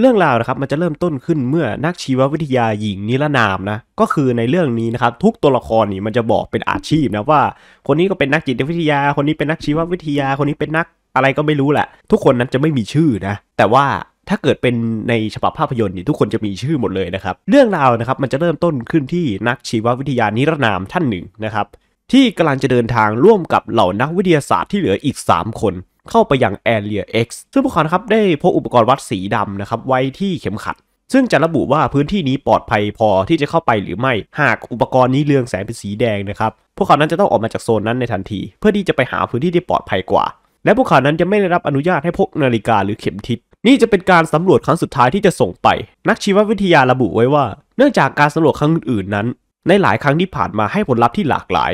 เรื่องราวนะครับมันจะเริ่มต้นขึ้นเมื่อนักชีววิทยาหญิงนิรนามนะก็คือในเรื่องนี้นะครับทุกตัวละครนี่มันจะบอกเป็นอาชีพนะว่าคนนี้ก็เป็นนักจิตวิทยาคนนี้เป็นนักชีววิทยา คนนี้เป็นนักอะไรก็ไม่รู้แหละ ทุกคนนั้นจะไม่มีชื่อนะแต่ว่าถ้าเกิดเป็นในฉบับภาพยนตร์นี่ทุกคนจะมีชื่อหมดเลยนะครับ เรื่องราวนะครับมันจะเริ่มต้นขึ้นที่นักชีววิทยานิรนามท่านหนึ่งนะครับที่กำลังจะเดินทางร่วมกับเหล่านักวิทยาศาสตร์ที่เหลืออีก 3 คนเข้าไปยังแอเ r ีย X ซึ่งพวกเขาครับได้พบอุปกรณ์วัดสีดำนะครับไว้ที่เข็มขัด ซึ่งจะระบุว่าพื้นที่นี้ปลอดภัยพอที่จะเข้าไปหรือไม่หากอุปกรณ์นี้เรืองแสงเป็นสีแดงนะครับพวกเขานั้นจะต้องออกมาจากโซนนั้นในทันที เพื่อที่จะไปหาพื้นที่ที่ปลอดภัยกว่า และพวกเขานั้นจะไม่ได้รับอนุญาตให้พกนาฬิกาหรือเข็มทิศนี่จะเป็นการสำรวจครั้งสุดท้ายที่จะส่งไป นักชีววิทยาระบุไว้ว่าเนื่องจากการสำรวจครั้งอื่นนั้น ในหลายครั้งที่ผ่านมาให้ผลลัพธ์ที่หลากหลาย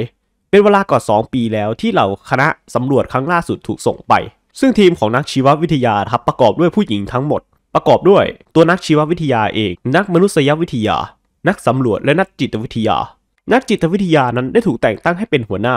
เป็นเวลากว่า2 ปีแล้วที่เหล่าคณะสำรวจครั้งล่าสุดถูกส่งไป ซึ่งทีมของนักชีววิทยาทับประกอบด้วยผู้หญิงทั้งหมด ประกอบด้วย ตัวนักชีววิทยาเอง นักมนุษยวิทยา นักสำรวจและนักจิตวิทยา นักจิตวิทยานั้นได้ถูกแต่งตั้งให้เป็นหัวหน้า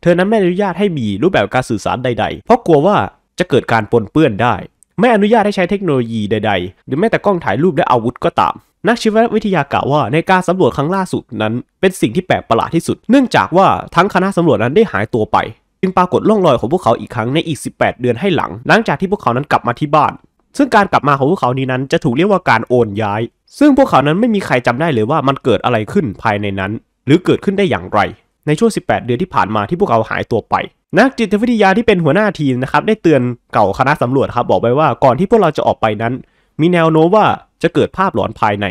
เธอนั้นไม่อนุญาตให้มีรูปแบบการสื่อสารใดๆ เพราะกลัวว่าจะเกิดการปนเปื้อนได้ ไม่อนุญาตให้ใช้เทคโนโลยีใด ๆ หรือแม้แต่กล้องถ่ายรูปและอาวุธก็ตามนักชีววิทยากล่าวว่าในการสำรวจครั้งล่าสุดนั้น เป็นสิ่งที่แปลกประหลาดที่สุดเนื่องจากว่าทั้งคณะสำรวจนั้นได้หายตัวไปจึงปรากฏล่องรอยของพวกเขาอีกครั้งในอีก 18 เดือนให้หลัง หลังจากที่พวกเขานั้นกลับมาที่บ้าน ซึ่งการกลับมาของพวกเขานี้นั้นจะถูกเรียกว่าการโอนย้าย ซึ่งพวกเขานั้นไม่มีใครจำได้เลยว่ามันเกิดอะไรขึ้นภายในนั้น หรือเกิดขึ้นได้อย่างไร ในช่วง 18 เดือนที่ผ่านมาที่พวกเขาหายตัวไป นักจิตวิทยาที่เป็นหัวหน้าทีมนะครับได้เตือนเก่าคณะสำรวจครับบอกไปว่าก่อนที่พวกเราจะออกไปนั้นมีแนวโน้มว่าจะเกิดภาพหลอนภายใน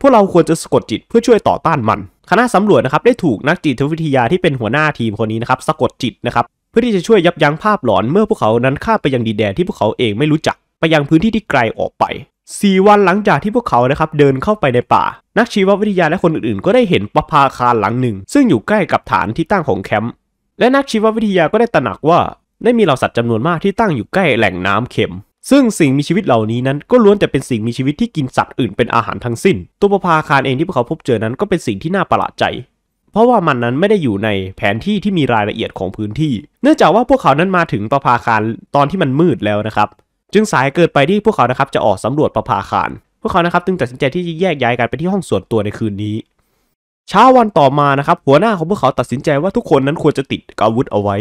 พวกเราควรจะสะกดจิตเพื่อช่วยต่อต้านมัน คณะสำรวจนะครับได้ถูกนักจิตวิทยาที่เป็นหัวหน้าทีมคนนี้นะครับสะกดจิตนะครับ เพื่อที่จะช่วยยับยั้งภาพหลอนเมื่อพวกเขานั้นข้าไปยังดินแดนที่พวกเขาเองไม่รู้จักไปยังพื้นที่ที่ไกลออกไป 4 วันหลังจากที่พวกเขานะครับเดินเข้าไปในป่า นักชีววิทยาและคนอื่น ๆ ก็ได้เห็นประภาคารหลังหนึ่ง ซึ่งอยู่ใกล้กับฐานที่ตั้งของแคมป์ และนักชีววิทยาก็ได้ตระหนักว่าได้มีเหล่าสัตว์จำนวนมากที่ตั้งอยู่ใกล้แหล่งน้ำเค็มซึ่งสิ่งมีชีวิตเหล่านี้นั้นก็ล้วนแต่เป็นสิ่งมีชีวิตที่กินสัตว์อื่นเป็นอาหารทั้งสิ้น ตัวประภาคารเองที่พวกเขาพบเจอนั้นก็เป็นสิ่งที่น่าประหลาดใจ เพราะว่ามันนั้นไม่ได้อยู่ในแผนที่ที่มีรายละเอียดของพื้นที่ เนื่องจากว่าพวกเขานั้นมาถึงประภาคารตอนที่มันมืดแล้วนะครับ จึงสายเกิดไปที่พวกเขานะครับจะออกสำรวจประภาคารพวกเขานะครับจึงตัดสินใจที่จะแยกย้ายกันไปที่ห้องส่วนตัวในคืนนี้เช้าวันต่อมานะครับหัวหน้าของพวกเขาตัดสินใจว่าทุกคนนั้นควรจะติดอาวุธเอาไว้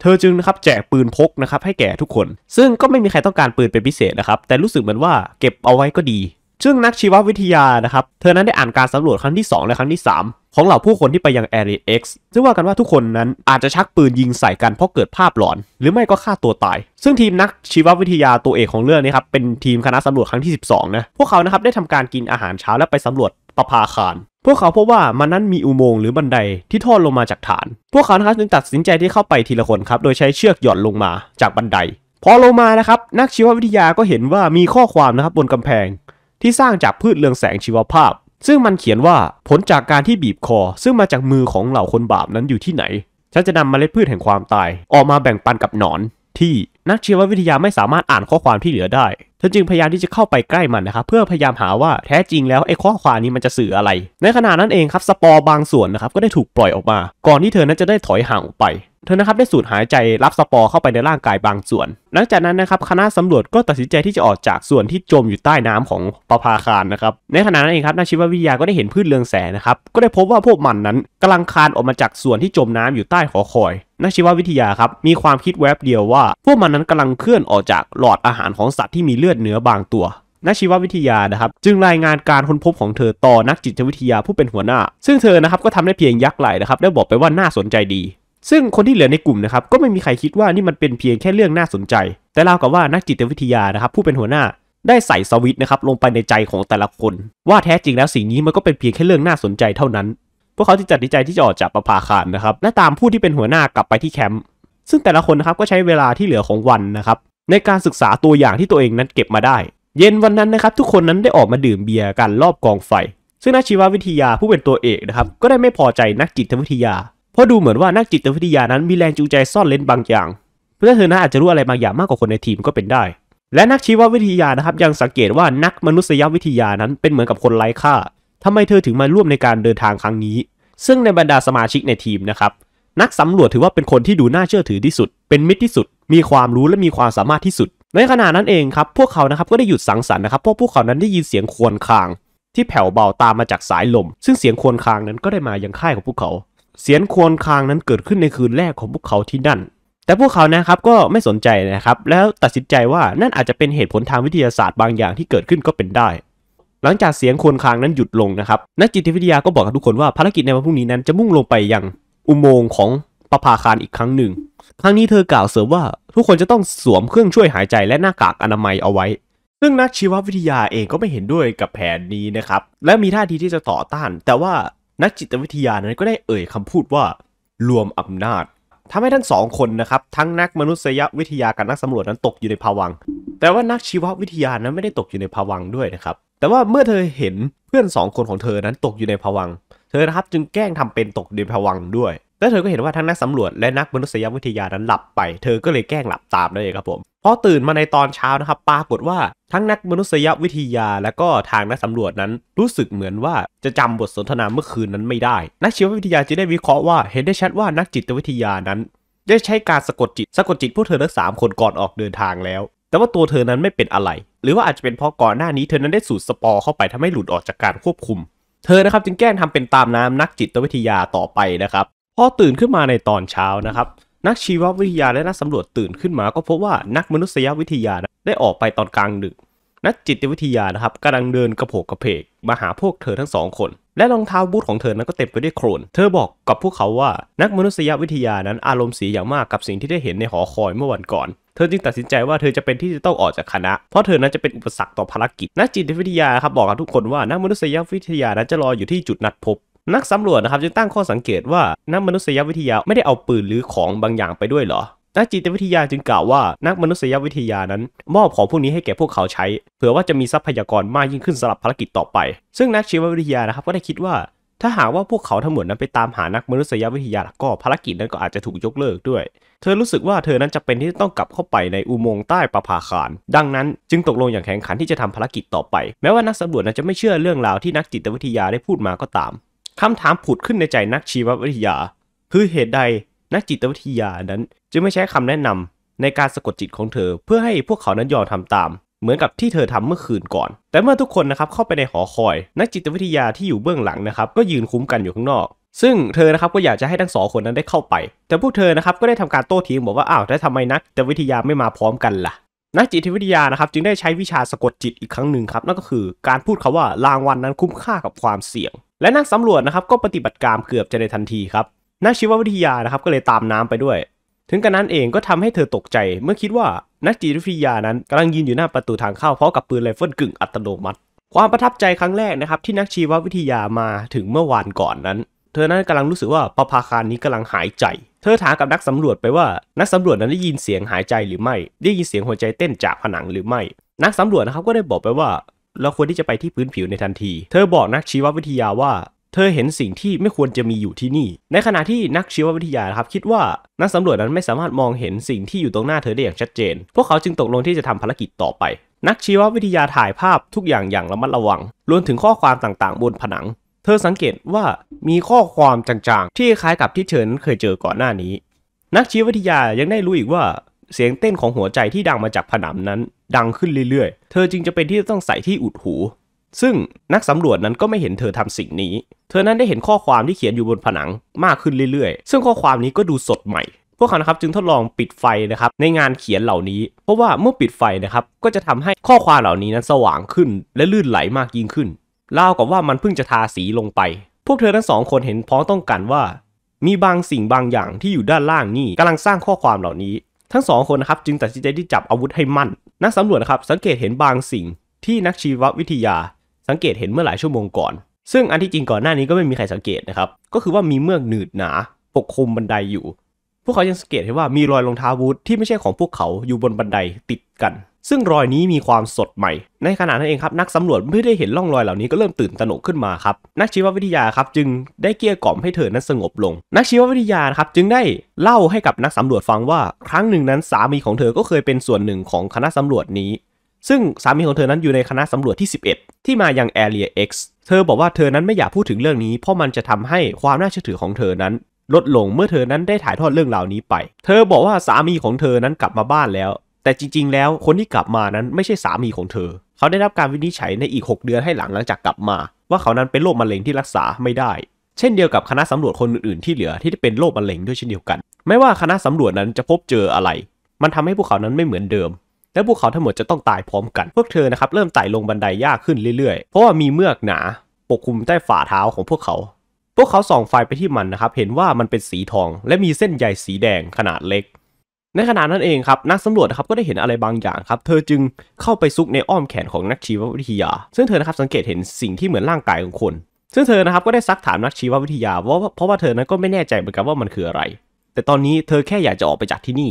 เธอจึงนะครับแจกปืนพกนะครับให้แก่ทุกคน ซึ่งก็ไม่มีใครต้องการปืนเป็นพิเศษนะครับ แต่รู้สึกเหมือนว่าเก็บเอาไว้ก็ดี ซึ่งนักชีววิทยานะครับ เธอนั้นได้อ่านการสำรวจครั้งที่ 2 และครั้งที่ 3 ของเหล่าผู้คนที่ไปยังแอรีเอ็กซ์ซึ่งว่ากันว่าทุกคนนั้นอาจจะชักปืนยิงใส่กันเพราะเกิดภาพหลอน หรือไม่ก็ฆ่าตัวตาย ซึ่งทีมนักชีววิทยาตัวเอกของเรื่องนี้ครับเป็นทีมคณะสำรวจครั้งที่ 12นะพวกเขานะครับได้ทำการกินอาหารเช้าและไปสำรวจประภาคารพวกเขาพบว่ามันนั้นมีอุโมงค์หรือบันไดที่ทอดลงมาจากฐาน พวกเขานะครับจึงตัดสินใจที่เข้าไปทีละคนครับ โดยใช้เชือกหย่อนลงมาจากบันไดพอลงมานะครับนักชีววิทยาก็เห็นว่ามีข้อความนะครับบนกำแพง ที่สร้างจากพืชเรืองแสงชีวภาพ ซึ่งมันเขียนว่าผลจากการที่บีบคอ ซึ่งมาจากมือของเหล่าคนบาปนั้นอยู่ที่ไหนฉันจะนำมเมล็ดพืชแห่งความตาย ออกมาแบ่งปันกับหนอนที่นักชีววิทยาไม่สามารถอ่านข้อความที่เหลือได้ เธอจึงพยายามที่จะเข้าไปใกล้มันนะครับเพื่อพยายามหาว่าแท้จริง แล้วไอ้ข้อความนี้มันจะสื่ออะไร ในขณะนั้นเองครับสปอร์บางส่วนนะครับก็ได้ถูกปล่อยออกมา ก่อนที่เธอนั้นจะได้ถอยห่างออกไปเธอนะครับได้สูดหายใจรับสปอร์เข้าไปในร่างกายบางส่วน หลังจากนั้นนะครับคณะสำรวจก็ตัดสินใจที่จะออกจากส่วนที่จมอยู่ใต้น้ำของประภาคารนะครับ ในขณะนั้นเองครับนักชีววิทยาก็ได้เห็นพืชเรืองแสงนะครับก็ได้พบว่าพวกมันนั้นกำลังคานออกมาจากส่วนที่จมน้ำอยู่ใต้หอคอย นักชีววิทยาครับมีความคิดแวบเดียวว่าพวกมันนั้นกำลังเคลื่อนออกจากหลอดอาหารของสัตว์ที่มีเลือดเนื้อบางตัว นักชีววิทยานะครับจึงรายงานการค้นพบของเธอต่อนักจิตวิทยาผู้เป็นหัวหน้า ซึ่งเธอนะครับก็ทำได้เพียงยักไหลนะครับได้บอกไปว่าน่าสนใจดีซึ่งคนที่เหลือในกลุ่มนะครับก็ไม่มีใครคิดว่านี่มันเป็นเพียงแค่เรื่องน่าสนใจ แต่เรากับว่านักจิตวิทยานะครับผู้เป็นหัวหน้าได้ใส่สวิตนะครับลงไปในใจของแต่ละคนว่าแท้จริงแล้วสิ่งนี้มันก็เป็นเพียงแค่เรื่องน่าสนใจเท่านั้น พวกเขาจึงตัดสินใจที่จะออกจากประภาคารนะครับและตามผู้ที่เป็นหัวหน้ากลับไปที่แคมป์ซึ่งแต่ละคนนะครับก็ใช้เวลาที่เหลือของวันนะครับในการศึกษาตัวอย่างที่ตัวเองนั้นเก็บมาได้ เย็นวันนั้นนะครับ ทุกคนนั้นได้ออกมาดื่มเบียร์กันรอบกองไฟ ซึ่งนักชีววิทยาผู้เป็นตัวเอกนะครับก็ได้ไม่พอใจนักจิตวิทยาเพราะดูเหมือนว่านักจิตวิทยานั้นมีแรงจูงใจซ่อนเล้นบางอย่าง เพื่อเธอน่าอาจจะรู้อะไรบางอย่างมากกว่าคนในทีมก็เป็นได้ และนักชีววิทยานะครับยังสังเกตว่านักมนุษยวิทยานั้นเป็นเหมือนกับคนไร้ค่า ทำไมเธอถึงมาร่วมในการเดินทางครั้งนี้ ซึ่งในบรรดาสมาชิกในทีม นะครับ นักสำรวจถือว่าเป็นคนที่ดูน่าเชื่อถือที่สุด เป็นมิตรที่สุด มีความรู้และมีความสามารถที่สุด ในขณะนั้นเองครับพวกเขานะครับก็ได้หยุดสังสรรค์นะครับเพราะพวกเขานั้นได้ยินเสียงควนคาง ที่แผ่วเบาตามมาจากสายลม ซึ่งเสียงควนคางนั้นก็ได้มายังค่ายของพวกเขาเสียงควรคางนั้นเกิดขึ้นในคืนแรกของพวกเขาที่นั่น แต่พวกเขานะครับก็ไม่สนใจนะครับ แล้วตัดสินใจว่านั่นอาจจะเป็นเหตุผลทางวิทยาศาสตร์บางอย่างที่เกิดขึ้นก็เป็นได้ หลังจากเสียงควนคางนั้นหยุดลงนะครับนักจิตวิทยาก็บอกกับทุกคนว่าภารกิจในวันพรุ่งนี้นั้น จะมุ่งลงไปยังอุโมงค์ของประภาคารอีกครั้งหนึ่ง ครั้งนี้เธอกล่าวเสริมว่าทุกคนจะต้องสวมเครื่องช่วยหายใจ และหน้ากากอนามัยเอาไว้ ซึ่งนักชีววิทยาเองก็ไม่เห็นด้วยกับแผนนี้นะครับและมีท่าทีที่จะต่อต้าน แต่ว่านักจิตวิทยานั้นก็ได้เอ่ยคำพูดว่า รวมอำนาจ ทำให้ทั้งสองคนนะครับทั้งนักมนุษยวิทยากับนักสำรวจนั้นตกอยู่ในภวัง แต่ว่านักชีววิทยานั้นไม่ได้ตกอยู่ในภวังด้วยนะครับ แต่ว่าเมื่อเธอเห็นเพื่อนสองคนของเธอนั้นตกอยู่ในภวัง เธอนะครับจึงแกล้งทำเป็นตกในภวังด้วย และเธอก็เห็นว่าทั้งนักสำรวจและนักมนุษยวิทยานั้นหลับไป เธอก็เลยแกล้งหลับตามนั่นเองครับผมพอตื่นมาในตอนเช้านะครับปรากฏว่าทั้งนักมนุษยวิทยาและก็ทางนักสำรวจนั้น รู้สึกเหมือนว่าจะจำบทสนทนาเมื่อคืนนั้นไม่ได้ นักชีววิทยาจึงได้วิเคราะห์ว่าเห็นได้ชัดว่านักจิตวิทยานั้นได้ใช้การสะกดจิตสะกดจิตพวกเธอทั้งสามคนก่อนออกเดินทางแล้ว แต่ว่าตัวเธอนั้นไม่เป็นอะไร หรือว่าอาจจะเป็นเพราะก่อนหน้านี้เธอนั้นได้สูดสปอร์เข้าไปทำให้หลุดออกจากการควบคุม เธอนะครับจึงแกล้งทำเป็นตามน้ำนักจิตวิทยาต่อไปนะครับ พอตื่นขึ้นมาในตอนเช้านะครับนักชีววิทยาและนักสำรวจตื่นขึ้นมาก็พบว่านักมนุษยวิทยาได้ออกไปตอนกลางดึกนักจิตวิทยานะครับกำลังเดินกระโผกกระเพก มาหาพวกเธอทั้งสองคน และรองเท้าบูทของเธอนั้นก็เต็มไปด้วยโครนเธอบอกกับพวกเขาว่านักมนุษยวิทยานั้นอารมณ์เสียอย่างมากกับสิ่งที่ได้เห็นในหอคอยเมื่อวันก่อนเธอจึงตัดสินใจว่าเธอจะเป็นที่จะต้องออกจากคณะ เพราะเธอนั้นจะเป็นอุปสรรคต่อภารกิจ นักจิตวิทยาครับบอกกับทุกคนว่านักมนุษยวิทยานั้นจะรออยู่ที่จุดนัดพบนักสำรวจนะครับจึงตั้งข้อสังเกตว่านักมนุษยวิทยาไม่ได้เอาปืนหรือของบางอย่างไปด้วยหรอนักจิตวิทยาจึงกล่าวว่านักมนุษยวิทยานั้น มอบของพวกนี้ให้แก่พวกเขาใช้ เผื่อว่าจะมีทรัพยากรมากยิ่งขึ้นสำหรับภารกิจต่อไป ซึ่งนักชีววิทยานะครับก็ได้คิดว่า ถ้าหากว่าพวกเขาทั้งหมดนั้นไปตามหานักมนุษยวิทยาก็ภารกิจนั้นก็อาจจะถูกยกเลิกด้วย เธอรู้สึกว่าเธอนั้นจะเป็นที่ต้องกลับเข้าไปในอุโมงค์ใต้ประภาคารดังนั้นจึงตกลงอย่างแข็งขันที่จะทำภารกิจต่อไป แม้ว่านักสำรวจนั้นจะไม่ เชื่อเรื่องราวที่นักจิตวิทยาได้พูดมาก็ตามคำถามผุดขึ้นในใจนักชีววิทยาคือเหตุใดนักจิตวิทยานั้นจึงไม่ใช้คำแนะนำในการสะกดจิตของเธอ เพื่อให้พวกเขานั้นยอมทำตาม เหมือนกับที่เธอทำเมื่อคืนก่อน แต่เมื่อทุกคนนะครับเข้าไปในหอคอย นักจิตวิทยาที่อยู่เบื้องหลังนะครับก็ยืนคุ้มกันอยู่ข้างนอก ซึ่งเธอ นะครับก็อยากจะให้ทั้งสองคนนั้นได้เข้าไป แต่พวกเธอนะครับก็ได้ทำการโต้เถียงบอกว่าอ้าวแล้วทำไมนักจิตวิทยาไม่มาพร้อมกันละ่ะนักจิตวิทยานะครับจึงได้ใช้วิชาสะกดจิตอีกครั้งหนึ่งครับนั่นก็คือการพูดคาว่ารางวัลนนั้นคุ้มค่ากับความเสี่ยง และนักสำรวจนะครับก็ปฏิบัติการเกือบจะในทันทีครับ นักชีววิทยานะครับก็เลยตามน้ำไปด้วย ถึงกระนั้นเองก็ทำให้เธอตกใจ เมื่อคิดว่านักจิตวิทยานั้นกำลังยืนอยู่หน้าประตูทางเข้าพร้อมกับปืนไรเฟิลกึ่ง อัตโนมัติ ความประทับใจครั้งแรกนะครับที่นักชีววิทยามาถึงเมื่อวานก่อนนั้นเธอนั้นกำลังรู้สึกว่าประภาคารนี้กำลังหายใจ เธอถามกับนักสำรวจไปว่า นักสำรวจนั้นได้ยินเสียงหายใจหรือไม่ได้ยินเสียงหัวใจเต้นจากผนังหรือไม่ นักสำรวจนะครับก็ได้บอกไปว่าเราควรที่จะไปที่พื้นผิวในทันที เธอบอกนักชีววิทยาว่า เธอเห็นสิ่งที่ไม่ควรจะมีอยู่ที่นี่ ในขณะที่นักชีววิทยาครับ คิดว่านักสำรวจนั้นไม่สามารถมองเห็นสิ่งที่อยู่ตรงหน้าเธอได้อย่างชัดเจน พวกเขาจึงตกลงที่จะทำภารกิจต่อไป นักชีววิทยาถ่ายภาพทุกอย่างอย่างระมัดระวัง รวมถึงข้อความต่างๆ บนผนังเธอสังเกตว่ามีข้อความจางๆที่คล้ายกับที่เฉินเคยเจอก่อนหน้านี้ นักชีววิทยายังได้รู้อีกว่าเสียงเต้นของหัวใจที่ดังมาจากผนังนั้นดังขึ้นเรื่อยๆ เธอจึงจะเป็นที่ต้องใส่ที่อุดหู ซึ่งนักสำรวจนั้นก็ไม่เห็นเธอทำสิ่งนี้ เธอนั้นได้เห็นข้อความที่เขียนอยู่บนผนังมากขึ้นเรื่อยๆ ซึ่งข้อความนี้ก็ดูสดใหม่พวกเขาครับจึงทดลองปิดไฟนะครับในงานเขียนเหล่านี้ เพราะว่าเมื่อปิดไฟนะครับก็จะทำให้ข้อความเหล่านี้นั้นสว่างขึ้นและลื่นไหลมากยิ่งขึ้นเล่ากับว่ามันเพิ่งจะทาสีลงไป พวกเธอทั้งสองคนเห็นพ้องต้องกันว่า มีบางสิ่งบางอย่างที่อยู่ด้านล่างนี่กำลังสร้างข้อความเหล่านี้ ทั้งสองคนนะครับจึงตัดสินใจที่จับอาวุธให้มั่น นักสำรวจนะครับสังเกตเห็นบางสิ่งที่นักชีววิทยา สังเกตเห็นเมื่อหลายชั่วโมงก่อน ซึ่งอันที่จริงก่อนหน้านี้ก็ไม่มีใครสังเกตนะครับ ก็คือว่ามีเมือกหนืดหนา ปกคลุมบันไดอยู่ พวกเขายังสังเกตเห็นว่ามีรอยรองเท้าบูทที่ไม่ใช่ของพวกเขาอยู่บนบันไดติดกันซึ่งรอยนี้มีความสดใหม่ ในขณะนั้นเองครับนักสำรวจไม่ได้เห็นร่องรอยเหล่านี้ก็เริ่มตื่นตระหนกขึ้นมาครับ นักชีววิทยาครับจึงได้เกลี้ยกล่อมให้เธอนั้นสงบลง นักชีววิทยาครับจึงได้เล่าให้กับนักสำรวจฟังว่า ครั้งหนึ่งนั้นสามีของเธอก็เคยเป็นส่วนหนึ่งของคณะสำรวจนี้ ซึ่งสามีของเธอนั้นอยู่ในคณะสำรวจที่11 ที่มายัง a r e ย X เธอบอกว่าเธอนั้นไม่อยากพูดถึงเรื่องนี้เพราะมันจะทำให้ความน่าเชื่อถือของเธอนั้น ลดลงเมื่อเธอนั้นได้ถ่ายทอดเรื่องราวนี้ไป เธอบอกว่าสามีของเธอนั้นกลับมาบ้านแล้วแต่จริงๆ แล้วคนที่กลับมานั้นไม่ใช่สามีของเธอ เขาได้รับการวินิจฉัยในอีก 6 เดือนให้หลังหลังจากกลับมา ว่าเขานั้น เป็นโรคมะเร็งที่รักษาไม่ได้ เช่นเดียวกับคณะสำรวจคนอื่นๆ ที่เหลือที่เป็นโรคมะเร็งด้วยเช่นเดียวกัน ไม่ว่าคณะสำรวจนั้นจะพบเจออะไร มันทำให้พวกเขานั้นไม่เหมือนเดิม และพวกเขาทั้งหมดจะต้องตายพร้อมกัน พวกเธอนะครับเริ่มไต่ลงบันไดยากขึ้นเรื่อยๆ เพราะว่ามีเมือกหนาปกคลุมใต้ฝ่าเท้าของพวกเขา พวกเขาส่องไฟไปที่มันนะครับเห็นว่ามันเป็นสีทอง และมีเส้นใยสีแดงขนาดเล็กในขณะนั้นเองครับ นักสำรวจครับก็ได้เห็นอะไรบางอย่างครับเธอจึงเข้าไปซุกในอ้อมแขนของนักชีววิทยา ซึ่งเธอนะครับสังเกตเห็นสิ่งที่เหมือนร่างกายของคน ซึ่งเธอนะครับก็ได้ซักถามนักชีววิทยาว่าเพราะว่าเธอนั้นก็ไม่แน่ใจเหมือนกันว่ามันคืออะไร แต่ตอนนี้เธอแค่อยากจะออกไปจากที่นี่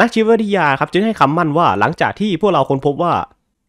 นักชีววิทยาครับ จึงให้คำมั่นว่าหลังจากที่พวกเราค้นพบว่า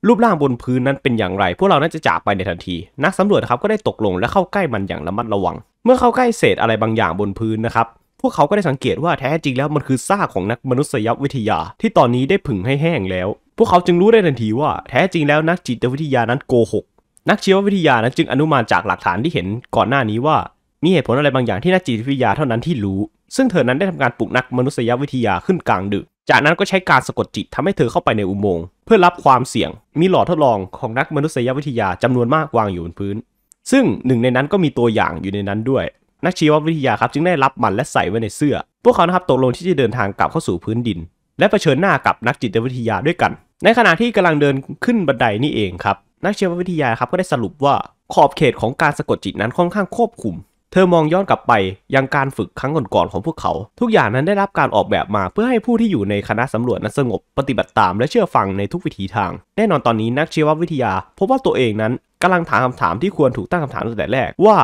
รูปร่างบนพื้นนั้นเป็นอย่างไร พวกเราน่าจะจากไปในทันที นักสำรวจครับก็ได้ตกลงและเข้าใกล้มันอย่างระมัดระวัง เมื่อเข้าใกล้เศษอะไรบางอย่างบนพื้นนะครับพวกเขาก็ได้สังเกตว่าแท้จริงแล้วมันคือซากของนักมนุษยวิทยาที่ตอนนี้ได้ผึ่งให้แห้งแล้ว พวกเขาจึงรู้ได้ทันทีว่าแท้จริงแล้วนักจิตวิทยานั้นโกหกนักชีววิทยานั้นจึงอนุมานจากหลักฐานที่เห็นก่อนหน้านี้ว่ามีเหตุผลอะไรบางอย่างที่นักจิตวิทยาเท่านั้นที่รู้ซึ่งเธอนั้นได้ทำการปลุกนักมนุษยวิทยาขึ้นกลางดึกจากนั้นก็ใช้การสะกดจิตทำให้เธอเข้าไปในอุโมงค์เพื่อรับความเสี่ยง มีหลอดทดลองของนักมนุษยวิทยาจำนวนมากวางอยู่บนพื้น ซึ่งหนึ่งในนั้นก็มีตัวอย่างอยู่ในนั้นด้วยนักชีววิทยาครับจึงได้รับมันและใส่ไว้ในเสื้อ พวกเขานะครับตกลงที่จะเดินทางกลับเข้าสู่พื้นดิน และเผชิญหน้ากับนักจิตวิทยาด้วยกัน ในขณะที่กำลังเดินขึ้นบันไดนี่เองครับ นักชีววิทยาครับก็ได้สรุปว่าขอบเขตของการสะกดจิตนั้นค่อนข้างควบคุม เธอมองย้อนกลับไปยังการฝึกครั้งก่อนๆของพวกเขา ทุกอย่างนั้นได้รับการออกแบบมาเพื่อให้ผู้ที่อยู่ในคณะสำรวจนั้นสงบปฏิบัติตามและเชื่อฟังในทุกวิธีทาง แน่นอนตอนนี้นักชีววิทยา พบว่าตัวเองนั้นกำลังถามคำถามที่ควรถูกตั้งคำถามตั้งแต่แรกว่า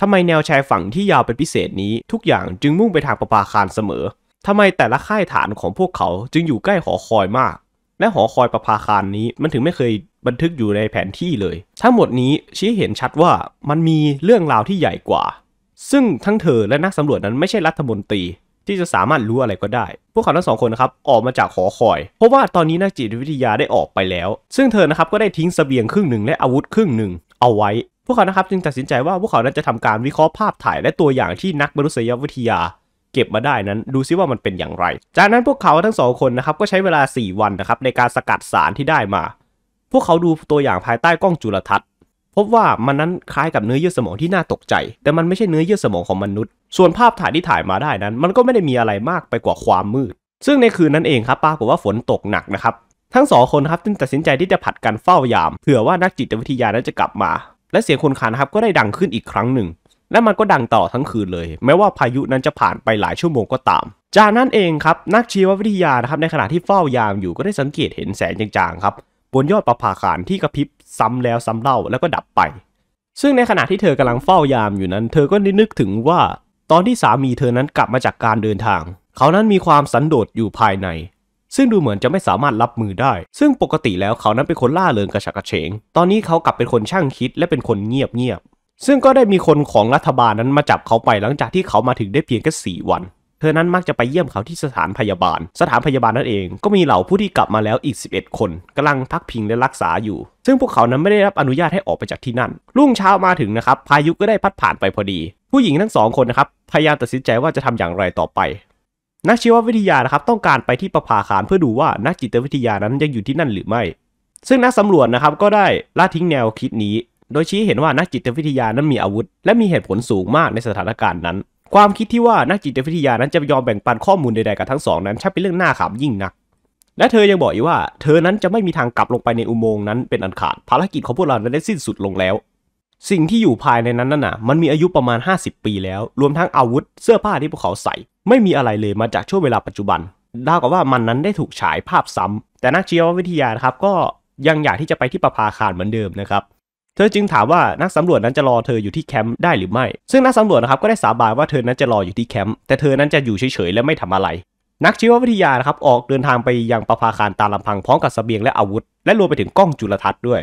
ทำไมแนวชายฝั่งที่ยาวเป็นพิเศษนี้ทุกอย่างจึงมุ่งไปทางประปาคารเสมอ ทำไมแต่ละค่ายฐานของพวกเขาจึงอยู่ใกล้หอคอยมาก และหอคอยประปาคารนี้มันถึงไม่เคยบันทึกอยู่ในแผนที่เลย ทั้งหมดนี้ชี้เห็นชัดว่ามันมีเรื่องราวที่ใหญ่กว่า ซึ่งทั้งเธอและนักสำรวจนั้นไม่ใช่รัฐมนตรีที่จะสามารถรู้อะไรก็ได้ พวกเขาทั้งสองคนนะครับออกมาจากหอคอย เพราะว่าตอนนี้นักจิตวิทยาได้ออกไปแล้ว ซึ่งเธอนะครับก็ได้ทิ้งสเสบียงครึ่งหนึ่งและอาวุธครึ่งหนึ่งเอาไว้พวกเขานะครับจึงตัดสินใจว่าพวกเขานั้นจะทำการวิเคราะห์ภาพถ่ายและตัวอย่างที่นักมนุษยวิทยา เก็บมาได้นั้นดูซิว่ามันเป็นอย่างไร จากนั้นพวกเขาทั้งสองคนนะครับก็ใช้เวลา 4 วันนะครับในการสกัดสารที่ได้มา พวกเขาดูตัวอย่างภายใต้กล้องจุลทรรศน์พบว่ามันนั้นคล้ายกับเนื้อเยื่อสมองที่น่าตกใจ แต่มันไม่ใช่เนื้อเยื่อสมองของมนุษย์ ส่วนภาพถ่ายที่ถ่ายมาได้นั้น มันก็ไม่ได้มีอะไรมากไปกว่าความมืด ซึ่งในคืนนั้นเองครับปรากฏว่าฝนตกหนักนะครับทั้งสองคนครับจึงตัดสินใจที่จะผัดกันเฝ้ายาม เผื่อว่านักจิตวิทยานั้นจะกลับมาและเสียงคนขานะครับก็ได้ดังขึ้นอีกครั้งหนึ่ง และมันก็ดังต่อทั้งคืนเลย แม้ว่าพายุนั้นจะผ่านไปหลายชั่วโมงก็ตาม จากนั้นเองครับนักชีววิทยานะครับในขณะที่เฝ้ายามอยู่ก็ได้สังเกตเห็นแสงจางๆครับ บนยอดประภาคารที่กระพริบซ้ำแล้วซ้าเล่าแล้วก็ดับไป ซึ่งในขณะที่เธอกำลังเฝ้ายามอยู่นั้น เธอก็นึกถึงว่า ตอนที่สามีเธอนั้นกลับมาจากการเดินทาง เขานั้นมีความสันโดษอยู่ภายในซึ่งดูเหมือนจะไม่สามารถรับมือได้ ซึ่งปกติแล้วเขานั้นเป็นคนล่าเริงกระฉับกระเฉง ตอนนี้เขากลับเป็นคนช่างคิดและเป็นคนเงียบเงียบ ซึ่งก็ได้มีคนของรัฐบาลนั้นมาจับเขาไปหลังจากที่เขามาถึงได้เพียงแค่สี่วัน เธอนั้นมักจะไปเยี่ยมเขาที่สถานพยาบาล สถานพยาบาลนั่นเองก็มีเหล่าผู้ที่กลับมาแล้วอีก 11 คน กำลังพักพิงและรักษาอยู่ ซึ่งพวกเขานั้นไม่ได้รับอนุญาตให้ออกไปจากที่นั่น รุ่งเช้ามาถึงนะครับ พายุก็ได้พัดผ่านไปพอดี ผู้หญิงทั้งสองคนนะครับพยายามตัดสินใจว่าจะทำอย่างไรต่อไปนักชีววิทยานะครับต้องการไปที่ประภาคารเพื่อดูว่านักจิตวิทยานั้นยังอยู่ที่นั่นหรือไม่ ซึ่งนักสำรวจนะครับก็ได้ละทิ้งแนวคิดนี้ โดยชี้เห็นว่านักจิตวิทยานั้นมีอาวุธ และมีเหตุผลสูงมากในสถานการณ์นั้น ความคิดที่ว่านักจิตวิทยานั้นจะยอมแบ่งปันข้อมูลใดๆกับทั้งสองนั้นช่าเป็นเรื่องน่าขำยิ่งนัก และเธอยังบอกอีกว่าเธอนั้นจะไม่มีทางกลับลงไปในอุโมงค์นั้นเป็นอันขาดภารกิจของพวกเรานั้นได้สิ้นสุดลงแล้วสิ่งที่อยู่ภายในนั้นน่ะมันมีอายุประมาณ 50 ปีแล้วรวมทั้งอาวุธเสื้อผ้าที่พวกเขาใส่ ไม่มีอะไรเลยมาจากช่วงเวลาปัจจุบันดาวกับว่ามันนั้นได้ถูกฉายภาพซ้ำ แต่นักชีววิทยาครับก็ยังอยากที่จะไปที่ประภาคารเหมือนเดิมนะครับเธอจึงถามว่านักสำรวจนั้นจะรอเธออยู่ที่แคมป์ได้หรือไม่ ซึ่งนักสำรวจนะครับก็ได้สาบานว่าเธอนั้นจะรออยู่ที่แคมป์แต่เธอนั้นจะอยู่เฉยๆและไม่ทำอะไร นักชีววิทยานะครับออกเดินทางไปยังประภาคารตามลำพังพร้อมกับสเสบียงและอาวุธ และรวมไปถึงกล้องจุลทรรศน์ด้วย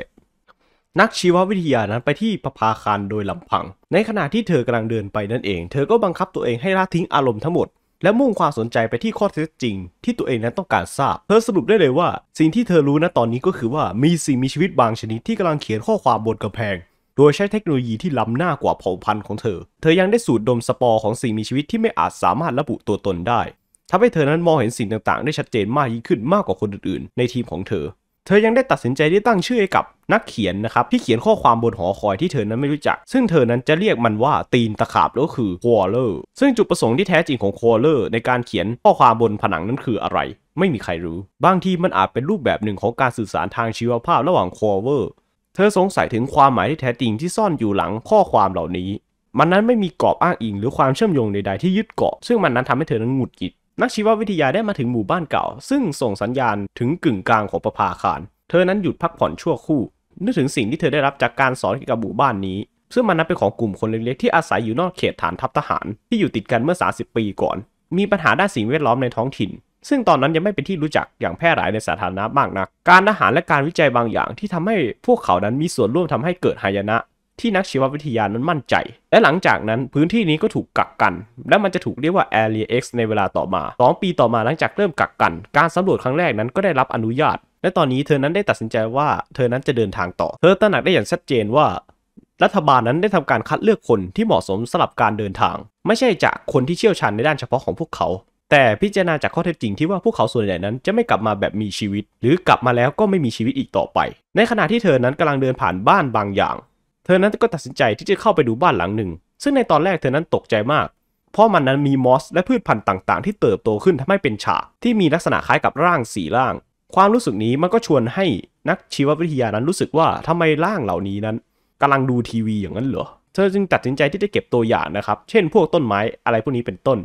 นักชีววิทยานั้นไปที่ประภาคารโดยลำพัง ในขณะที่เธอกำลังเดินไปนั่นเอง เธอก็บังคับตัวเองให้ละทิ้งอารมณ์ทั้งหมด และมุ่งความสนใจไปที่ข้อเท็จจริง ที่ตัวเองนั้นต้องการทราบ เธอสรุปได้เลยว่า สิ่งที่เธอรู้ณตอนนี้ก็คือว่ามีสิ่งมีชีวิตบางชนิดที่กำลังเขียนข้อความบนกระแพง โดยใช้เทคโนโลยีที่ล้ำหน้ากว่าเผ่าพันธุ์ของเธอ เธอยังได้สูดดมสปอร์ของสิ่งมีชีวิตที่ไม่อาจสามารถระบุตัวตนได้ทำให้เธอนั้นมองเห็นสิ่งต่างๆ ได้ชัดเจนมากยิ่งขึ้นมากกว่าคนอื่นๆในทีมของเธอเธอยังได้ตัดสินใจที่ตั้งชื่อให้กับนักเขียนนะครับที่เขียนข้อความบนหอคอยที่เธอนั้นไม่รู้จัก ซึ่งเธอนั้นจะเรียกมันว่าตีนตะขาบก็คือควอเลอร์ซึ่งจุดประสงค์ที่แท้จริงของควอเลอร์ในการเขียนข้อความบนผนังนั้นคืออะไร ไม่มีใครรู้ บางทีมันอาจเป็นรูปแบบหนึ่งของการสื่อสารทางชีวภาพระหว่างควอเวอร์เธอสงสัยถึงความหมายที่แท้จริงที่ซ่อนอยู่หลังข้อความเหล่านี้ มันนั้นไม่มีกรอบอ้างอิง หรือความเชื่อมโยงใดๆที่ยึดเกาะ ซึ่งมันนั้นทำให้เธอนั้นหงุดหงิดนักชีววิทยาได้มาถึงหมู่บ้านเก่า ซึ่งส่งสัญญาณถึงกึ่งกลางของประภาคารเธอนั้นหยุดพักผ่อนชั่วครู่ นึกถึงสิ่งที่เธอได้รับจากการสอนเกี่ยวกับหมู่บ้านนี้ ซึ่งมันนับเป็นของกลุ่มคนเล็กๆที่อาศัยอยู่นอกเขตฐานทัพทหาร ที่อยู่ติดกันเมื่อ 30 ปีก่อน มีปัญหาด้านสิ่งแวดล้อมในท้องถิ่น ซึ่งตอนนั้นยังไม่เป็นที่รู้จักอย่างแพร่หลายในสาธารณะมากนัก การทหารและการวิจัยบางอย่างที่ทำให้พวกเขานั้นมีส่วนร่วมทำให้เกิดหายนะที่นักชีววิทยานั้นมั่นใจ และหลังจากนั้นพื้นที่นี้ก็ถูกกักกัน และมันจะถูกเรียกว่า Area X ในเวลาต่อมา 2 ปีต่อมาหลังจากเริ่มกักกัน การสำรวจครั้งแรกนั้นก็ได้รับอนุญาต และตอนนี้เธอนั้นได้ตัดสินใจว่าเธอนั้นจะเดินทางต่อ เธอตระหนักได้อย่างชัดเจนว่า รัฐบาลนั้นได้ทำการคัดเลือกคนที่เหมาะสมสำหรับการเดินทาง ไม่ใช่จากคนที่เชี่ยวชาญในด้านเฉพาะของพวกเขา แต่พิจารณาจากข้อเท็จจริงที่ว่าพวกเขาส่วนใหญ่นั้นจะไม่กลับมาแบบมีชีวิต หรือกลับมาแล้วก็ไม่มีชีวิตอีกต่อไป ในขณะที่เธอนั้นกำลังเดินผ่านบ้านบางอย่างเธอนั้นก็ตัดสินใจที่จะเข้าไปดูบ้านหลังหนึ่ง ซึ่งในตอนแรกเธอนั้นตกใจมาก เพราะมันนั้นมีมอสและพืชพันธุ์ต่างๆ ที่เติบโตขึ้นทำให้เป็นฉาก ที่มีลักษณะคล้ายกับร่างสี่ร่าง ความรู้สึกนี้มันก็ชวนให้นักชีววิทยานั้นรู้สึกว่าทำไมร่างเหล่านี้นั้น กำลังดูทีวีอย่างนั้นเหรอ เธอจึงตัดสินใจที่จะเก็บตัวอย่างนะครับ เช่นพวกต้นไม้อะไรพวกนี้เป็นต้น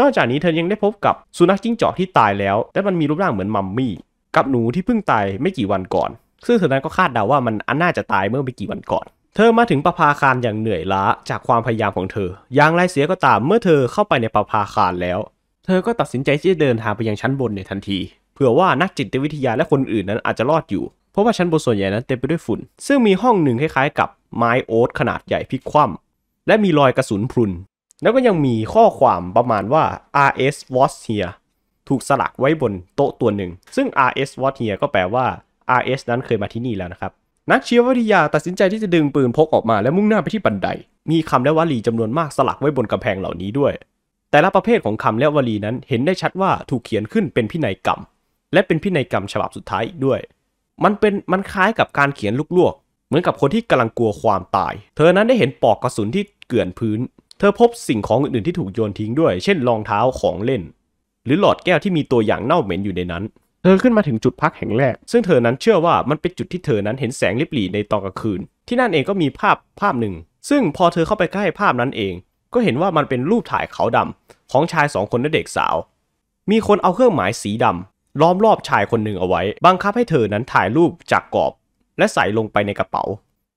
นอกจากนี้เธอยังได้พบกับสุนัขจิ้งจอกที่ตายแล้วและมันมีรูปร่างเหมือนมัมมี่กับหนูที่เพิ่งตายไม่กี่วันก่อน ซึ่งเธอนั้นก็คาดเดาว่ามันอันน่าจะตายเมื่อไม่กี่วันก่อนเธอมาถึงประภาคารอย่างเหนื่อยล้า จากความพยายามของเธอ อย่างไรเสียก็ตามเมื่อเธอเข้าไปในประภาคารแล้ว เธอก็ตัดสินใจที่จะเดินทางไปยังชั้นบนในทันทีเผื่อว่านักจิตวิทยาและคนอื่นนั้นอาจจะรอดอยู่ เพราะว่าชั้นบนส่วนใหญ่นั้นเต็มไปด้วยฝุ่น ซึ่งมีห้องหนึ่งคล้ายๆกับไม้โอ๊ตขนาดใหญ่พิกคว่ำและมีรอยกระสุนพรุนแล้วก็ยังมีข้อความประมาณว่า RS was here ถูกสลักไว้บนโต๊ะตัวหนึ่ง ซึ่ง RS was here ก็แปลว่า RS นั้นเคยมาที่นี่แล้วนะครับนักชีววิทยาตัดสินใจที่จะดึงปืนพกออกมาและมุ่งหน้าไปที่บันได มีคำและวลีจำนวนมากสลักไว้บนกำแพงเหล่านี้ด้วย แต่ละประเภทของคำและวลีนั้นเห็นได้ชัดว่าถูกเขียนขึ้นเป็นพินัยกรรม และเป็นพินัยกรรมฉบับสุดท้ายด้วย มันเป็นมันคล้ายกับการเขียนลูกลวกเหมือนกับคนที่กำลังกลัวความตาย เธอนั้นได้เห็นปอกกระสุนที่เกลื่อนพื้น เธอพบสิ่งของอื่น ๆ ที่ถูกโยนทิ้งด้วย เช่นรองเท้าของเล่น หรือหลอดแก้วที่มีตัวอย่างเน่าเหม็นอยู่ในนั้นธอขึ้นมาถึงจุดพักแห่งแรก ซึ่งเธอนั้นเชื่อว่ามันเป็นจุดที่เธอนั้นเห็นแสงลิบหลีในตอนกลางคืน ที่นั่นเองก็มีภาพภาพหนึ่ง ซึ่งพอเธอเข้าไปใกล้ภาพนั้นเอง ก็เห็นว่ามันเป็นรูปถ่ายขาวดำของชายสองคนและเด็กสาว มีคนเอาเครื่องหมายสีดำล้อมรอบชายคนหนึ่งเอาไว้ บังคับให้เธอนั้นถ่ายรูปจากกรอบ และใส่ลงไปในกระเป๋า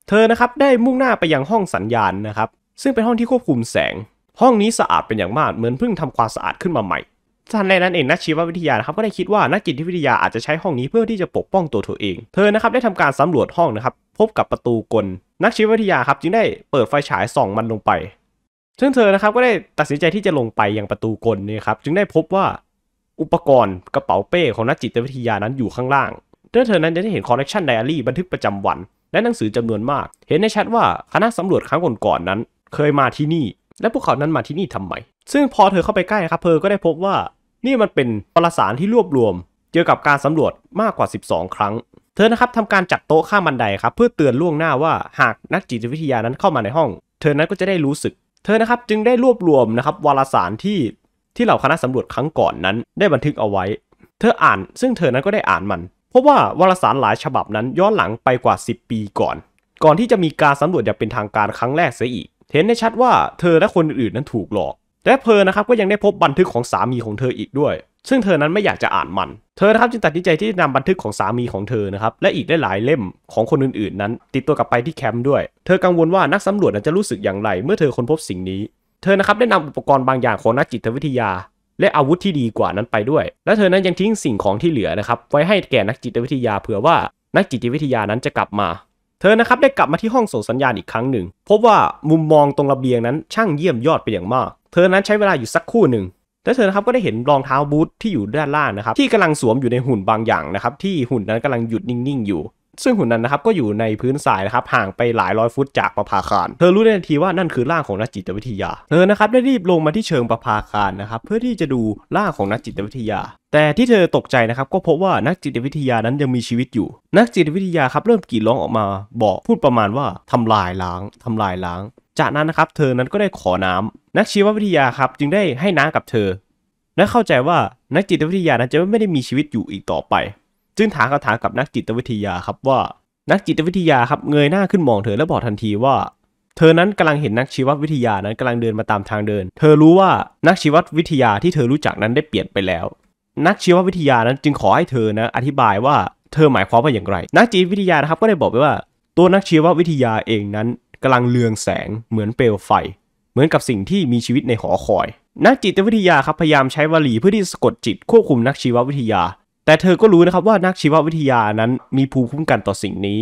เธอนะครับได้มุ่งหน้าไปยังห้องสัญญาณนะครับ ซึ่งเป็นห้องที่ควบคุมแสง ห้องนี้สะอาดเป็นอย่างมากเหมือนเพิ่งทำความสะอาดขึ้นมาใหม่ท่านในนั้นเองนักชีววิทยานะครับก็ได้คิดว่านักจิตวิทยาอาจจะใช้ห้องนี้เพื่อที่จะปกป้องตัวเธอเอง เธอนะครับได้ทำการสำรวจห้องนะครับพบกับประตูกล นักชีววิทยาครับจึงได้เปิดไฟฉายส่องมันลงไปซึ่งเธอนะครับก็ได้ตัดสินใจที่จะลงไปยังประตูกลนี่ครับจึงได้พบว่าอุปกรณ์กระเป๋าเป้ของนักจิตวิทยานั้นอยู่ข้างล่างเธอเธอนั้นจะได้เห็นคอลเลกชันไดอารี่บันทึกประจำวัน และหนังสือจำนวนมาก เห็นได้ชัดว่า คณะสำรวจครั้งก่อนๆนั้น เคยมาที่นี่และพวกเขานั้นมาที่นี่ทำไม ซึ่งพอเธอเข้าไปใกล้ครับเธอก็ได้พบว่า นี่มันเป็นปรสารที่รวบรวม เกี่ยวกับการสำรวจมากกว่า 12 ครั้ง เธอนะครับทำการจัดโต๊ะข้ามบันไดครับเพื่อเตือนล่วงหน้าว่าหากนักจิตวิทยานั้นเข้ามาในห้อง เธอนั้นก็จะได้รู้สึก เธอนะครับจึงได้รวบรวมนะครับวารสารที่ที่เหล่าคณะสำรวจครั้งก่อนนั้น ได้บันทึกเอาไว้ เธออ่าน ซึ่งเธอนั้นก็ได้อ่านมันพบว่าวารสารหลายฉบับนั้นย้อนหลังไปกว่า 10 ปีก่อน ก่อนที่จะมีการสำรวจอย่างเป็นทางการครั้งแรกเสียอีกเห็นได้ชัดว่าเธอและคนอื่นนั้นถูกหลอกและเพอนะครับก็ยังได้พบบันทึกของสามีของเธออีกด้วย ซึ่งเธอนั้นไม่อยากจะอ่านมัน เธอนะครับจึงตัดสินใจที่จะนำบันทึกของสามีของเธอนะครับ และอีกได้หลายเล่มของคนอื่นๆ นั้นติดตัวกลับไปที่แคมป์ด้วย เธอกังวลว่านักสำรวจนั้นจะรู้สึกอย่างไร เมื่อเธอค้นพบสิ่งนี้ เธอนะครับได้นำอุปกรณ์บางอย่างของนักจิตวิทยา และอาวุธที่ดีกว่านั้นไปด้วย และเธอนั้นยังทิ้งสิ่งของที่เหลือนะครับไว้ให้แก่นักจิตวิทยาเผื่อว่านักจิตวิทยานั้นจะกลับมาเธอนะครับได้กลับมาที่ห้องส่งสัญญาณอีกครั้งหนึ่งพบว่า มุมมองตรงระเบียงนั้นช่างเยี่ยมยอดไปอย่างมาก เธอนั้นใช้เวลาอยู่สักคู่หนึ่งและเธอนะครับก็ได้เห็นรองเท้าบูทที่อยู่ด้านล่างนะครับที่กำลังสวมอยู่ในหุ่นบางอย่างนะครับที่หุ่นนั้นกำลังหยุดนิ่งๆ อยู่ซึ่งหุ่นนั้นนะครับก็อยู่ในพื้นทรายนะครับห่างไปหลายร้อยฟุต จากประภาคารเธอรู้ในทันทีว่านั่นคือร่างของนักจิตวิทยาเธอนะครับได้รีบลงมาที่เชิงประภาคารนะครับเพื่อที่จะดูร่างของนักจิตวิทยา แต่ที่เธอตกใจนะครับก็พบว่านักจิตวิทยานั้นยังมีชีวิตอยู่ นักจิตวิทยาครับเริ่มกรีดร้องออกมา บอกพูดประมาณว่าทำลายล้าง ทำลายล้าง จากนั้นนะครับ เธอนั้นก็ได้ขอน้ำ นักชีววิทยาครับจึงได้ให้น้ำกับเธอ และเข้าใจว่านักจิตวิทยานั้นจะไม่ได้มีชีวิตอยู่อีกต่อไปจึงถามคำถามกับนักจิตวิทยาครับว่า นักจิตวิทยาครับเงยหน้าขึ้นมองเธอแล้วบอกทันทีว่าเธอนั้นกำลังเห็นนักชีววิทยานั้นกำลังเดินมาตามทางเดิน เธอรู้ว่านักชีววิทยาที่เธอรู้จักนั้นได้เปลี่ยนไปแล้ว นักชีววิทยานั้นจึงขอให้เธอนะอธิบายว่าเธอหมายความว่าอย่างไร นักจิตวิทยานะครับก็ได้บอกไปว่า ตัวนักชีววิทยาเองนั้นกำลังเลืองแสง เหมือนเปลวไฟ เหมือนกับสิ่งที่มีชีวิตในหอคอย นักจิตวิทยาครับพยายามใช้วลีเพื่อที่สะกดจิตควบคุมนักชีววิทยาแต่เธอก็รู้นะครับว่านักชีววิทยานั้นมีภูมิคุ้มกันต่อสิ่งนี้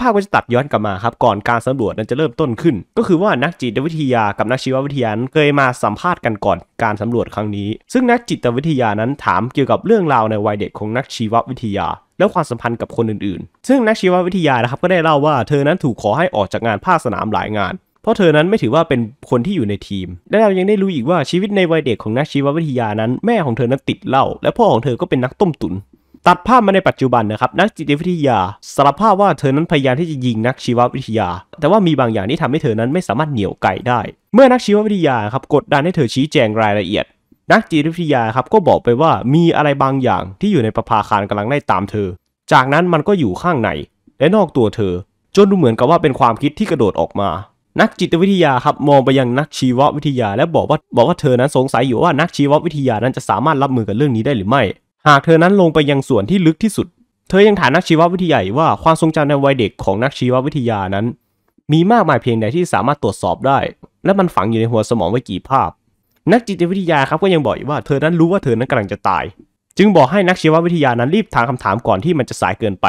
ภาพก็จะตัดย้อนกลับมาครับก่อนการสำรวจนั้นจะเริ่มต้นขึ้น ก็คือว่านักจิตวิทยากับนักชีววิทยานั้นเคยมาสัมภาษณ์กันก่อนการสำรวจครั้งนี้ ซึ่งนักจิตวิทยานั้นถามเกี่ยวกับเรื่องราวในวัยเด็กของนักชีววิทยา และความสัมพันธ์กับคนอื่น ๆ ซึ่งนักชีววิทยานะครับก็ได้เล่าว่า เธอนั้นถูกขอให้ออกจากงานภาคสนามหลายงานเพราะเธอนั้นไม่ถือว่าเป็นคนที่อยู่ในทีม และเรายังได้รู้อีกว่าชีวิตในวัยเด็กของนักชีววิทยานั้น แม่ของเธอนั้นติดเหล้าและพ่อของเธอก็เป็นนักต้มตุน ตัดภาพมาในปัจจุบันนะครับนักจิตวิทยาสารภาพว่าเธอนั้นพยายามที่จะยิงนักชีววิทยา แต่ว่ามีบางอย่างที่ทำให้เธอนั้นไม่สามารถเหนี่ยวไก่ได้ เมื่อนักชีววิทยาครับกดดันให้เธอชี้แจงรายละเอียด นักจิตวิทยาครับก็บอกไปว่ามีอะไรบางอย่างที่อยู่ในประภาคารกำลังไล่ตามเธอ จากนั้นมันก็อยู่ข้างในและนอกตัวเธอ จนดูเหมือนกับว่าเป็นความคิดที่กระโดดออกมานักจิตวิทยาครับมองไปยังนักชีววิทยา และบอกว่าบอกว่าเธอนั้นสงสัยอยู่ว่านักชีววิทยานั้นจะสามารถรับมือกับเรื่องนี้ได้หรือไม่ หากเธอนั้นลงไปยังส่วนที่ลึกที่สุด เธอยังถามนักชีววิทยาว่าความทรงจำในวัยเด็กของนักชีววิทยานั้น มีมากมายเพียงใดที่สามารถตรวจสอบได้ และมันฝังอยู่ในหัวสมองไว้กี่ภาพ นักจิตวิทยาครับก็ยังบอกว่าเธอนั้นรู้ว่าเธอนั้นกำลังจะตาย จึงบอกให้นักชีววิทยานั้นรีบถามคำถามก่อนที่มันจะสายเกินไป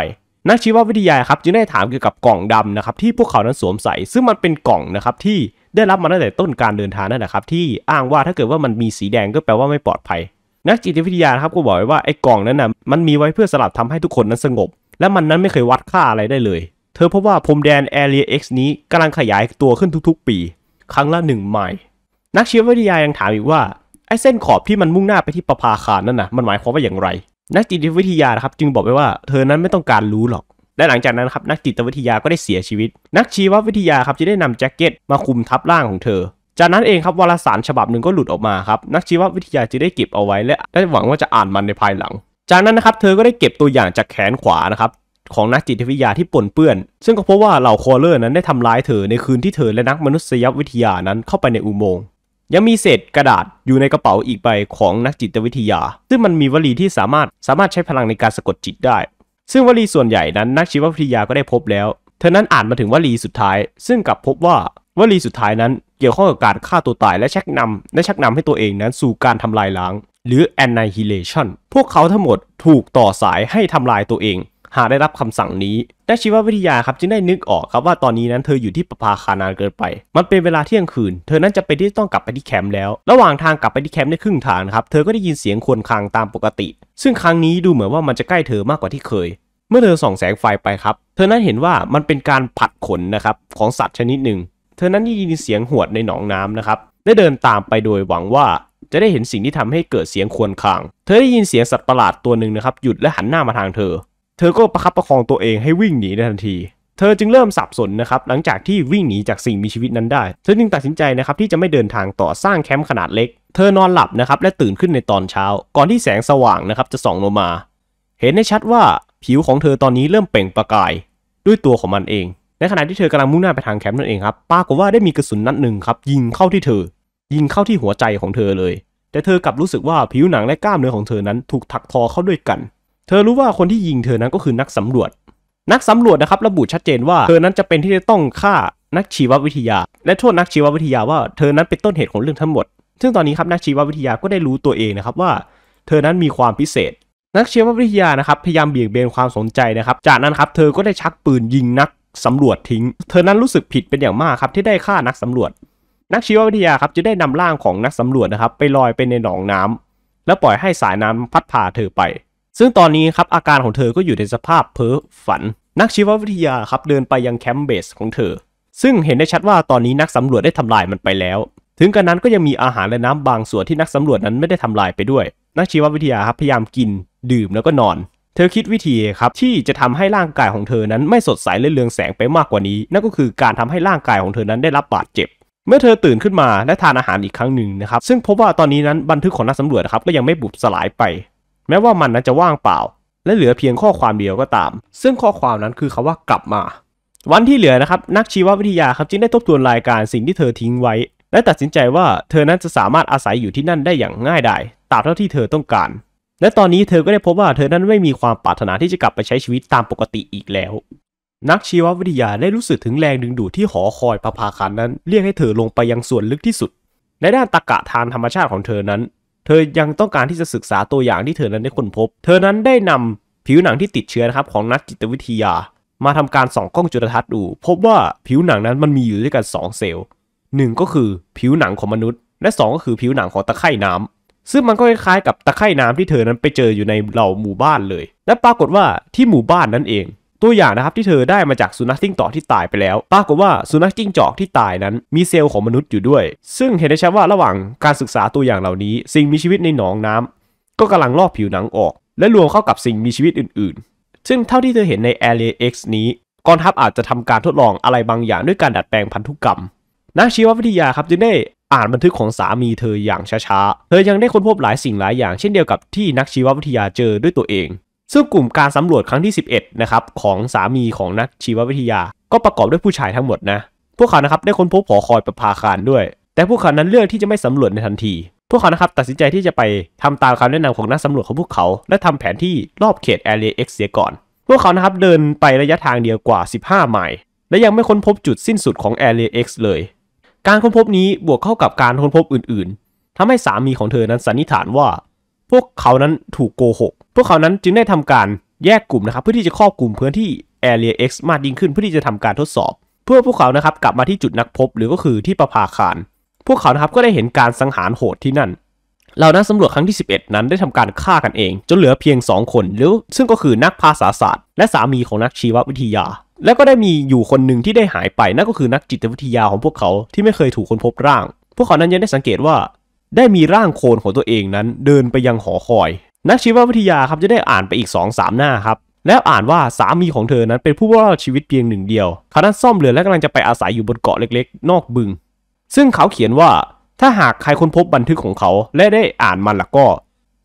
นักชีววิทยาครับจึงได้ถามเกี่ยวกับกล่องดำนะครับที่พวกเขานั้นสวมใส่ซึ่งมันเป็นกล่องนะครับที่ได้รับมาตั้งแต่ต้นการเดินทางนั่นแหละครับที่อ้างว่าถ้าเกิดว่ามันมีสีแดงก็แปลว่าไม่ปลอดภัย นักจิตวิทยาครับก็บอกไว้ว่าไอ้กล่องนั้นนะมันมีไว้เพื่อสลับทำให้ทุกคนนั้นสงบ และมันนั้นไม่เคยวัดค่าอะไรได้เลย เธอพบว่าพรมแดนแอเรียเนี้กำลังขยายตัวขึ้นทุกๆ ปี ครั้งละ1ไมล์นักชีววิทยายังถามอีกว่าไอ้เส้นขอบที่มันมุ่งหน้าไปที่ประภาคารนั่นนะมันหมายความว่าอย่างไรนักจิตวิทยานะครับจึงบอกไปว่าเธอนั้นไม่ต้องการรู้หรอกและหลังจากนั้นครับนักจิตวิทยาก็ได้เสียชีวิต นักชีววิทยาครับจะได้นำแจ็คเก็ตมาคุมทับร่างของเธอ จากนั้นเองครับวารสารฉบับหนึ่งก็หลุดออกมาครับนักชีววิทยาจึงได้เก็บเอาไว้ และได้หวังว่าจะอ่านมันในภายหลัง จากนั้นนะครับเธอก็ได้เก็บตัวอย่างจากแขนขวานะครับของนักจิตวิทยาที่ปนเปื้อน ซึ่งก็พบว่าเหล่าคอเลอร์นั้นได้ทำร้ายเธอในคืนที่เธอและนักมนุษยวิทยานั้นเข้าไปในอุโมงค์ยังมีเศษกระดาษอยู่ในกระเป๋าอีกใบของนักจิตวิทยา ซึ่งมันมีวลีที่สามารถสามารถใช้พลังในการสะกดจิตได้ ซึ่งวลีส่วนใหญ่นั้นนักชีววิทยาก็ได้พบแล้วเธอนั้นอ่านมาถึงวลีสุดท้ายซึ่งกลับพบว่าวลีสุดท้ายนั้นเกี่ยวข้องกับการฆ่าตัวตายและชักนำและชักนำให้ตัวเองนั้นสู่การทำลายล้างหรือ annihilation พวกเขาทั้งหมดถูกต่อสายให้ทำลายตัวเองหากได้รับคำสั่งนี้ นักชีววิทยาครับจึงได้นึกออกครับว่าตอนนี้นั้นเธออยู่ที่ประภาคานานเกินไป มันเป็นเวลาเที่ยงคืน เธอนั้นจะไปที่ต้องกลับไปที่แคมป์แล้ว ระหว่างทางกลับไปที่แคมป์ได้ครึ่งทางครับ เธอก็ได้ยินเสียงควนคางตามปกติ ซึ่งครั้งนี้ดูเหมือนว่ามันจะใกล้เธอมากกว่าที่เคย เมื่อเธอส่องแสงไฟไปครับ เธอนั้นเห็นว่ามันเป็นการผัดขนนะครับของสัตว์ชนิดหนึ่ง เธอนั้นได้ยินเสียงหวดในหนองน้ำนะครับ ได้เดินตามไปโดยหวังว่าจะได้เห็นสิ่งที่ทำให้เกิดเสียงควนคาง เธอได้ยินเสียงสัตว์ประหลาดตัวหนึ่งนะครับหยุดและหันหน้ามาทางเธอธอก็ประคับประคองตัวเองให้วิ่งหนีในทันที เธอจึงเริ่มสับสนนะครับหลังจากที่วิ่งหนีจากสิ่งมีชีวิตนั้นได้ เธอจึงตัดสินใจนะครับที่จะไม่เดินทางต่อสร้างแคมป์ขนาดเล็ก เธอนอนหลับนะครับ และตื่นขึ้นในตอนเช้า ก่อนที่แสงสว่างนะครับจะส่องลงมา เห็นได้ชัดว่าผิวของเธอตอนนี้เริ่มเปล่งประกาย ด้วยตัวของมันเองในขณะที่เธอกำลังมุ่งหน้าไปทางแคมป์นั่นเองครับ ปรากฏว่าได้มีกระสุนนัดหนึ่งครับยิงเข้าที่เธอ ยิงเข้าที่หัวใจของเธอเลย แต่เธอกลับรู้สึกว่าผิวหนังและกล้ามเนื้อของเธอนั้นถูกถักทอเข้าด้วยกันเธอรู้ว่าคนที่ยิงเธอนั้นก็คือนักสำรวจ นักสำรวจนะครับระบุชัดเจนว่าเธอนั้นจะเป็นที่จะต้องฆ่านักชีววิทยา และโทษนักชีววิทยาว่าเธอนั้นเป็นต้นเหตุของเรื่องทั้งหมด ซึ่งตอนนี้ครับนักชีววิทยาก็ได้รู้ตัวเองนะครับ ว่าเธอนั้นมีความพิเศษ นักชีววิทยานะครับพยายามเบี่ยงเบนความสนใจนะครับ จากนั้นครับเธอก็ได้ชักปืนยิงนักสำรวจทิ้ง เธอนั้นรู้สึกผิดเป็นอย่างมากครับที่ได้ฆ่านักสำรวจ นักชีววิทยาครับจะได้นำร่างของนักสำรวจนะครับไปลอยไปในหนองน้ำ และปล่อยให้สายน้ำพัดพาเธอไปซึ่งตอนนี้ครับอาการของเธอก็อยู่ในสภาพเพ้อฝัน นักชีววิทยาครับเดินไปยังแคมป์เบสของเธอ ซึ่งเห็นได้ชัดว่าตอนนี้นักสำรวจได้ทำลายมันไปแล้ว ถึงกระนั้นก็ยังมีอาหารและน้ำบางส่วนที่นักสำรวจนั้นไม่ได้ทำลายไปด้วย นักชีววิทยาครับพยายามกิน ดื่มแล้วก็นอน เธอคิดวิธีครับที่จะทำให้ร่างกายของเธอนั้นไม่สดใสและเรืองแสงไปมากกว่านี้นั่นก็คือการทำให้ร่างกายของเธอนั้นได้รับบาดเจ็บ เมื่อเธอตื่นขึ้นมาและทานอาหารอีกครั้งหนึ่งนะครับซึ่งพบว่าตอนนี้นั้นบันทึกของนักสำรวจครับก็ยังไม่บุบสลายไปแม้ว่ามันนั้นจะว่างเปล่า และเหลือเพียงข้อความเดียวก็ตาม ซึ่งข้อความนั้นคือคาว่ากลับมา วันที่เหลือนะครับนักชีววิทยาครับจึงได้ทบทวนรายการสิ่งที่เธอทิ้งไว้ และตัดสินใจว่าเธอนั้นจะสามารถอาศัยอยู่ที่นั่นได้อย่างง่ายดายตามเท่าที่เธอต้องการ และตอนนี้เธอก็ได้พบว่าเธอนั้นไม่มีความปรารถนาที่จะกลับไปใช้ชีวิตตามปกติอีกแล้ว นักชีววิทยาได้รู้สึกถึงแรงดึงดูดที่หอคอยประภาคันนั้น เรียกให้เธอลงไปยังส่วนลึกที่สุด ในด้านตะกะทางธรรมชาติของเธอนั้นเธอยังต้องการที่จะศึกษาตัวอย่างที่เธอนั้นได้ค้นพบ เธอนั้นได้นำผิวหนังที่ติดเชื้อนะครับของนักจิตวิทยา มาทำการส่องกล้องจุลทรรศน์ดูพบว่าผิวหนังนั้นมันมีอยู่ด้วยกัน 2 เซลล์หนึ่งก็คือผิวหนังของมนุษย์และ 2 ก็คือผิวหนังของตะไคร่น้ำซึ่งมันก็คล้ายๆกับตะไคร่น้ำที่เธอนั้นไปเจออยู่ในเหล่าหมู่บ้านเลย และปรากฏว่าที่หมู่บ้านนั่นเองตัวอย่างนะครับที่เธอได้มาจากสุนัขจิ้งจอกที่ตายไปแล้ว ปรากฏว่าสุนัขจิ้งจอกที่ตายนั้น มีเซลล์ของมนุษย์อยู่ด้วย ซึ่งเห็นได้ชัดว่าระหว่างการศึกษาตัวอย่างเหล่านี้สิ่งมีชีวิตในหนองน้ำ ก็กำลังลอกผิวหนังออก และรวมเข้ากับสิ่งมีชีวิตอื่นๆซึ่งเท่าที่เธอเห็นในแอ Area X นี้กองทัพอาจจะทำการทดลองอะไรบางอย่างด้วยการดัดแปลงพันธุกรรม นักชีววิทยาครับจึงได้อ่านบันทึกของสามีเธออย่างช้าๆเธอยังได้ค้นพบหลายสิ่งหลายอย่างเช่นเดียวกับที่นักชีววิทยาเจอด้วยตัวเองซึ่งกลุ่มการสำรวจครั้งที่11นะครับของสามีของนักชีววิทยา ก็ประกอบด้วยผู้ชายทั้งหมดนะ พวกเขานะครับได้ค้นพบหอคอยประภาคารด้วย แต่พวกเขานั้นเลือกที่จะไม่สำรวจในทันที พวกเขานะครับตัดสินใจที่จะไปทำตามคำแนะนำของนักสำรวจของพวกเขา และทำแผนที่รอบเขตแอเรียเอ็กเสียก่อน พวกเขานะครับเดินไประยะทางเดียวกว่า 15ไมล์และยังไม่ค้นพบจุดสิ้นสุดของแอเรียเอ็กเลย การค้นพบนี้บวกเข้ากับการค้นพบอื่น ๆ ทำให้สามีของเธอนั้นสันนิษฐานว่าพวกเขานั้นถูกโกหก พวกเขานั้นจึงได้ทำการแยกกลุ่มนะครับเพื่อที่จะครอบกลุ่มพื้นที่ Area X มากยิ่งขึ้นเพื่อที่จะทำการทดสอบ เพื่อพวกเขานะครับกลับมาที่จุดนักพบหรือก็คือที่ประภาคาร พวกเขานะครับก็ได้เห็นการสังหารโหดที่นั่นเรานักสำรวจครั้งที่11 นั้นได้ทำการฆ่ากันเอง จนเหลือเพียง 2 คนหรือซึ่งก็คือนักภาษาศาสตร์ และสามีของนักชีววิทยา และก็ได้มีอยู่คนหนึ่งที่ได้หายไป นั่นก็คือนักจิตวิทยาของพวกเขาที่ไม่เคยถูกคนพบร่าง พวกเขานั้นยังได้สังเกตว่าได้มีร่างโคลนของตัวเองนั้นเดินไปยังหอคอย นักชีววิทยาครับจะได้อ่านไปอีก2สหน้าครับ แล้วอ่านว่า สามีของเธอนั้นเป็นผู้รอดชีวิตเพียงหนึ่งเดียวเขานั้นซ่อมเรือและกำลังจะไปอาศัยอยู่บนเกาะเล็กๆ นอกบึง ซึ่งเขาเขียนว่าถ้าหากใครค้นพบบันทึกของเขาและได้อ่านมันล่ะก็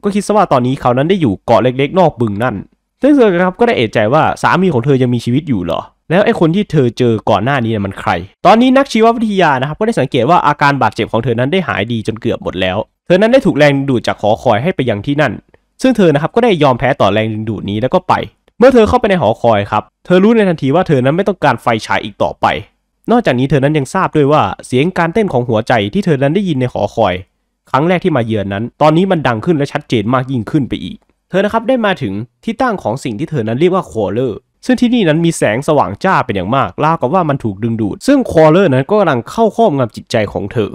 ก็คิดซะว่าตอนนี้เขานั้นได้อยู่เกาะเล็ก ๆ นอกบึงนั่นซึ่งเธอครับก็ได้เอะใจว่าสามีของเธอยังมีชีวิตอยู่เหรอแล้วไอ้คนที่เธอเจอก่อนหน้านี้มันใคร ตอนนี้นักชีววิทยานะครับก็ได้สังเกตว่าอาการบาดเจ็บของเธอนั้นได้หายดีจนเกือบหมดแล้ว เธอนั้นได้ถูกแรงดูดจากหอคอยให้ไปยังที่นั่น ซึ่งเธอนะครับก็ได้ยอมแพ้ต่อแรงดึงดูดนี้แล้วก็ไป เมื่อเธอเข้าไปในหอคอยครับ เธอรู้ในทันทีว่าเธอนั้นไม่ต้องการไฟฉายอีกต่อไป นอกจากนี้เธอนั้นยังทราบด้วยว่าเสียงการเต้นของหัวใจที่เธอนั้นได้ยินในหอคอย ครั้งแรกที่มาเยือนนั้น ตอนนี้มันดังขึ้นและชัดเจนมากยิ่งขึ้นไปอีก เธอนะครับได้มาถึงที่ตั้งของสิ่งที่เธอนั้นเรียกว่าโคเลอร์ซึ่งที่นี่นั้นมีแสงสว่างจ้าเป็นอย่างมากราวกับว่ามันถูกดึงดูด ซึ่งคอเลอร์นั้นก็กำลังเข้าครอบงำจิตใจของเธอ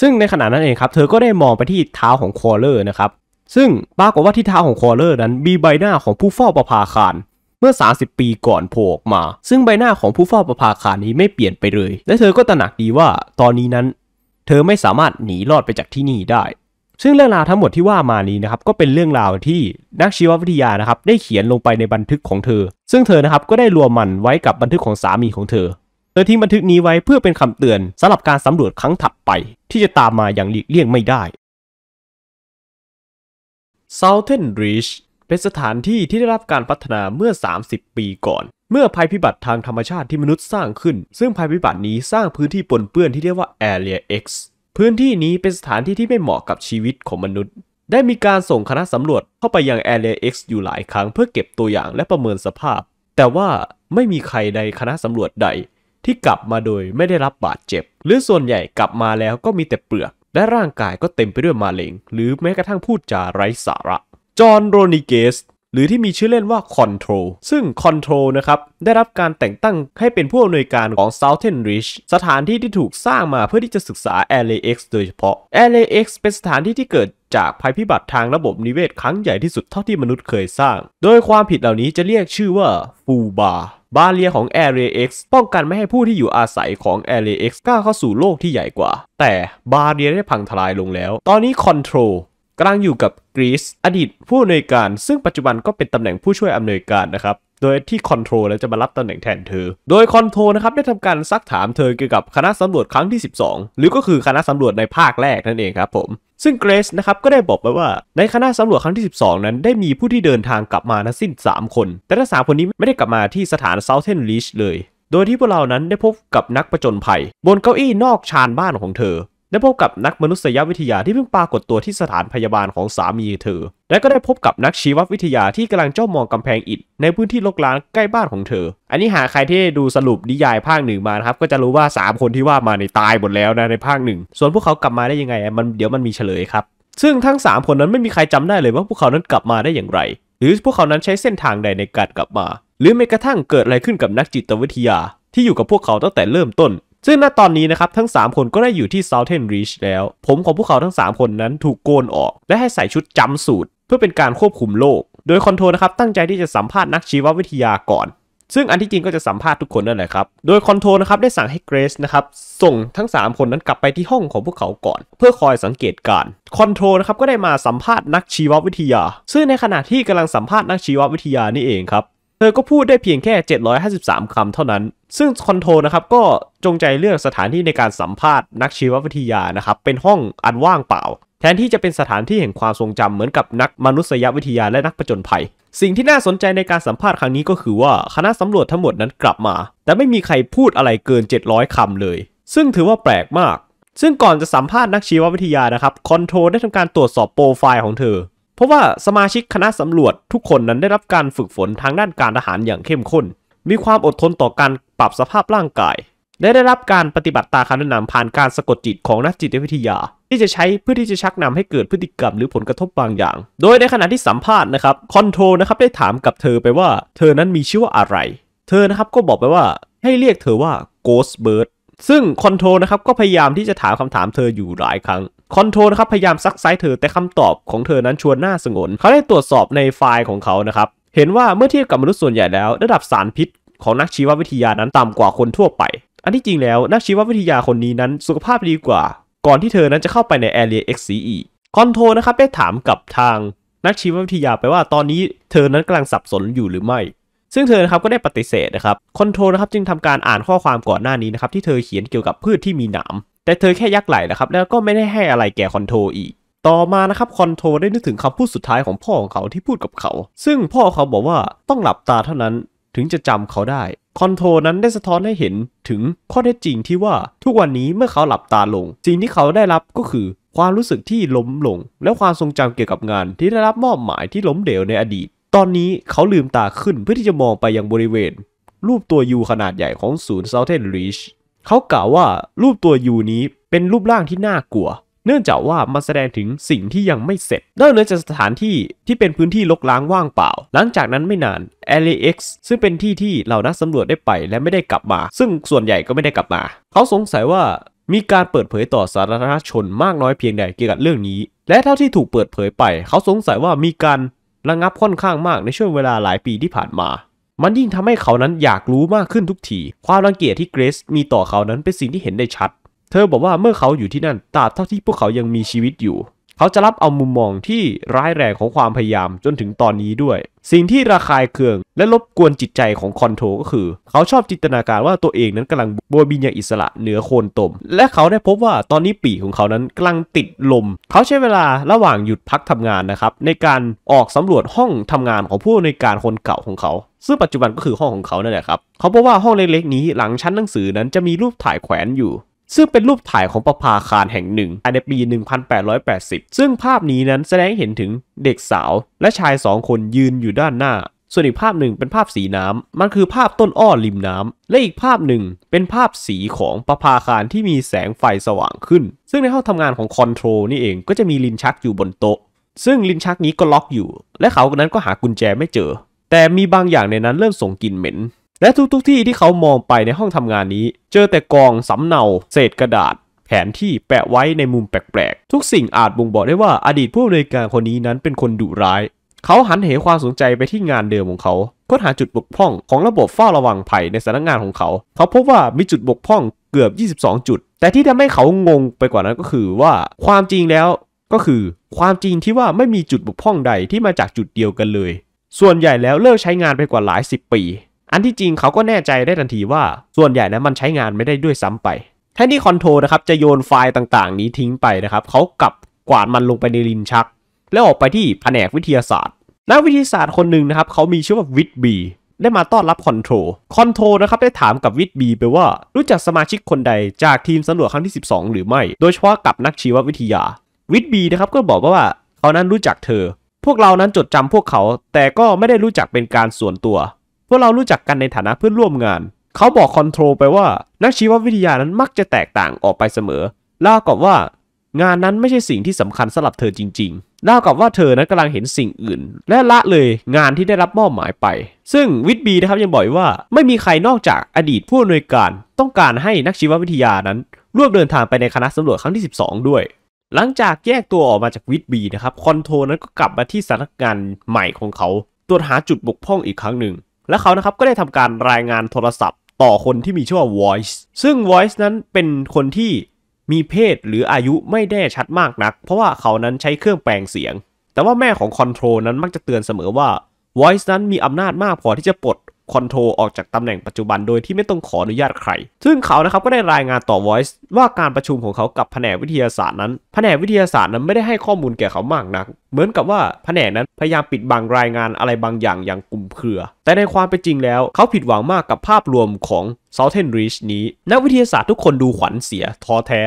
ซึ่งในขณะนั้นเองครับ เธอก็ได้มองไปที่เท้าของคอเลอร์นะครับ ซึ่งปรากฏว่าที่เท้าของคอเลอร์นั้นมีใบหน้าของผู้เฝ้าประภาคารเมื่อ 30 ปีก่อนโผล่ออกมา ซึ่งใบหน้าของผู้เฝ้าประภาคารนี้ไม่เปลี่ยนไปเลย และเธอก็ตระหนักดีว่าตอนนี้นั้น เธอไม่สามารถหนีรอดไปจากที่นี่ได้ซึ่งเรื่องราวทั้งหมดที่ว่ามานี้นะครับก็เป็นเรื่องราวที่นักชีววิทยานะครับได้เขียนลงไปในบันทึกของเธอ ซึ่งเธอนะครับก็ได้รวมมันไว้กับบันทึกของสามีของเธอเธอทิ้งบันทึกนี้ไว้เพื่อเป็นคำเตือนสำหรับการสำรวจครั้งถัดไปที่จะตามมาอย่างหลีกเลี่ยงไม่ได้ Southern Reach เป็นสถานที่ที่ได้รับการพัฒนาเมื่อ 30 ปีก่อน เมื่อภัยพิบัติทางธรรมชาติที่มนุษย์สร้างขึ้น ซึ่งภัยพิบัตินี้สร้างพื้นที่ปนเปื้อนที่เรียกว่า Area X พื้นที่นี้เป็นสถานที่ที่ไม่เหมาะกับชีวิตของมนุษย์ ได้มีการส่งคณะสำรวจเข้าไปยัง Area X อยู่หลายครั้งเพื่อเก็บตัวอย่างและประเมินสภาพ แต่ว่าไม่มีใครในคณะสำรวจใดที่กลับมาโดยไม่ได้รับบาดเจ็บ หรือส่วนใหญ่กลับมาแล้วก็มีแต่เปลือก และร่างกายก็เต็มไปด้วยมาเร็งหรือแม้กระทั่งพูดจาไร้สาระ จอห์น โรนิเกสหรือที่มีชื่อเล่นว่า Control ซึ่ง Control นะครับ ได้รับการแต่งตั้งให้เป็นผู้อำนวยการของ Southern r i c h สถานที่ที่ถูกสร้างมาเพื่อที่จะศึกษา LAX โดยเฉพาะ LAX เป็นสถานที่ที่เกิดจากภัยพิบัติทางระบบนิเวศครั้งใหญ่ที่สุดเท่าที่มนุษย์เคยสร้าง โดยความผิดเหล่านี้จะเรียกชื่อว่าฟูบาบาเรียของ Area X ป้องกันไม่ให้ผู้ที่อยู่อาศัยของ Area X กล้าเข้าสู่โลกที่ใหญ่กว่าแต่บาเรียได้พังทลายลงแล้ว ตอนนี้ Control กำลังอยู่กับกรีซอดีต ผู้อำนวยการ ซึ่งปัจจุบันก็เป็นตำแหน่งผู้ช่วยอำนวยการนะครับโดยที่คอนโทรลแล้วจะมารับตำแหน่งแทนเธอ โดยคอนโทรนะครับได้ทำการซักถามเธอเกี่ยวกับคณะสำรวจครั้งที่ 12 หรือก็คือคณะสำรวจในภาคแรกนั่นเองครับผมซึ่งเกรซนะครับก็ได้บอกไปว่าในคณะสำรวจครั้งที่12 นั้นได้มีผู้ที่เดินทางกลับมาทั้งสิ้น 3 คน แต่ทั้งสามคนนี้ไม่ได้กลับมาที่สถานเซาเทนลิชเลยโดยที่พวกเรานั้นได้พบกับนักประจนภัย บนเก้าอี้นอกชานบ้านของเธอได้พบกับนักมนุษยวิทยาที่เพิ่งปรากฏตัวที่สถานพยาบาลของสามีเธอ และก็ได้พบกับนักชีววิทยาที่กำลังเจ้ามองกำแพงอิฐในพื้นที่ลกล้างใกล้บ้านของเธอ อันนี้หาใครที่ดูสรุปนิยายภาคหนึ่งมาครับ ก็จะรู้ว่า 3 คนที่ว่ามาในตายหมดแล้วนะในภาคหนึ่ง ส่วนพวกเขากลับมาได้ยังไงมันเดี๋ยวมันมีเฉลยครับ ซึ่งทั้ง 3 คนนั้นไม่มีใครจำได้เลยว่าพวกเขานั้นกลับมาได้อย่างไร หรือพวกเขานั้นใช้เส้นทางใดในการกลับมา หรือแม้กระทั่งเกิดอะไรขึ้นกับนักจิตวิทยาที่อยู่กับพวกเขาตั้งแต่เริ่มต้นซึ่งณตอนนี้นะครับ ทั้ง 3 คนก็ได้อยู่ที่ Southern Reach แล้ว ผมของพวกเขาทั้ง 3 คนนั้นถูกโกนออก และให้ใส่ชุดจำสูตร เพื่อเป็นการควบคุมโลก โดยคอนโทรนะครับ ตั้งใจที่จะสัมภาษณ์นักชีววิทยาก่อน ซึ่งอันที่จริงก็จะสัมภาษณ์ทุกคนนั่นแหละครับ โดยคอนโทรนะครับ ได้สั่งให้เกรซนะครับ ส่งทั้ง 3 คนนั้นกลับไปที่ห้องของพวกเขาก่อน เพื่อคอยสังเกตการคอนโทรนะครับก็ได้มาสัมภาษณ์นักชีววิทยาซึ่งในขณะที่กำลังสัมภาษณ์นักชีววิทยานี่เองครับเธอก็พูดได้เพียงแค่ 753คำเท่านั้น ซึ่งคอนโทรนะครับ ก็จงใจเลือกสถานที่ในการสัมภาษณ์นักชีววิทยานะครับ เป็นห้องอันว่างเปล่า แทนที่จะเป็นสถานที่แห่งความทรงจำเหมือนกับนักมนุษยวิทยาและนักประจนภัย สิ่งที่น่าสนใจในการสัมภาษณ์ครั้งนี้ก็คือว่าคณะสำรวจทั้งหมดนั้นกลับมาแต่ไม่มีใครพูดอะไรเกิน700คำเลย ซึ่งถือว่าแปลกมาก ซึ่งก่อนจะสัมภาษณ์นักชีววิทยานะครับคอนโทรได้ทำการตรวจสอบโปรไฟล์ของเธอเพราะว่าสมาชิกคณะสำรวจทุกคนนั้นได้รับการฝึกฝนทางด้านการทหารอย่างเข้มข้น มีความอดทนต่อการปรับสภาพร่างกาย และได้รับการปฏิบัติตาคำแนะนำผ่านการสะกดจิตของนักจิตวิทยา ที่จะใช้เพื่อที่จะชักนำให้เกิดพฤติกรรมหรือผลกระทบบางอย่าง โดยในขณะที่สัมภาษณ์นะครับคอนโทรนะครับได้ถามกับเธอไปว่า เธอนั้นมีชื่อว่าอะไร เธอนะครับก็บอกไปว่าให้เรียกเธอว่า Ghost Bird ซึ่งคอนโทรนะครับก็พยายามที่จะถามคำถามเธออยู่หลายครั้งคอนโทรนะครับพยายามซักไซส์เธอแต่คำตอบของเธอนั้นชวนน่าสงน เขาได้ตรวจสอบในไฟล์ของเขานะครับเห็นว่าเมื่อเทียบกับมนุษย์ส่วนใหญ่แล้ว ระดับสารพิษของนักชีววิทยานั้นต่ำกว่าคนทั่วไป อันที่จริงแล้วนักชีววิทยาคนนี้นั้นสุขภาพดีกว่าก่อนที่เธอนั้นจะเข้าไปในแอเรีย XCE คอนโทรนะครับได้ถามกับทางนักชีววิทยาไปว่าตอนนี้ เธอนั้นกำลังสับสนอยู่หรือไม่ซึ่งเธอนะครับก็ได้ปฏิเสธนะครับคอนโทรนะครับจึงทำการอ่านข้อความก่อนหน้านี้นะครับที่เธอเขียนเกี่ยวกับพืชที่มีหนามแต่เธอแค่ยักไหล่นะครับแล้วก็ไม่ได้ให้อะไรแก่คอนโทรอีก ต่อมานะครับคอนโทรได้นึกถึงคำพูดสุดท้ายของพ่อของเขาที่พูดกับเขา ซึ่งพ่อเขาบอกว่าต้องหลับตาเท่านั้นถึงจะจำเขาได้ คอนโทรนั้นได้สะท้อนให้เห็นถึงข้อเท็จจริงที่ว่าทุกวันนี้เมื่อเขาหลับตาลงสิ่งที่เขาได้รับก็คือความรู้สึกที่ล้มลง และความทรงจำเกี่ยวกับงานที่ได้รับมอบหมายที่ล้มเหลวในอดีต ตอนนี้เขาลืมตาขึ้นเพื่อที่จะมองไปยังบริเวณ รูปตัวยูขนาดใหญ่ของศูนย์เซาเทนริชเขากล่าวว่ารูปตัวยูนี้เป็นรูปร่างที่น่ากลัวเนื่องจากว่ามันแสดงถึงสิ่งที่ยังไม่เสร็จนอกเหนือจากสถานที่ที่เป็นพื้นที่ลกล้างว่างเปล่า หลังจากนั้นไม่นาน LAX ซึ่งเป็นที่ที่เหล่านักสำรวจได้ไปและไม่ได้กลับมา ซึ่งส่วนใหญ่ก็ไม่ได้กลับมา เขาสงสัยว่ามีการเปิดเผยต่อสาธารณชนมากน้อยเพียงใดเกี่ยวกับเรื่องนี้ และเท่าที่ถูกเปิดเผยไป เขาสงสัยว่ามีการระงับค่อนข้างมากในช่วงเวลาหลายปีที่ผ่านมามันยิ่งทำให้เขานั้นอยากรู้มากขึ้นทุกที ความรังเกียจที่เกรซมีต่อเขานั้นเป็นสิ่งที่เห็นได้ชัด เธอบอกว่าเมื่อเขาอยู่ที่นั่นตราบเท่าที่พวกเขายังมีชีวิตอยู่เขาจะรับเอามุมมองที่ร้ายแรง ของความพยายามจนถึงตอนนี้ด้วย สิ่งที่ระคายเคือง และลบกวนจิตใจของคอนโทก็คือ เขาชอบจินตนาการว่าตัวเองนั้นกำลังบัวบินอย่างอิสระเหนือโคนตม และเขาได้พบว่าตอนนี้ปีของเขานั้นกำลังติดลม เขาใช้เวลาระหว่างหยุดพักทำงานนะครับ ในการออกสำรวจห้องทำงานของผู้ในการคนเก่าของเขาซึ่งปัจจุบันก็คือห้องของเขานั่นแหละครับเขาพบว่าห้องเล็กๆนี้ หลังชั้นหนังสือนั้นจะมีรูปถ่ายแขวนอยู่ซึ่งเป็นรูปถ่ายของประภาคารแห่งหนึ่งใน ปี 1880 ซึ่งภาพนี้นั้นแสดงให้เห็นถึงเด็กสาวและชายสองคนยืนอยู่ด้านหน้า ส่วนอีกภาพหนึ่งเป็นภาพสีน้ำมันคือภาพต้นอ้อริมน้ำ และอีกภาพหนึ่งเป็นภาพสีของประภาคารที่มีแสงไฟสว่างขึ้น ซึ่งในห้องทำงานของคอนโทรนี่เองก็จะมีลินชักอยู่บนโต๊ะ ซึ่งลินชักนี้ก็ล็อกอยู่ และเขานั้นก็หากุญแจไม่เจอ แต่มีบางอย่างในนั้นเริ่มส่งกลิ่นเหม็นและทุกๆที่ที่เขามองไปในห้องทำงานนี้ เจอแต่กองสำเนา เศษกระดาษ แผนที่แปะไว้ในมุมแปลกๆทุกสิ่งอาจบ่งบอกได้ว่าอดีตผู้อำนวยการคนนี้นั้นเป็นคนดุร้าย เขาหันเหความสนใจไปที่งานเดิมของเขาค้นหาจุดบกพร่องของระบบเฝ้าระวังภัยในสำนักงานของเขา เขาพบว่ามีจุดบกพร่องเกือบ 22 จุด แต่ที่ทำให้เขางงไปกว่านั้นก็คือว่า ความจริงแล้วก็คือ ความจริงที่ว่าไม่มีจุดบกพร่องใดที่มาจากจุดเดียวกันเลย ส่วนใหญ่แล้วเลิกใช้งานไปกว่าหลาย 10 ปีอันที่จริงเขาก็แน่ใจได้ทันทีว่าส่วนใหญ่นะมันใช้งานไม่ได้ด้วยซ้ำไป แทนที่คอนโทรนะครับจะโยนไฟล์ต่างๆ นี้ทิ้งไปนะครับ เขากลับกวาดมันลงไปในลินชัก แล้วออกไปที่แผนกวิทยาศาสตร์นักวิทยาศาสตร์คนหนึ่งนะครับเขามีชื่อว่าวิทบีได้มาต้อนรับคอนโทรคอนโทรนะครับได้ถามกับวิทบีไปว่ารู้จักสมาชิกคนใดจากทีมสำรวจครั้งที่12 หรือไม่ โดยเฉพาะกับนักชีววิทยา วิทบีนะครับก็บอกว่าเขานั้นรู้จักเธอ พวกเรานั้นจดจำพวกเขา แต่ก็ไม่ได้รู้จักเป็นการส่วนตัววกเรารู้จักกันในฐานะเพื่อนร่วมงาน เขาบอกคอนโทรลไปว่านักชีววิทยานั้นมักจะแตกต่างออกไปเสมอเล่ากับว่า งานนั้นไม่ใช่สิ่งที่สำคัญสำหรับเธอจริงๆเล่ากับว่าเธอนั้นกำลังเห็นสิ่งอื่น และละเลยงานที่ได้รับมอบหมายไป ซึ่งวิทบีนะครับยังบอกว่าไม่มีใครนอกจากอดีตผู้อำนวยการ ต้องการให้นักชีววิทยานั้นร่วมเดินทางไปในคณะสำรวจครั้งที่12 ด้วย หลังจากแยกตัวออกมาจากวิทบีนะครับคอนโทรนั้นก็กลับมาที่สถานการณ์ใหม่ของเขาตรวจหาจุดบกพร่องอีกครั้งหนึ่งและเขานะครับก็ได้ทำการรายงานโทรศัพท์ต่อคนที่มีชื่อว่า Voice ซึ่ง Voice นั้นเป็นคนที่มีเพศหรืออายุไม่แน่ชัดมากนัก เพราะว่าเขานั้นใช้เครื่องแปลงเสียง แต่ว่าแม่ของคอนโทรนั้นมักจะเตือนเสมอว่า Voice นั้นมีอำนาจมากพอที่จะปลดคอนโทรออกจากตำแหน่งปัจจุบันโดยที่ไม่ต้องขออนุญาตใคร ซึ่งเขานะครับก็ได้รายงานต่อ Voice ว่าการประชุมของเขากับแผนกวิทยาศาสตร์นั้น แผนกวิทยาศาสตร์นั้นไม่ได้ให้ข้อมูลแก่เขามากนัก เหมือนกับว่าแผนกนั้นพยายามปิดบังรายงานอะไรบางอย่างอย่างกลุ่มเครือ แต่ในความเป็นจริงแล้ว เขาผิดหวังมากกับภาพรวมของเซาเทนริชนี้ นักวิทยาศาสตร์ทุกคนดูขวัญเสียท้อแท้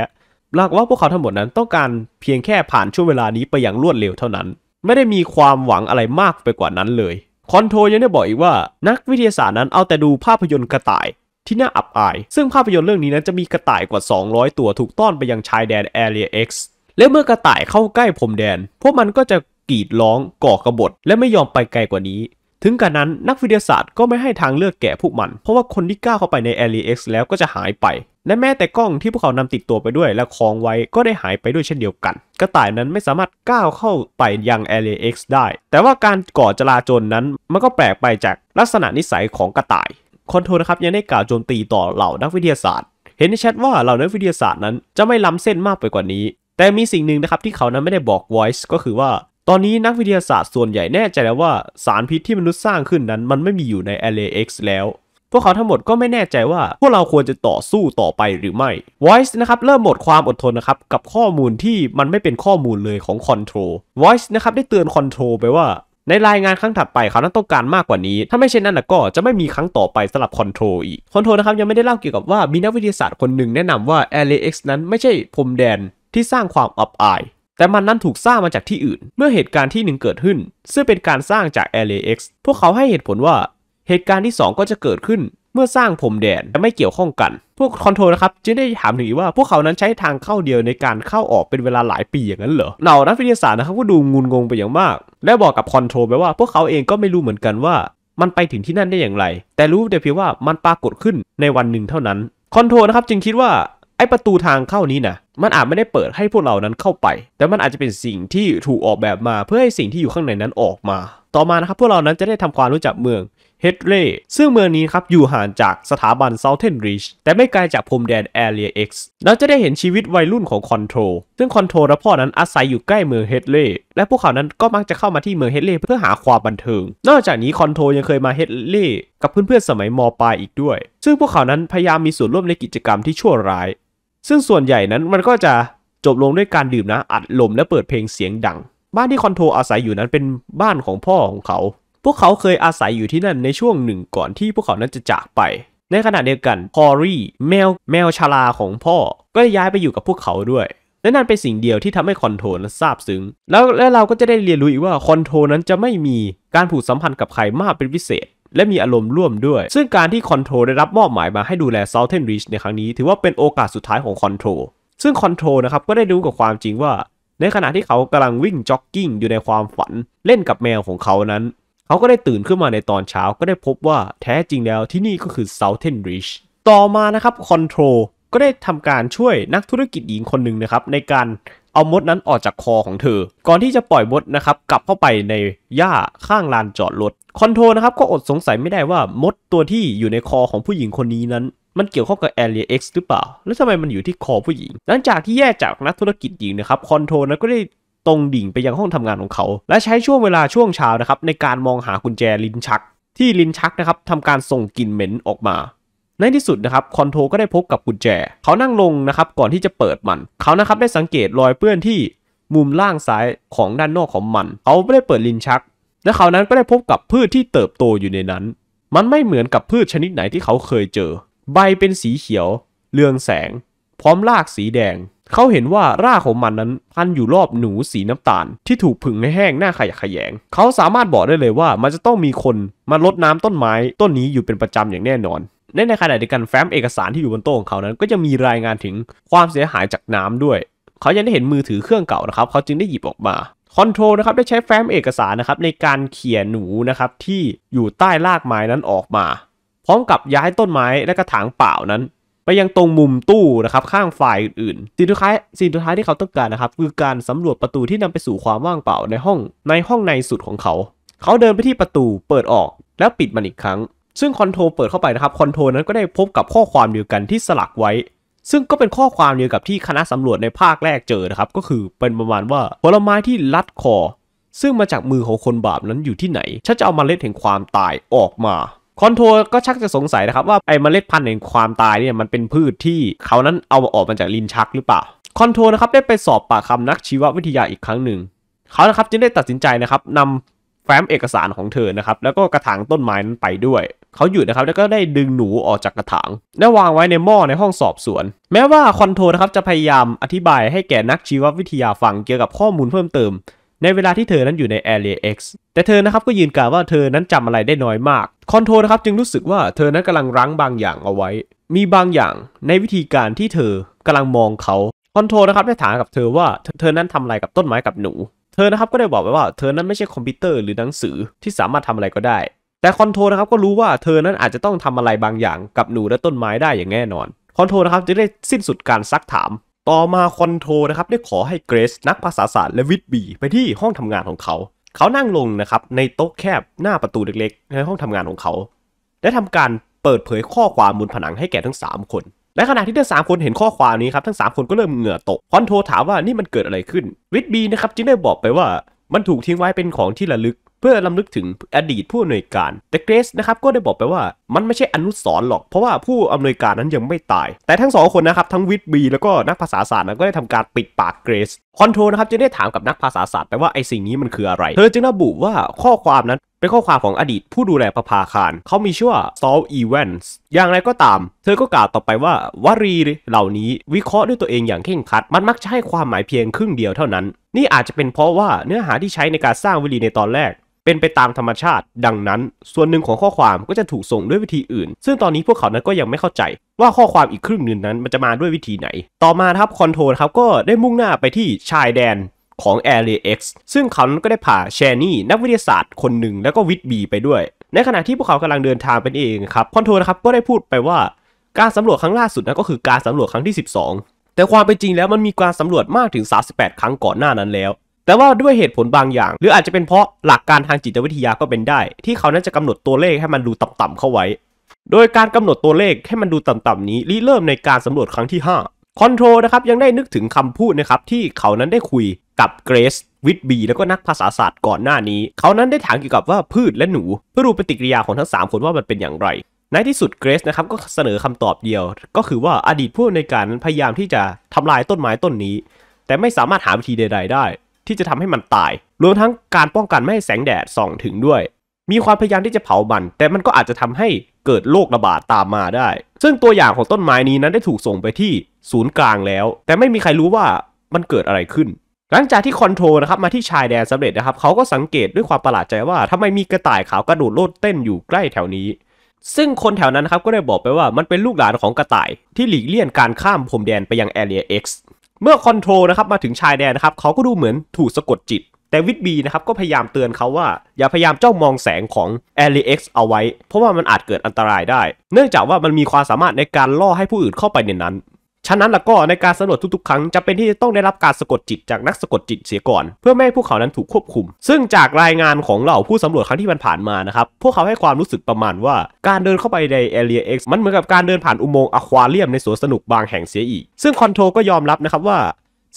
หลักว่าพวกเขาทั้งหมดนั้นต้องการเพียงแค่ผ่านช่วงเวลานี้ไปอย่างรวดเร็วเท่านั้น ไม่ได้มีความหวังอะไรมากไปกว่านั้นเลยคอนโทยังได้บอกอีกว่า นักวิทยาศาสตร์นั้นเอาแต่ดูภาพยนตร์กระต่ายที่น่าอับอาย ซึ่งภาพยนตร์เรื่องนี้นั้นจะมีกระต่ายกว่า 200 ตัวถูกต้อนไปยังชายแดนแอเรีย X และเมื่อกระต่ายเข้าใกล้พรมแดน พวกมันก็จะกรีดร้องก่อกระบฏและไม่ยอมไปไกลกว่านี้ ถึงกระนั้นนักวิทยาศาสตร์ก็ไม่ให้ทางเลือกแก่พวกมัน เพราะว่าคนที่กล้าเข้าไปในแอเรีย X แล้วก็จะหายไปและแม้แต่กล้องที่พวกเขานำติดตัวไปด้วยและคล้องไว้ก็ได้หายไปด้วยเช่นเดียวกัน กระต่ายนั้นไม่สามารถก้าวเข้าไปยัง LAX ได้ แต่ว่าการก่อจลาจลนั้น มันก็แปลกไปจากลักษณะนิสัยของกระต่ายคอนโทรนะครับยังได้กล่าวโจมตีต่อเหล่านักวิทยาศาสตร์ เห็นในชัดว่าเหล่านักวิทยาศาสตร์นั้นจะไม่ล้ำเส้นมากไปกว่านี้ แต่มีสิ่งหนึ่งนะครับที่เขานั้นไม่ได้บอกไว i ์ก็คือว่า ตอนนี้นักวิทยาศาสตร์ส่วนใหญ่แน่ใจแล้วว่า สารพิษที่มนุษย์สร้างขึ้นนั้นมันไม่มีอยู่ใน LAX แล้วพวกเขาทั้งหมดก็ไม่แน่ใจว่า พวกเราควรจะต่อสู้ต่อไปหรือไม่ Voice นะครับเริ่มหมดความอดทนนะครับ กับข้อมูลที่มันไม่เป็นข้อมูลเลยของ Control Voice นะครับได้เตือน Control ไปว่า ในรายงานครั้งถัดไปเขานั้นต้องการมากกว่านี้ ถ้าไม่เช่นนั้นก็จะไม่มีครั้งต่อไปสำหรับคอนโทรอีกคอนโทรนะครับยังไม่ได้เล่าเกี่ยวกับว่า มีนักวิทยาศาสตร์คนหนึ่งแนะนำว่า LAX นั้นไม่ใช่พรมแดนที่สร้างความอับอายแต่มันนั้นถูกสร้างมาจากที่อื่น เมื่อเหตุการณ์ที่หนึ่งเกิดขึ้นซึ่งเป็นการสร้างจาก LAX พวกเขาให้เหตุผลว่าเหตุการณ์ที่ 2 ก็จะเกิดขึ้นเมื่อสร้างผมแดนแตะไม่เกี่ยวข้องกัน พวกคอนโทรนะครับ จึงได้ถามถึงว่าพวกเขานั้นใช้ทางเข้าเดียวในการเข้าออกเป็นเวลาหลายปีอย่างนั้นเหรอ เหล่านักวิทยาศาสตร์นะครับก็ดูงุนงงไปอย่างมาก และบอกกับคอนโทรไปว่าพวกเขาเองก็ไม่รู้เหมือนกันว่ามันไปถึงที่นั่นได้อย่างไร แต่รู้แต่เพียงว่ามันปรากฏขึ้นในวันหนึ่งเท่านั้นคอนโทรนะครับจึงคิดว่าไอประตูทางเข้านี้นะมันอาจไม่ได้เปิดให้พวกเรานั้นเข้าไป แต่มันอาจจะเป็นสิ่งที่ถูกออกแบบมาเพื่อให้สิ่งที่อยู่ข้างในนั้นออกมา ต่อมานะครับพวกเรานั้นจะได้ทำความรู้จักเมืองเฮดเล่ซึ่งเมืองนี้ครับอยู่ห่างจากสถาบันเซาเทนริชแต่ไม่ไกลจากพรมแดนแอเรียเอ็กซ์ เราจะได้เห็นชีวิตวัยรุ่นของคอนโทรซึ่งคอนโทรและพ่อนั้นอาศัยอยู่ใกล้เมืองเฮดเล่และพวกเขานั้นก็มักจะเข้ามาที่เมืองเฮดเล่เพื่อหาความบันเทิง นอกจากนี้คอนโทรยังเคยมาเฮดเล่กับเพื่อนๆสมัยมปลายอีกด้วย ซึ่งพวกเขานั้นพยายามมีส่วนร่วมในกิจกรรมที่ชั่วร้าย ซึ่งส่วนใหญ่นั้นมันก็จะจบลงด้วยการดื่มนะอัดลมและเปิดเพลงเสียงดัง บ้านที่คอนโทรอาศัยอยู่นั้นเป็นบ้านของพ่อของเขาพวกเขาเคยอาศัยอยู่ที่นั่นในช่วงหนึ่งก่อนที่พวกเขานั้นจะจากไป ในขณะเดียวกันคอรีแมวแมวชาลาของพ่อก็ย้ายไปอยู่กับพวกเขาด้วยและนั่นเป็นสิ่งเดียวที่ทำให้คอนโทรนั้นาบซึ้งแล้วและเราก็จะได้เรียนรู้อีกว่าคอนโทรนั้นจะไม่มีการผูกสัมพันธ์กับใครมากเป็นพิเศษ และมีอารมณ์ร่วมด้วย ซึ่งการที่คอนโทรได้รับมอบหมายมาให้ดูแลเซาเทนริชในครั้งนี้ถือว่าเป็นโอกาสสุดท้ายของคอนโทรซึ่งคอนโทรนะครับก็ได้รู้กับความจริงว่าในขณะที่เขากำลังวิ่งจ็อกกิ้งอยู่ในความฝัน เล่นกับแมวของเขานั้นเขาก็ได้ตื่นขึ้นมาในตอนเช้าก็ได้พบว่าแท้จริงแล้วที่นี่ก็คือ Southern r i a ต่อมานะครับคอนโทรก็ได้ทำการช่วยนักธุรกิจหญิงคนหนึ่งนะครับในการเอามดนั้นออกจากคอของเธอ ก่อนที่จะปล่อยมดนะครับกลับเข้าไปในหญ้าข้างลานจอดรถคอนโทรนะครับก็อดสงสัยไม่ได้ว่ามดตัวที่อยู่ในคอของผู้หญิงคนนี้นั้น มันเกี่ยวข้องกับแอเอ็กซ์หรือเปล่าแล้วทำไมมันอยู่ที่คอผู้หญิง หลังจากที่แยกจากนักธุรกิจหญิงนะครับคอนโทรนั้นก็ได้ตรงดิ่งไปยังห้องทำงานของเขา และใช้ช่วงเวลาช่วงเช้านะครับในการมองหากุญแจลิ้นชัก ที่ลิ้นชักนะครับทำการส่งกลิ่นเหม็นออกมา ในที่สุดนะครับคอนโทรก็ได้พบกับกุญแจเขานั่งลงนะครับก่อนที่จะเปิดมัน เขานะครับได้สังเกตรอยเปื้อนที่มุมล่างซ้ายของด้านนอกของมันเขาไม่ได้เปิดลิ้นชัก และเขานั้นก็ได้พบกับพืชที่เติบโตอยู่ในนั้น มันไม่เหมือนกับพืชชนิดไหนที่เขาเคยเจอ ใบเป็นสีเขียวเรืองแสง พร้อมรากสีแดงเขาเห็นว่ารากของมันนั้น พันอยู่รอบหนูสีน้ำตาล ที่ถูกผึ่งให้แห้งหน้าขยะขยง เขาสามารถบอกได้เลยว่า มันจะต้องมีคน มาลดน้ำต้นไม้ ต้นนี้อยู่เป็นประจำอย่างแน่นอน ในในขณะเดียวกันแฟ้มเอกสารที่อยู่บนโต๊ะของเขานั้น ก็จะมีรายงานถึงความเสียหายจากน้ำด้วย เขายังได้เห็นมือถือเครื่องเก่านะครับ เขาจึงได้หยิบออกมาคอนโทรลนะครับได้ใช้แฟ้มเอกสารนะครับในการเขี่ยหนูนะครับที่อยู่ใต้รากไม้นั้นออกมา พร้อมกับย้ายต้นไม้และกระถางเปล่านั้นไปยังตรงมุมตู้นะครับข้างฝ่ายอื่นสิ่งสุดท้ายสิ่งสุดท้ายที่เขาต้องการนะครับ คือการสำรวจประตูที่นำไปสู่ความว่างเปล่าในห้องในห้องในสุดของเขา เขาเดินไปที่ประตูเปิดออก แล้วปิดมันอีกครั้ง ซึ่งคอนโทรเปิดเข้าไปนะครับ คอนโทรนั้นก็ได้พบกับข้อความเดียวกันที่สลักไว้ ซึ่งก็เป็นข้อความเดียวกับที่คณะสำรวจในภาคแรกเจอนะครับก็คือเป็นประมาณว่าผลไม้ที่ลัดคอ ซึ่งมาจากมือของคนบาปนั้นอยู่ที่ไหนฉันจะเอามาเล็ดแห่งความตายออกมาคอนโทรก็ชักจะสงสัยนะครับว่าไอ้เมล็ดพันธุ์แห่งความตายเนี่ยมันเป็นพืชที่เขานั้นเอาออกมาจากลินชักหรือเปล่าคอนโทรนะครับได้ไปสอบปากคำนักชีววิทยาอีกครั้งหนึ่ง เขานะครับจึงได้ตัดสินใจนะครับนำแฟ้มเอกสารของเธอนะครับแล้วก็กระถางต้นไม้นั้นไปด้วย เขาหยุดนะครับแล้วก็ได้ดึงหนูออกจากกระถางและวางไว้ในหม้อในห้องสอบสวน แม้ว่าคอนโทรนะครับจะพยายามอธิบายให้แก่นักชีววิทยาฟังเกี่ยวกับข้อมูลเพิ่มเติมในเวลาที่เธอนั้นอยู่ใน Area X แต่เธอนะครับก็ยืนกล่าวว่าเธอนั้นจำอะไรได้น้อยมากคอนโทรนะครับจึงรู้สึกว่าเธอนั้นกำลังรั้งบางอย่างเอาไว้ มีบางอย่างในวิธีการที่เธอกำลังมองเขาคอนโทรนะครับได้ถามกับเธอว่าเธอนั้นทำอะไรกับต้นไม้กับหนู เธอนะครับก็ได้บอกไปว่าเธอนั้นไม่ใช่คอมพิวเตอร์หรือหนังสือที่สามารถทำอะไรก็ได้ แต่คอนโทรนะครับก็รู้ว่าเธอนั้นอาจจะต้องทำอะไรบางอย่างกับหนูและต้นไม้ได้อย่างแน่นอนคอนโทรนะครับจึงได้สิ้นสุดการซักถามต่อมาคอนโทรนะครับ ได้ขอให้เกรซนักภาษาศาสตร์และวิทย์บีไปที่ห้องทำงานของเขา เขานั่งลงนะครับ ในโต๊ะแคบหน้าประตูเล็กๆในห้องทำงานของเขาได้ทำการเปิดเผยข้อความบนผนังให้แก่ทั้ง 3 คน และขณะที่ทั้ง3คนเห็นข้อความนี้ครับ ทั้ง 3 คนก็เริ่มเหงื่อตกคอนโทรถามว่านี่มันเกิดอะไรขึ้นวิทย์บีนะครับจึงได้บอกไปว่ามันถูกทิ้งไว้เป็นของที่ระลึกเพื่อลำลึกถึงอดีตผู้อำนวยการ แต่เกรซนะครับก็ได้บอกไปว่ามันไม่ใช่อนุสรหรอก เพราะว่าผู้อำนวยการนั้นยังไม่ตาย แต่ทั้งสองคนนะครับ ทั้งวิทบีแล้วก็นักภาษาศาสตร์ก็ได้ทำการปิดปากเกรซคอนโทรนะครับจึงได้ถามกับนักภาษาศาสตร์ ไปว่า ไอ้สิ่งนี้มันคืออะไร เธอจึงระบุว่าข้อความนั้นเป็นข้อความของอดีต ผู้ดูแลประภาคารเขามีชื่อว่าซอลอีเวนส์อย่างไรก็ตาม เธอก็กล่าวต่อไปว่าวรีเหล่านี้วิเคราะห์ด้วยตัวเองอย่างเข่งคัด มันมักจะให้ความหมายเพียงครึ่งเดียวเท่านั้น นี่อาจจะเป็นเพราะว่าเนื้อหาที่ใช้ในการสร้างวลีในตอนแรกเป็นไปตามธรรมชาติดังนั้น ส่วนหนึ่งของข้อความก็จะถูกส่งด้วยวิธีอื่น ซึ่งตอนนี้พวกเขานั้นก็ยังไม่เข้าใจว่าข้อความอีกครึ่งหนึ่งนั้นมันจะมาด้วยวิธีไหน ต่อมาทับคอนโทรลครับก็ได้มุ่งหน้าไปที่ชายแดนของ a เ e ็กซึ่งเขาก็ได้ผ่าแชนี่นักวิทยาศาสตร์ คนหนึ่งแล้วก็วิทบีไปด้วย ในขณะที่พวกเขากำลังเดินทางเป็นเองครับคอนโทรลครับก็ได้พูดไปว่าการสำรวจครั้งล่าสุดนะก็คือการสำรวจครั้งที่ 12 แต่ความเป็นจริงแล้วมันมีการสำรวจมากถึง38ครั้งก่อนหน้านั้นแล้วแต่ว่าด้วยเหตุผลบางอย่าง หรืออาจจะเป็นเพราะหลักการทางจิตวิทยาก็เป็นได้ ที่เขานั้นจะกำหนดตัวเลขให้มันดูต่ำๆเข้าไว้ โดยการกำหนดตัวเลขให้มันดูต่ำๆนี้ริเริ่มในการสำรวจครั้งที่5คอนโทรนะครับยังได้นึกถึงคำพูดนะครับที่เขานั้นได้คุยกับเกรซวิทบีแล้วก็นักภาษาศาสตร์ก่อนหน้านี้ เขานั้นได้ถามเกี่ยวกับว่าพืชและหนูเพื่อดูปฏิกิริยาของทั้ง3คนว่ามันเป็นอย่างไร ในที่สุดเกรซนะครับก็เสนอคำตอบเดียวก็คือว่าอดีตผู้ในการพยายามที่จะทำลายต้นไม้ต้นนี้ แต่ไม่สามารถหาวิธีใดๆ ได้ที่จะทำให้มันตาย รวมทั้งการป้องกันไม่ให้แสงแดดส่องถึงด้วย มีความพยายามที่จะเผามัน แต่มันก็อาจจะทำให้เกิดโรคระบาดตามมาได้ ซึ่งตัวอย่างของต้นไม้นี้นั้นได้ถูกส่งไปที่ศูนย์กลางแล้ว แต่ไม่มีใครรู้ว่ามันเกิดอะไรขึ้น หลังจากที่คอนโทรนะครับมาที่ชายแดนสำเร็จนะครับ เขาก็สังเกตด้วยความประหลาดใจว่าทำไมมีกระต่ายขาวกระโดดโลดเต้นอยู่ใกล้แถวนี้ ซึ่งคนแถวนั้นครับก็ได้บอกไปว่า มันเป็นลูกหลานของกระต่ายที่หลีกเลี่ยงการข้ามพรมแดนไปยังแอเรีย X เมื่อคอนโทรนะครับมาถึงชายแดนนะครับเขาก็ดูเหมือนถูกสะกดจิต แต่วิทบีนะครับก็พยายามเตือนเขาว่า อย่าพยายามจ้องมองแสงของ a กซ์เอาไว้ เพราะว่ามันอาจเกิดอันตรายได้ เนื่องจากว่ามันมีความสามารถในการล่อให้ผู้อื่นเข้าไปในนั้นฉะนั้นละก็ในการสำรวจทุกๆครั้งจะเป็นที่จะต้องได้รับการสะกดจิตจากนักสะกดจิตเสียก่อน เพื่อไม่ให้พวกเขานั้นถูกควบคุม ซึ่งจากรายงานของเหล่าผู้สำรวจครั้งที่มันผ่านมานะครับพวกเขาให้ความรู้สึกประมาณว่า การเดินเข้าไปในเอเรียเอ็กซ์มันเหมือนกับการเดินผ่านอุโมงค์อควาเรียมในสวนสนุกบางแห่งเสียอีกซึ่งคอนโทรก็ยอมรับนะครับว่า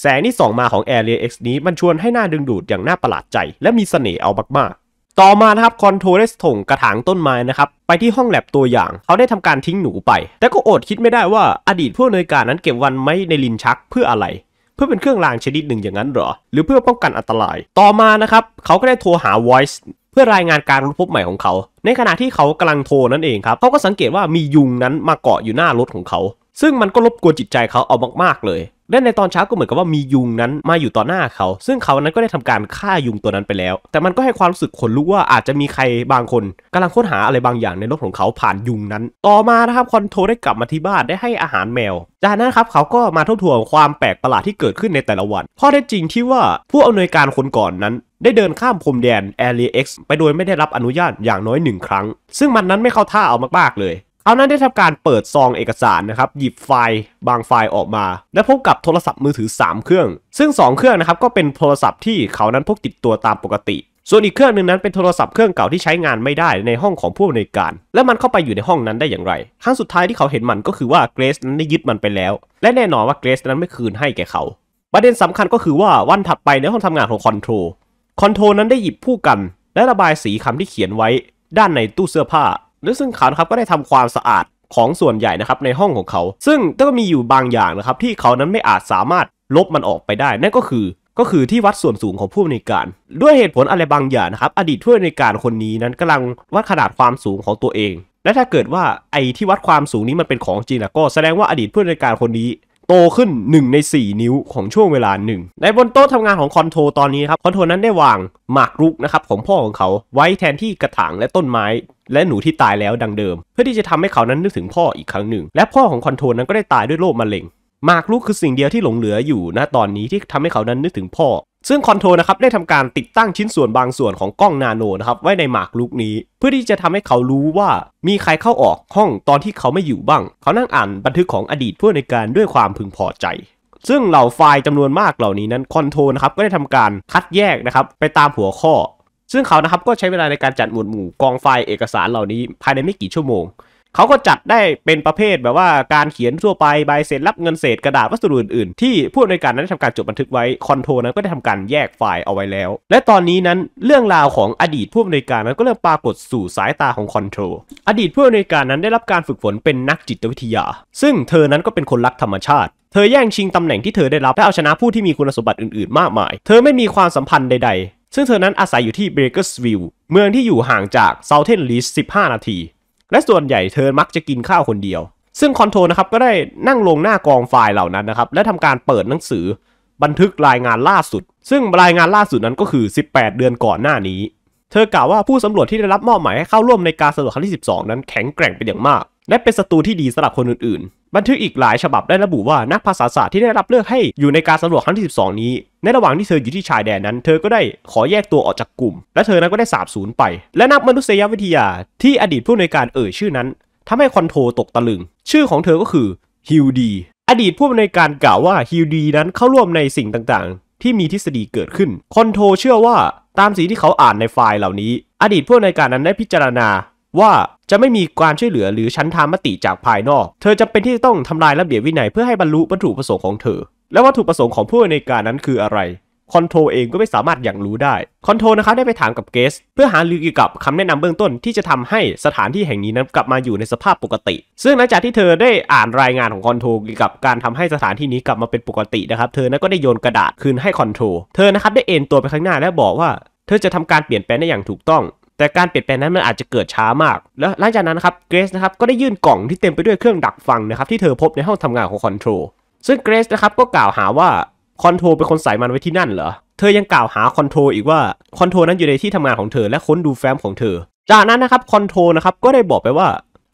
แสงที่ส่องมาของ Area X นี้มันชวนให้หน้าดึงดูดอย่างน่าประหลาดใจ และมีเสน่ห์เอามากๆต่อมานะครับคอนโทรเรสถงกระถางต้นไม้นะครับ ไปที่ห้องแลบตัวอย่าง เขาได้ทำการทิ้งหนูไป แต่ก็อดคิดไม่ได้ว่าอดีตผู้อำนวยการนั้นเก็บวันไม้ในลินชักเพื่ออะไร เพื่อเป็นเครื่องรางชนิดหนึ่งอย่างนั้นหรอ หรือเพื่อป้องกันอันตราย ต่อมานะครับเขาก็ได้โทรหา Voice เพื่อรายงานการรูพบใหม่ของเขา ในขณะที่เขากำลังโทรนั่นเองครับเขาก็สังเกตว่ามียุงนั้นมาเกาะอยู่หน้ารถของเขา ซึ่งมันก็รบกวนจิตใจเขาเอามากๆเลยและในตอนเช้าก็เหมือนกับว่ามียุงนั้นมาอยู่ต่อหน้าเขา ซึ่งเขานั้นก็ได้ทำการฆ่ายุงตัวนั้นไปแล้ว แต่มันก็ให้ความรู้สึกขนลุกว่าอาจจะมีใครบางคน กำลังค้นหาอะไรบางอย่างในโลกของเขาผ่านยุงนั้น ต่อมานะครับคอนโทรได้กลับมาที่บ้านได้ให้อาหารแมว จากนั้นครับเขาก็มาทบทวนความแปลกประหลาดที่เกิดขึ้นในแต่ละวันข้อได้จจริงที่ว่าผู้อำนวยการคนก่อนนั้น ได้เดินข้ามพรมแดนแอรีเอ็กซ์ไปโดยไม่ได้รับอนุญาตอย่างน้อยหนึ่งครั้ง ซึ่งมันนั้นไม่เข้าท่าเอามากๆเลยเขานั้นได้ทำการเปิดซองเอกสารนะครับหยิบไฟล์ บางไฟล์ออกมา และพบกับโทรศัพท์มือถือ 3 เครื่อง ซึ่ง 2 เครื่องนะครับก็เป็นโทรศัพท์ที่เขานั้นพกติดตัวตามปกติ ส่วนอีกเครื่องหนึ่งนั้นเป็นโทรศัพท์เครื่องเก่าที่ใช้งานไม่ได้ในห้องของผู้บริการ และมันเข้าไปอยู่ในห้องนั้นได้อย่างไรครั้งสุดท้ายที่เขาเห็นมันก็คือว่าเกรซนั้นได้ยึดมันไปแล้วและแน่นอนว่าเกรซนั้นไม่คืนให้แก่เขา ประเด็นสำคัญก็คือว่าวันถัดไปในห้องทำงานของคอนโทรคอนโทรนั้นได้หยิบผู้กัน และระบายสีคำที่เขียนไว้ด้านในตู้เสื้อผ้าและซึ่งเขานะครับก็ได้ทำความสะอาดของส่วนใหญ่นะครับในห้องของเขา ซึ่งก็มีอยู่บางอย่างนะครับที่เขานั้นไม่อาจสามารถลบมันออกไปได้นั่นก็คือก็คือที่วัดส่วนสูงของผู้อำนวยการ ด้วยเหตุผลอะไรบางอย่างนะครับอดีตผู้อำนวยการคนนี้นั้นกำลังวัดขนาดความสูงของตัวเอง และถ้าเกิดว่าไอ้ที่วัดความสูงนี้มันเป็นของจริงนะก็แสดงว่าอดีตผู้อำนวยการคนนี้โตขึ้น 1 ใน 4 นิ้วของช่วงเวลาหนึ่งในบนโต๊ะทำงานของคอนโทรตอนนี้ครับคอนโทรนั้นได้วางหมากรุกนะครับของพ่อของเขาไว้แทนที่กระถางและต้นไม้ และหนูที่ตายแล้วดังเดิม เพื่อที่จะทำให้เขานั้นนึกถึงพ่ออีกครั้งหนึ่ง และพ่อของคอนโทรนั้นก็ได้ตายด้วยโรคมะเร็งมากลูกคือสิ่งเดียวที่หลงเหลืออยู่นะตอนนี้ที่ทำให้เขานั้นนึกถึงพ่อซึ่งคอนโทรนะครับได้ทำการติดตั้งชิ้นส่วนบางส่วนของกล้องนาโนนะครับไว้ในหมากลุกนี้ เพื่อที่จะทำให้เขารู้ว่ามีใครเข้าออกห้องตอนที่เขาไม่อยู่บ้าง เขานั่งอ่านบันทึกของอดีตเพื่อในการด้วยความพึงพอใจ ซึ่งเหล่า ไฟล์จำนวนมากเหล่านี้นั้นคอนโทรนะครับก็ได้ทำการคัดแยกนะครับไปตามหัวข้อ ซึ่งเขานะครับก็ใช้เวลาในการจัดหมวดหมู่กองไฟล์เอกสารเหล่านี้ภายในไม่กี่ชั่วโมงเขาก็จัดได้เป็นประเภทแบบว่าการเขียนทั่วไปใบเสร็จรับเงินเศษกระดาษวัสดุอื่นๆ ที่ผู้อำนวยการนั้นทำการจดบันทึกไว้คอนโทรนั้นก็ได้ทำการแยกไฟล์เอาไว้แล้ว และตอนนี้นั้นเรื่องราวของอดีตผู้อำนวยการนั้นก็เริ่มปรากฏสู่สายตาของคอนโทรอดีตผู้อำนวยการนั้นได้รับการฝึกฝนเป็นนักจิตวิทยา ซึ่งเธอนั้นก็เป็นคนรักธรรมชาติเธอแย่งชิงตำแหน่งที่เธอได้รับและเอาชนะผู้ที่มีคุณสมบัติอื่นๆ มากมายเธอไม่มีความสัมพันธ์ใดๆ ซึ่งเธอนั้นอาศัยอยู่ที่เบรเกอร์สวิลล์เมืองที่อยู่ห่างจากเซาเทนลิส15 นาทีและส่วนใหญ่เธอมักจะกินข้าวคนเดียว ซึ่งคอนโทรนะครับก็ได้นั่งลงหน้ากองไฟล์เหล่านั้นนะครับและทำการเปิดหนังสือบันทึกรายงานล่าสุด ซึ่งรายงานล่าสุดนั้นก็คือ 18 เดือนก่อนหน้านี้ เธอกล่าวว่าผู้สำรวจที่ได้รับมอบหมายให้เข้าร่วมในการสำรวจครั้งที่ 12 นั้นแข็งแกร่งเป็นอย่างมากและเป็นศัตรูที่ดีสำหรับคนอื่นๆ บันทึกอีกหลายฉบับได้ระบุว่านักภาษาศาสตร์ที่ได้รับเลือกให้อยู่ในการสำรวจครั้งที่12 นี้ ในระหว่างที่เธออยู่ที่ชายแดนนั้น เธอก็ได้ขอแยกตัวออกจากกลุ่มและเธอนั้นก็ได้สาบสูญไป และนักมนุษยวิทยาที่อดีตผู้อำนวยการเอ่ยชื่อนั้น ทำให้คอนโทรตกตะลึง ชื่อของเธอก็คือฮิวดีอดีตผู้อำนวยการกล่าวว่าฮิวดีนั้นเข้าร่วมในสิ่งต่างๆ ที่มีทฤษฎีเกิดขึ้นคอนโทรเชื่อว่าตามสีที่เขาอ่านในไฟล์เหล่านี้ อดีตผู้อำนวยการนั้นได้พิจารณาว่าจะไม่มีความช่วยเหลือหรือชั้นทามติจากภายนอก เธอจำเป็นที่ต้องทำลายระเบียบวินัยเพื่อให้บรรลุวัตถุประสงค์ของเธอ และวัตถุประสงค์ของผู้ในการนั้นคืออะไรคอนโทรเองก็ไม่สามารถอย่างรู้ได้คอนโทรนะครับได้ไปถามกับเกสเพื่อหาลือเกี่ยวกับ คำแนะนำเบื้องต้น ที่จะทำให้สถานที่แห่งนี้นั้นกลับมาอยู่ในสภาพปกติ ซึ่งหลังจากที่เธอได้อ่านรายงานของคอนโทรเกี่ยวกับ การทำให้สถานที่นี้กลับมาเป็นปกตินะครับ เธอนั้นก็ได้โยนกระดาษคืนให้คอนโทรเธอนะครับได้เอ็นตัวไปข้างหน้าและบอกว่า เธอจะทำการเปลี่ยนแปลงได้อย่างถูกต้องแต่การเปลี่ยนแปลงนั้นมันอาจจะเกิดช้ามาก แล้วหลังจากนั้นครับเกรซนะครับก็ได้ยื่นกล่องที่เต็มไปด้วยเครื่องดักฟังนะครับที่เธอพบในห้องทำงานของคอนโทรลซึ่งเกรซนะครับก็กล่าวหาว่าคอนโทรเป็นคนใส่มันไว้ที่นั่นเหรอเธอยังกล่าวหาคอนโทรอีกว่าคอนโทรนั้นอยู่ในที่ทำงานของเธอ และค้นดูแฟ้มของเธอ จากนั้นนะครับคอนโทรนะครับก็ได้บอกไปว่า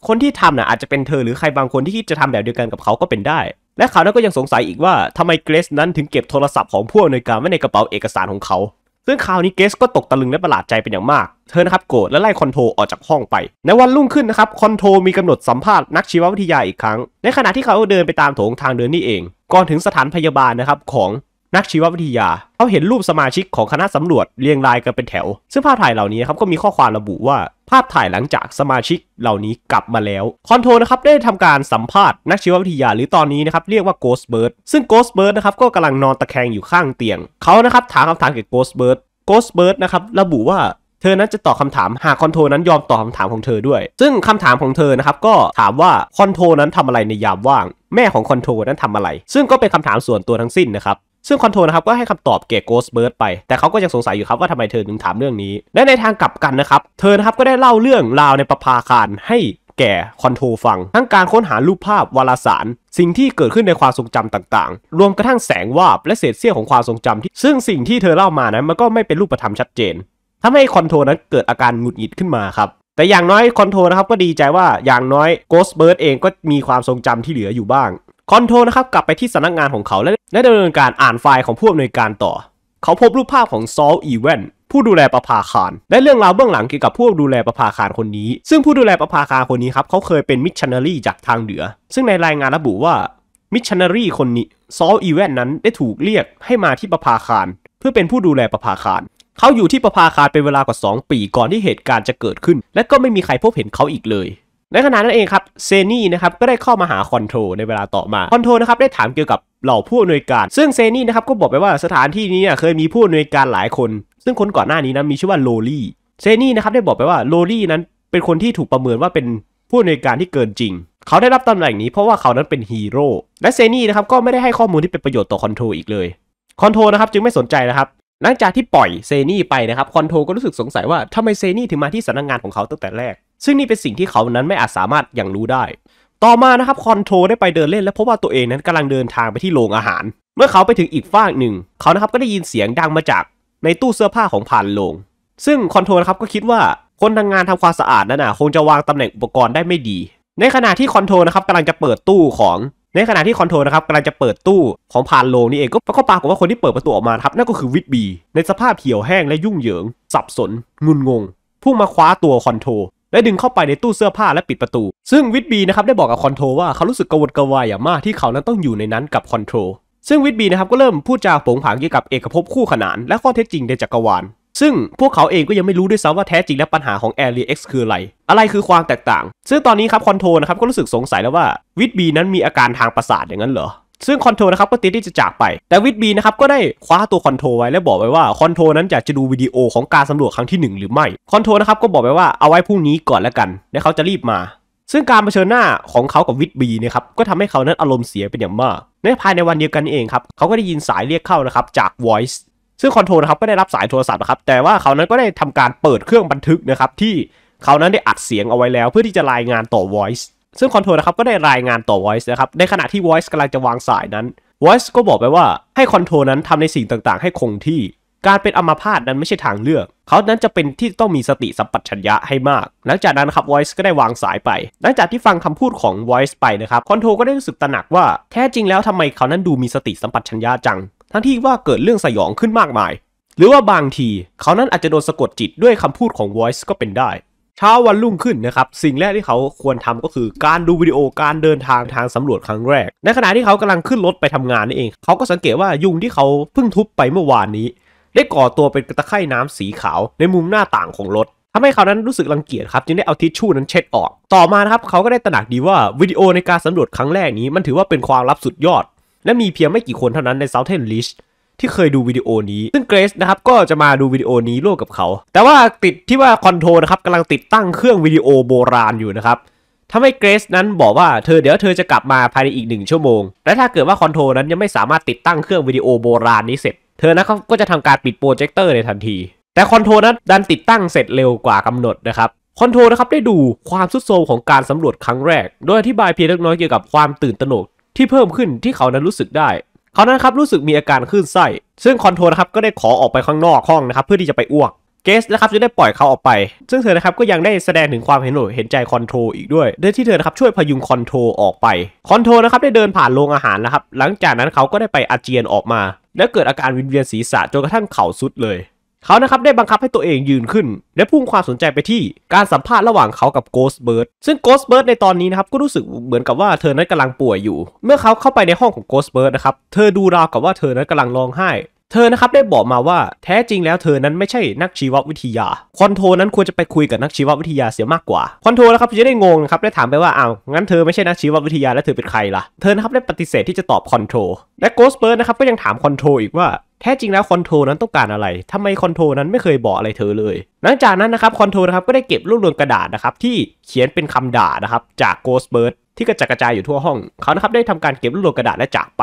คนที่ทำนะ่ะอาจจะเป็นเธอหรือใครบางคนที่คิดจะทำแบบเดียวกันกับเขาก็เป็นได้ และเขาก็ยังสงสัยอีกว่าทำไมเกรซนั้นถึงเก็บโทรศัพท์ของพวกำนการไว้ในกระเป๋าเอกสารของเขาซึ่งคราวนี้เกสก็ตกตะลึงและประหลาดใจเป็นอย่างมาก เธอนะครับโกรธและไล่คอนโทออกจากห้องไป ในวันรุ่งขึ้นนะครับ คอนโทมีกำหนดสัมภาษณ์นักชีววิทยาอีกครั้ง ในขณะที่เขาเดินไปตามโถงทางเดินนี่เอง ก่อนถึงสถานพยาบาลนะครับของนักชีววิทยาเขาเห็นรูปสมาชิกของคณะสำรวจเรียงรายกันเป็นแถว ซึ่งภาพถ่ายเหล่านี้ครับก็มีข้อความระบุว่า ภาพถ่ายหลังจากสมาชิกเหล่านี้กลับมาแล้ว คอนโทรนะครับได้ทำการสัมภาษณ์นักชีววิทยาหรือตอนนี้นะครับเรียกว่าโกสเบิร์ดซึ่งโกสเบิร์ดนะครับก็กำลังนอนตะแคงอยู่ข้างเตียงเขานะครับถามคำถามเกี่ยวกับโกสเบิร์ดโกสเบิร์ดนะครับระบุว่าเธอนั้นจะตอบคาถามหากคอนโทรนั้นยอมตอบคาถามของเธอด้วย ซึ่งคำถามของเธอนะครับก็ถามว่าคอนโทรนั้นทำอะไรในยามว่าง แม่ของคอนโทรนั้นทำอะไร ซึ่งก็เป็นคำถามส่วนตัวทั้งสิ้นนะครับซึ่งคอนโทรนะครับ ก็ให้คำตอบแก่โกสเบิร์ดไป แต่เขาก็ยังสงสัยอยู่ครับว่าทำไมเธอถึงถามเรื่องนี้ และในทางกลับกันนะครับ เธอนะครับก็ได้เล่าเรื่องราวในประภาคารให้แก่คอนโทรฟัง ทั้งการค้นหารูปภาพวารสาร สิ่งที่เกิดขึ้นในความทรงจำต่างๆ รวมกระทั่งแสงวาบและเศษเสี้ยวของความทรงจำที่ ซึ่งสิ่งที่เธอเล่ามานั้นมันก็ไม่เป็นรูปธรรมชัดเจน ทำให้คอนโทรนั้นเกิดอาการหงุดหงิดขึ้นมาครับแต่อย่างน้อยคอนโทรนะครับก็ดีใจว่าอย่างน้อยโกสเบิร์ดเองก็มีความทรงจำที่เหลืออยู่บ้างคอนโทรนะครับกลับไปที่สำนักงานของเขาและได้ดำเนินการอ่านไฟล์ของผู้อำนวยการต่อ เขาพบรูปภาพของซอลอีเวนผู้ดูแลประภาคารและเรื่องราวเบื้องหลังเกี่ยวกับผู้ดูแลประภาคารคนนี้ ซึ่งผู้ดูแลประภาคารคนนี้ครับเขาเคยเป็นมิชชันนารีจากทางเหนือ ซึ่งในรายงานระบุว่ามิชชันนารีคนนี้ซอลอีเวนนั้นได้ถูกเรียกให้มาที่ประภาคารเพื่อเป็นผู้ดูแลประภาคารเขาอยู่ที่ประภาคารเป็นเวลากว่า 2 ปีก่อนที่เหตุการณ์จะเกิดขึ้น และก็ไม่มีใครพบเห็นเขาอีกเลยในขณะนั้นเองครับเซนี่นะครับก็ได้เข้ามาหาคอนโทรในเวลาต่อมาคอนโทรนะครับได้ถามเกี่ยวกับเหล่าผู้อำนวยการ ซึ่งเซนี่นะครับก็บอกไปว่าสถานที่นี้เนี่ยเคยมีผู้อำนวยการหลายคนซึ่งคนก่อนหน้านี้นะมีชื่อว่าโลลี่เซนี่นะครับได้บอกไปว่าโลลี่นั้นเป็นคนที่ถูกประเมินว่าเป็นผู้อำนวยการที่เกินจริง เขาได้รับตำแหน่งนี้เพราะว่าเขานั้นเป็นฮีโร่และเซนี่นะครับก็ไม่ได้ให้ข้อมูลที่เป็นประโยชน์ต่อคอนโทรอีกเลยคอนโทรนะครับจึงไม่สนใจนะครับหลังจากที่ปล่อยเซนี่ไปนะครับคอนโทรก็รู้สึกสงสัยว่าทำไมเซนี่ถึงมาที่สำนักงงานของเขาตั้งแต่แรกซึ่งนี่เป็นสิ่งที่เขานั้นไม่อาจสามารถอย่างรู้ได้ ต่อมานะครับคอนโทรได้ไปเดินเล่นและพบว่าตัวเองนั้นกำลังเดินทางไปที่โรงอาหาร เมื่อเขาไปถึงอีกฝากหนึ่ง เขานะครับก็ได้ยินเสียงดังมาจากในตู้เสื้อผ้าของผ่านโรงซึ่งคอนโทรนะครับก็คิดว่าคนทางงานทำความสะอาดนั่นนะคงจะวางตำแหน่งอุปกรณ์ได้ไม่ดี ในขณะที่คอนโทรนะครับกำลังจะเปิดตู้ของ ในขณะที่คอนโทรนะครับกำลังจะเปิดตู้ของพานโลงนี่เองก็ก็ปรากฏว่าคนที่เปิดประตูออกมาครับนั่นก็คือวิทบีในสภาพเหี่ยวแห้งและยุ่งเหยิง สับสนงุนงงพุ่งมาคว้าตัวคอนโทรและดึงเข้าไปในตู้เสื้อผ้าและปิดประตู ซึ่งวิทบีนะครับ ได้บอกกับคอนโทรว่าเขารู้สึกกังวลกระวายอย่างมากที่เขานั้นต้องอยู่ในนั้นกับคอนโทรซึ่งวิทบีนะครับก็เริ่มพูดจาผงผางเกี่ยวกับเอกภพคู่ขนาน และข้อเท็จจริงในจักรวาลซึ่งพวกเขาเองก็ยังไม่รู้ด้วยซ้ำว่า แท้จริงและปัญหาของแอรีเอ็กซ์คืออะไร อะไรคือความแตกต่าง ซึ่งตอนนี้ครับคอนโทรนะครับก็รู้สึกสงสัยแล้วว่าวิทบีนั้นมีอาการทางประสาทอย่างนั้นเหรอซึ่งคอนโทรนะครับก็ติดที่จะจากไป แต่วิดบีนะครับก็ได้คว้าตัวคอนโทรไว้และบอกไว้ว่าคอนโทรนั้นจะจะดูวิดีโอของการสำรวจครั้งที่ 1 หรือไม่คอนโทรนะครับก็บอกไว้ว่าเอาไว้พรุ่งนี้ก่อนแล้วกันและเขาจะรีบมา ซึ่งการเผชิญหน้าของเขากับวิดบีนะครับก็ทำให้เขานั้นอารมณ์เสียเป็นอย่างมาก ในภายในวันเดียวกันเองครับเขาก็ได้ยินสายเรียกเข้านะครับจาก Voice ซึ่งคอนโทรนะครับก็ได้รับสายโทรศัพท์นะครับแต่ว่าเขานั้นก็ได้ทำการเปิดเครื่องบันทึกนะครับที่เขานั้นได้อัดเสียงเอาไว้แล้ว เพื่อที่จะรายงานต่อ Voice ซึ่งคอนโทรนะครับก็ได้รายงานต่อ Voice นะครับ ในขณะที่ Voice กำลังจะวางสายนั้น Voice ก็บอกไปว่าให้คอนโทรนั้นทำในสิ่งต่างๆ ให้คงที่ การเป็นอัมาพาตนั้นไม่ใช่ทางเลือก เขานั้นจะเป็นที่ต้องมีสติสัมปชัญญะให้มาก หลังจากนั้นครับ Voice ก็ได้วางสายไป หลังจากที่ฟังคำพูดของ Voice ไปนะครับคอนโทรก็ได้รู้สึกตระหนักว่าแท้จริงแล้วทำไมเขานั้นดูมีสติสัมปชัญญะจังทั้งที่ว่าเกิดเรื่องสยองขึ้นมากมาย หรือว่าบางที เขานั้นอาจจะโดนสะกดจิตด้วยคำพูดของ Voice ก็เป็นได้เช้าวันรุ่งขึ้นนะครับ สิ่งแรกที่เขาควรทำก็คือการดูวิดีโอการเดินทางทางสำรวจครั้งแรก ในขณะที่เขากำลังขึ้นรถไปทำงานนี่เอง เขาก็สังเกตว่ายุงที่เขาเพิ่งทุบไปเมื่อวานนี้ ได้ก่อตัวเป็นตะไคร่น้ำสีขาวในมุมหน้าต่างของรถทำให้เขานั้นรู้สึกรังเกียจครับจึงได้เอาทิชชู่นั้นเช็ดออก ต่อมานะครับเขาก็ได้ตระหนักดีว่าวิดีโอในการสำรวจครั้งแรกนี้ มันถือว่าเป็นความลับสุดยอดและมีเพียงไม่กี่คนเท่านั้นในเซาเทนลิชที่เคยดูวิดีโอนี้ ซึ่งเกรซนะครับก็จะมาดูวิดีโอนี้ร่วมกับเขา แต่ว่าติดที่ว่าคอนโทรนะครับกำลังติดตั้งเครื่องวิดีโอโบราณอยู่นะครับทำให้เกรซนั้นบอกว่าเธอเดี๋ยวเธอจะกลับมาภายในอีกหนึ่งชั่วโมง และถ้าเกิดว่าคอนโทรนั้นยังไม่สามารถติดตั้งเครื่องวิดีโอโบราณนี้เสร็จ เธอนะครับก็จะทำการปิดโปรเจคเตอร์ในทันที แต่คอนโทรนั้นดันติดตั้งเสร็จเร็วกว่ากำหนดนะครับ คอนโทรนะครับได้ดูความสุดโทมของการสำรวจครั้งแรก โดยอธิบายเพียงเล็กน้อยเกี่ยวกับความตื่นตระหนกที่เพิ่มขึ้นที่เขานั้นรู้สึกได้เขานั้นครับรู้สึกมีอาการคลื่นไส้ซึ่งคอนโทรนะครับก็ได้ขอออกไปข้างนอกห้องนะครับเพื่อที่จะไปอ้วกเกสนะครับจะได้ปล่อยเขาออกไป ซึ่งเธอนะครับก็ยังได้แสดงถึงความเห็น่ยเห็นใจคอนโทรอีกด้วยโดยที่เธอนะครับช่วยพยุงคอนโทรออกไปคอนโทรนะครับได้เดินผ่านโรงอาหารนะครับหลังจากนั้นเขาก็ได้ไปอาเจียนออกมา และเกิดอาการวิงเวียนศีรษะจนกระทั่งเข่าสุดเลยเขานะครับได้บังคับให้ตัวเองยืนขึ้น และพุ่งความสนใจไปที่การสัมภาษณ์ระหว่างเขากับโกสเบิร์ดซึ่งโกสเบิร์ดในตอนนี้นะครับ ก็รู้สึกเหมือนกับว่าเธอนั้นกำลังป่วยอยู่ เมื่อเขาเข้าไปในห้องของโกสเบิร์ดนะครับ เธอดูราวกับว่าเธอนั้นกำลังร้องไห้ เธอนะครับได้บอกมาว่าแท้จริงแล้วเธอนั้นไม่ใช่นักชีววิทยาคอนโทรนั้นควรจะไปคุยกับนักชีววิทยาเสียมากกว่าคอนโทรนะครับจะได้งงนะครับ ได้ถามไปว่าเอางั้นเธอไม่ใช่นักชีววิทยาแล้วเธอเป็นใครล่ะเธอนะครับได้ปฏิเสธที่จะตอบคอนโทและโกสเบิร์ดนะครับก็ยังถามคอนโทอีกว่าแท้จริงแล้วคอนโทรนั้นต้องการอะไร ทำไมคอนโทรนั้นไม่เคยบอกอะไรเธอเลย หลังจากนั้นนะครับคอนโทรนะครับก็ได้เก็บรวบรวมกระดาษนะครับที่เขียนเป็นคำด่านะครับจากโกสเบิร์ดที่กระจัดกระจายอยู่ทั่วห้อง เขานะครับได้ทำการเก็บรวบรวมกระดาษและจากไป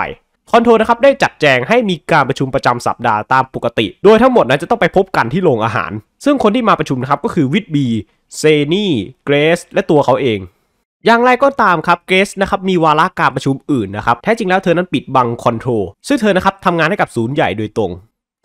คอนโทรนะครับได้จัดแจงให้มีการประชุมประจำสัปดาห์ตามปกติ โดยทั้งหมดนั้นจะต้องไปพบกันที่โรงอาหาร ซึ่งคนที่มาประชุมนะครับก็คือวิทบีเซนี่เกรซและตัวเขาเองอย่างไรก็ตามครับเกรซนะครับมีวาระการประชุมอื่นนะครับแท้จริงแล้วเธอนั้นปิดบังคอนโทรซึ่งเธอนะครับทำงานให้กับศูนย์ใหญ่โดยตรง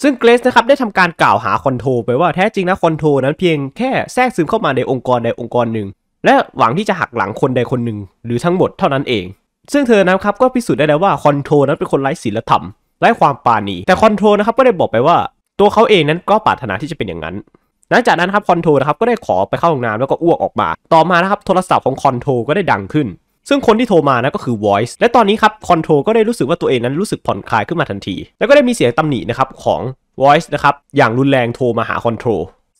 ซึ่งเกรซนะครับได้ทำการกล่าวหาคอนโทรไปว่าแท้จริงนะคอนโทรนั้นเพียงแค่แทรกซึมเข้ามาในองค์กรใดองค์กรหนึ่ง และหวังที่จะหักหลังคนใดคนหนึ่ง หรือทั้งหมดเท่านั้นเอง ซึ่งเธอนะครับก็พิสูจน์ได้แล้วว่าคอนโทรนั้นเป็นคนไร้ศีลธรรมไร้ความปานีแต่คอนโทรนะครับก็ได้บอกไปว่าตัวเขาเองนั้นก็ปรารถนาที่จะเป็นอย่างนั้นหลังจากนั้นครับคอนโทรนะครับก็ได้ขอไปเข้าห้องน้ำแล้วก็อ้วกออกมา ต่อมานะครับโทรศัพท์ของคอนโทรก็ได้ดังขึ้น ซึ่งคนที่โทรมานะก็คือ Voice และตอนนี้ครับคอนโทรก็ได้รู้สึกว่าตัวเองนั้นรู้สึกผ่อนคลายขึ้นมาทันที แล้วก็ได้มีเสียงตำหนินะครับของ Voice นะครับอย่างรุนแรงโทรมาหาคอนโทร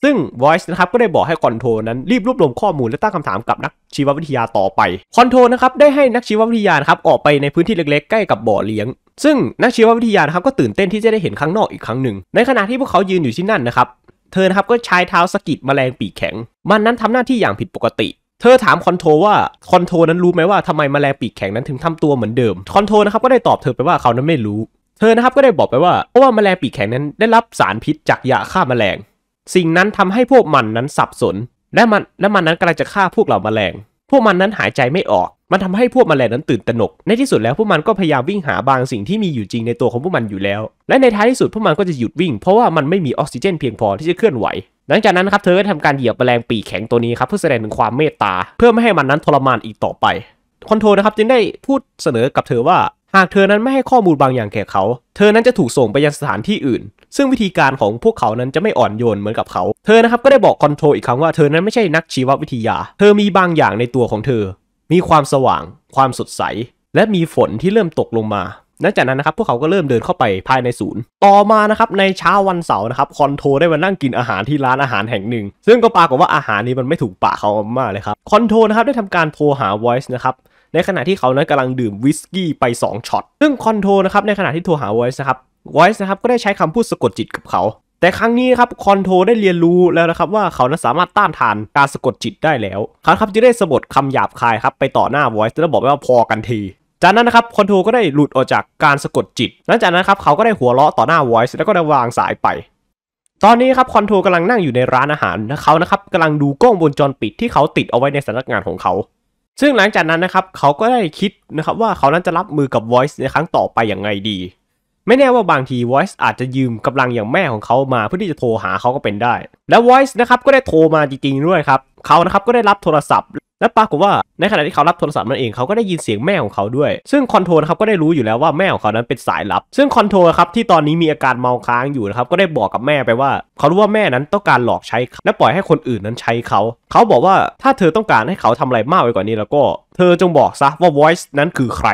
ซึ่ง Voice นะครับก็ได้บอกให้คอนโทรนั้นรีบรวบรวมข้อมูลและตั้งคำถามกับนักชีววิทยาต่อไปคอนโทรนะครับได้ให้นักชีววิทยาครับออกไปในพื้นที่เล็กๆใกล้กับบ่อเลี้ยงซึ่งนักชีววิทยานะครับก็ตื่นเต้นที่จะได้เห็นข้างนอกอีกครั้งหนึ่งในขณะที่พวกเขายืนอยู่ที่นั่นนะครับเธอนะครับก็ใช้เท้าสกิดแมลงปีกแข็ง มันนั้นทำหน้าที่อย่างผิดปกติ เธอถามคอนโทรว่าคอนโทรนั้นรู้ไหมว่าทำไมแมลงปีกแข็งนั้นถึงทำตัวเหมือนเดิมคอนโทรนะครับก็ได้ตอบเธอไปว่าเขานั้นไม่รู้ เธอนะครับก็ได้บอกไปว่าเพราะว่าแมลงปีกแข็งนั้นได้รับสารพิษจากยาฆ่าแมลง สิ่งนั้นทำให้พวกมันนั้นสับสน และมันและมันนั้นกำลังจะฆ่าพวกเหล่าแมลงพวกมันนั้นหายใจไม่ออกมันทำให้พวกมแมลงนั้นตื่นตระหนกในที่สุดแล้วพวกมันก็พยายามวิ่งหาบางสิ่งที่มีอยู่จริงในตัวของพวกมันอยู่แล้ว และในท้ายที่สุดพวกมันก็จะหยุดวิ่งเพราะว่ามันไม่มีออกซิเจนเพียงพอที่จะเคลื่อนไหว หลังจากนั้นครับเธอก็ทำการเหยียบแมลงปีกแข็งตัวนี้ครับเพื่อแสดงถึงความเมตตา เพื่อไม่ให้มันนั้นทรมานอีกต่อไปคอนโทรนะครับจึงได้พูดเสนอกับเธอว่า หากเธอนั้นไม่ให้ข้อมูลบางอย่างแก่เขา เธอนั้นจะถูกส่งไปยังสถานที่อื่น ซึ่งวิธีการของพวกเขานั้นจะไม่อ่อนโยนเหมือนกับเขา เธอนะครับก็ได้บอกคอนโทรอีกครั้งว่าเธอนั้นไม่ใช่นักชีววิทยา เธอมีบางอย่างในตัวของเธอมีความสว่าง ความสดใส และมีฝนที่เริ่มตกลงมาหลังจากนั้นนะครับพวกเขาก็เริ่มเดินเข้าไปภายในศูนย์ ต่อมานะครับในเช้าวันเสาร์นะครับคอนโทได้มานั่งกินอาหารที่ร้านอาหารแห่งหนึ่ง ซึ่งก็ปรากฏว่าอาหารนี้มันไม่ถูกปากเขามากเลยครับคอนโทนะครับได้ทำการโทรหาไว i ์นะครับ ในขณะที่เขานั้นกำลังดื่มวิสกี้ไป 2ช็อต ซึ่งคอนโทนะครับในขณะที่โทรหาไว i ์นะครับไว i ์นะครับก็ได้ใช้คำพูดสะกดจิตกับเขาแต่ครั้งนี้ครับคอนโทได้เรียนรู้แล้วนะครับว่าเขานั้นสามารถต้านทานการสะกดจิตได้แล้วเขาครับจะได้สะบดคำหยาบคายครับไปต่อหน้าวอยซ์แล้วบอกว่าพอกันที จากนั้นนะครับคอนโทก็ได้หลุดออกจากการสะกดจิต หลังจากนั้นครับเขาก็ได้หัวเราะต่อหน้าวอยซ์แล้วก็ได้วางสายไป ตอนนี้ครับคอนโทกำลังนั่งอยู่ในร้านอาหารละเขานะครับกำลังดูกล้องวงจรปิดที่เขาติดเอาไว้ในสำนักงานของเขา ซึ่งหลังจากนั้นนะครับเขาก็ได้คิดนะครับว่าเขานั้นจะรับมือกับ Voice ในครั้งต่อไปอย่างไงดีไม่แน่ว่าบางที Voice อาจจะยืมกำลังอย่างแม่ของเขามา เพื่อที่จะโทรหาเขาก็เป็นได้ และ Voice นะครับก็ได้โทรมาจริงๆด้วยครับเขานะครับก็ได้รับโทรศัพท์ และปรากฏว่าในขณะที่เขารับโทรศัพท์นั่นเองเขาก็ได้ยินเสียงแม่ของเขาด้วย ซึ่งคอนโทรนะครับก็ได้รู้อยู่แล้วว่าแม่ของเขานั้นเป็นสายลับ ซึ่งคอนโทรครับที่ตอนนี้มีอาการเมาค้างอยู่นะครับก็ได้บอกกับแม่ไปว่า เขารู้ว่าแม่นั้นต้องการหลอกใช้และปล่อยให้คนอื่นนั้นใช้เขา เขาบอกว่าถ้าเธอต้องการให้เขาทำอะไรมากไปกว่านี้แล้วก็ เธอจงบอกซะว่า voice นั้นคือใคร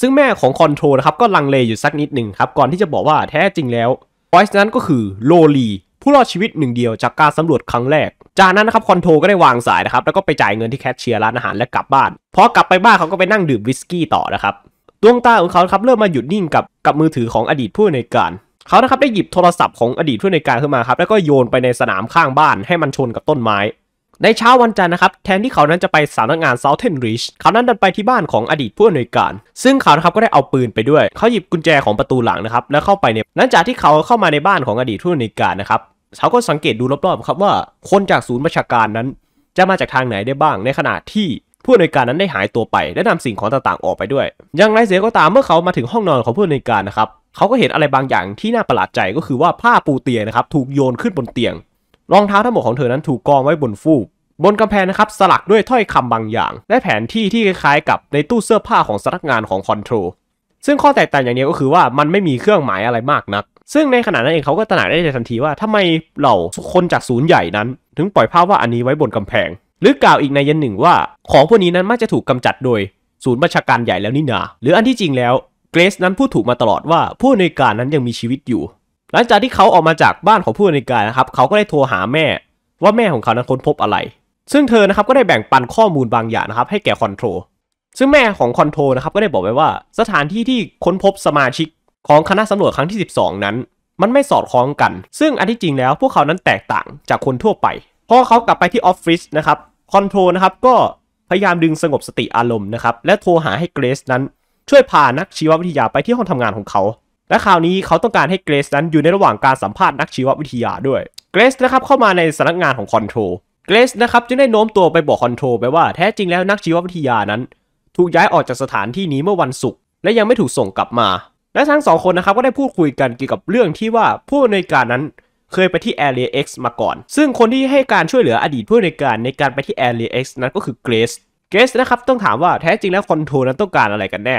ซึ่งแม่ของคอนโทรนะครับก็ลังเลอยู่สักนิดหนึ่งครับก่อนที่จะบอกว่าแท้จริงแล้วไวส์นั้นก็คือโลลีผู้รอดชีวิตหนึ่งเดียวจากการสำรวจครั้งแรก จากนั้นนะครับคอนโทรก็ได้วางสายนะครับแล้วก็ไปจ่ายเงินที่แคชเชียร์ร้านอาหารและกลับบ้าน พอกลับไปบ้านเขาก็ไปนั่งดื่มวิสกี้ต่อนะครับดวงตาของเขาครับเริ่มมาหยุดนิ่งกับกับมือถือของอดีตผู้ในการเขานะครับได้หยิบโทรศัพท์ของอดีตผู้ในการขึ้นมาครับแล้วก็โยนไปในสนามข้างบ้านให้มันชนกับต้นไม้ในเช้าวันจันทร์นะครับ แทนที่เขานั้นจะไปสำนักงานเซาเทนริชเขานั้นดันไปที่บ้านของอดีตผู้อำนวยการ ซึ่งเขานะครับก็ได้เอาปืนไปด้วย เขาหยิบกุญแจของประตูหลังนะครับ แล้วเข้าไปเนีหลังจากที่เขาเข้ามาในบ้านของอดีตผู้อำนวยการนะครับเขาก็สังเกตดูรอบๆ ครับว่าคนจากศูนย์ประชาการนั้น จะมาจากทางไหนได้บ้าง ในขณะที่ผู้อำนวยการนั้นได้หายตัวไปและนำสิ่งของต่างๆ ออกไปด้วย อย่างไรเสียก็ตามเมื่อเขามาถึงห้องนอนของผู้อำนวยการนะครับเขาก็เห็นอะไรบางอย่างที่น่าประหลาดใจก็คือว่าผ้าปูเตียงนะครับถูกโยนขึ้นบนเตียงรองเท้าทั้งหมดของเธอนั้นถูกกองไว้บนฟูก บนกำแพงนะครับ สลักด้วยถ้อยคำบางอย่าง และแผนที่ที่คล้ายๆกับในตู้เสื้อผ้าของสำนักงานของคอนโทรซึ่งข้อแตกต่างอย่างเดียวก็คือว่ามันไม่มีเครื่องหมายอะไรมากนัก ซึ่งในขณะนั้นเองเขาก็ตระหนักได้ในทันทีว่าทำไมเหล่าคนจากศูนย์ใหญ่นั้น ถึงปล่อยภาพว่าอันนี้ไว้บนกำแพง หรือกล่าวอีกในยันหนึ่งว่า ของพวกนี้นั้นมักจะถูกกำจัดโดย ศูนย์บัญชาการใหญ่แล้วนี่นา หรืออันที่จริงแล้วเกรซนั้นพูดถูกมาตลอดว่าผู้ในการนั้นยังมีชีวิตอยู่หลังจากที่เขาออกมาจากบ้านของผู้อำนวยการนะครับเขาก็ได้โทรหาแม่ว่าแม่ของเขานั้นค้นพบอะไร ซึ่งเธอนะครับก็ได้แบ่งปันข้อมูลบางอย่างนะครับให้แก่คอนโทรซึ่งแม่ของคอนโทรนะครับก็ได้บอกไว้ว่า สถานที่ที่ค้นพบสมาชิก ของคณะสำรวจครั้งที่12 นั้น มันไม่สอดคล้องกัน ซึ่งอันที่จริงแล้วพวกเขานั้นแตกต่างจากคนทั่วไป พอเขากลับไปที่ออฟฟิศนะครับคอนโทรนะครับก็พยายามดึงสงบสติอารมณ์นะครับและโทรหาให้เกรซนั้นช่วยพานักชีววิทยาไปที่ห้องทำงานของเขาและคราวนี้เขาต้องการให้เกรซนั้นอยู่ในระหว่างการสัมภาษณ์นักชีววิทยาด้วยเกรซนะครับเข้ามาในสำนักงานของคอนโทรเกรซนะครับจึงได้โน้มตัวไปบอกคอนโทรไปว่าแท้จริงแล้วนักชีววิทยานั้น ถูกย้ายออกจากสถานที่นี้เมื่อวันศุกร์และยังไม่ถูกส่งกลับมา และทั้งสองคนนะครับก็ได้พูดคุยกันเกี่ยวกับเรื่องที่ว่าผู้อำนวยการนั้นเคยไปที่แอร์อ็กซ์มาก่อน ซึ่งคนที่ให้การช่วยเหลืออดีตผู้อำนวยการในการไปที่แอร์อ็กซ์นั้นก็คือเกรซเกรซนะครับต้องถามว่าแท้จริงแล้วคอนโทรนั้นต้องการอะไรกันแน่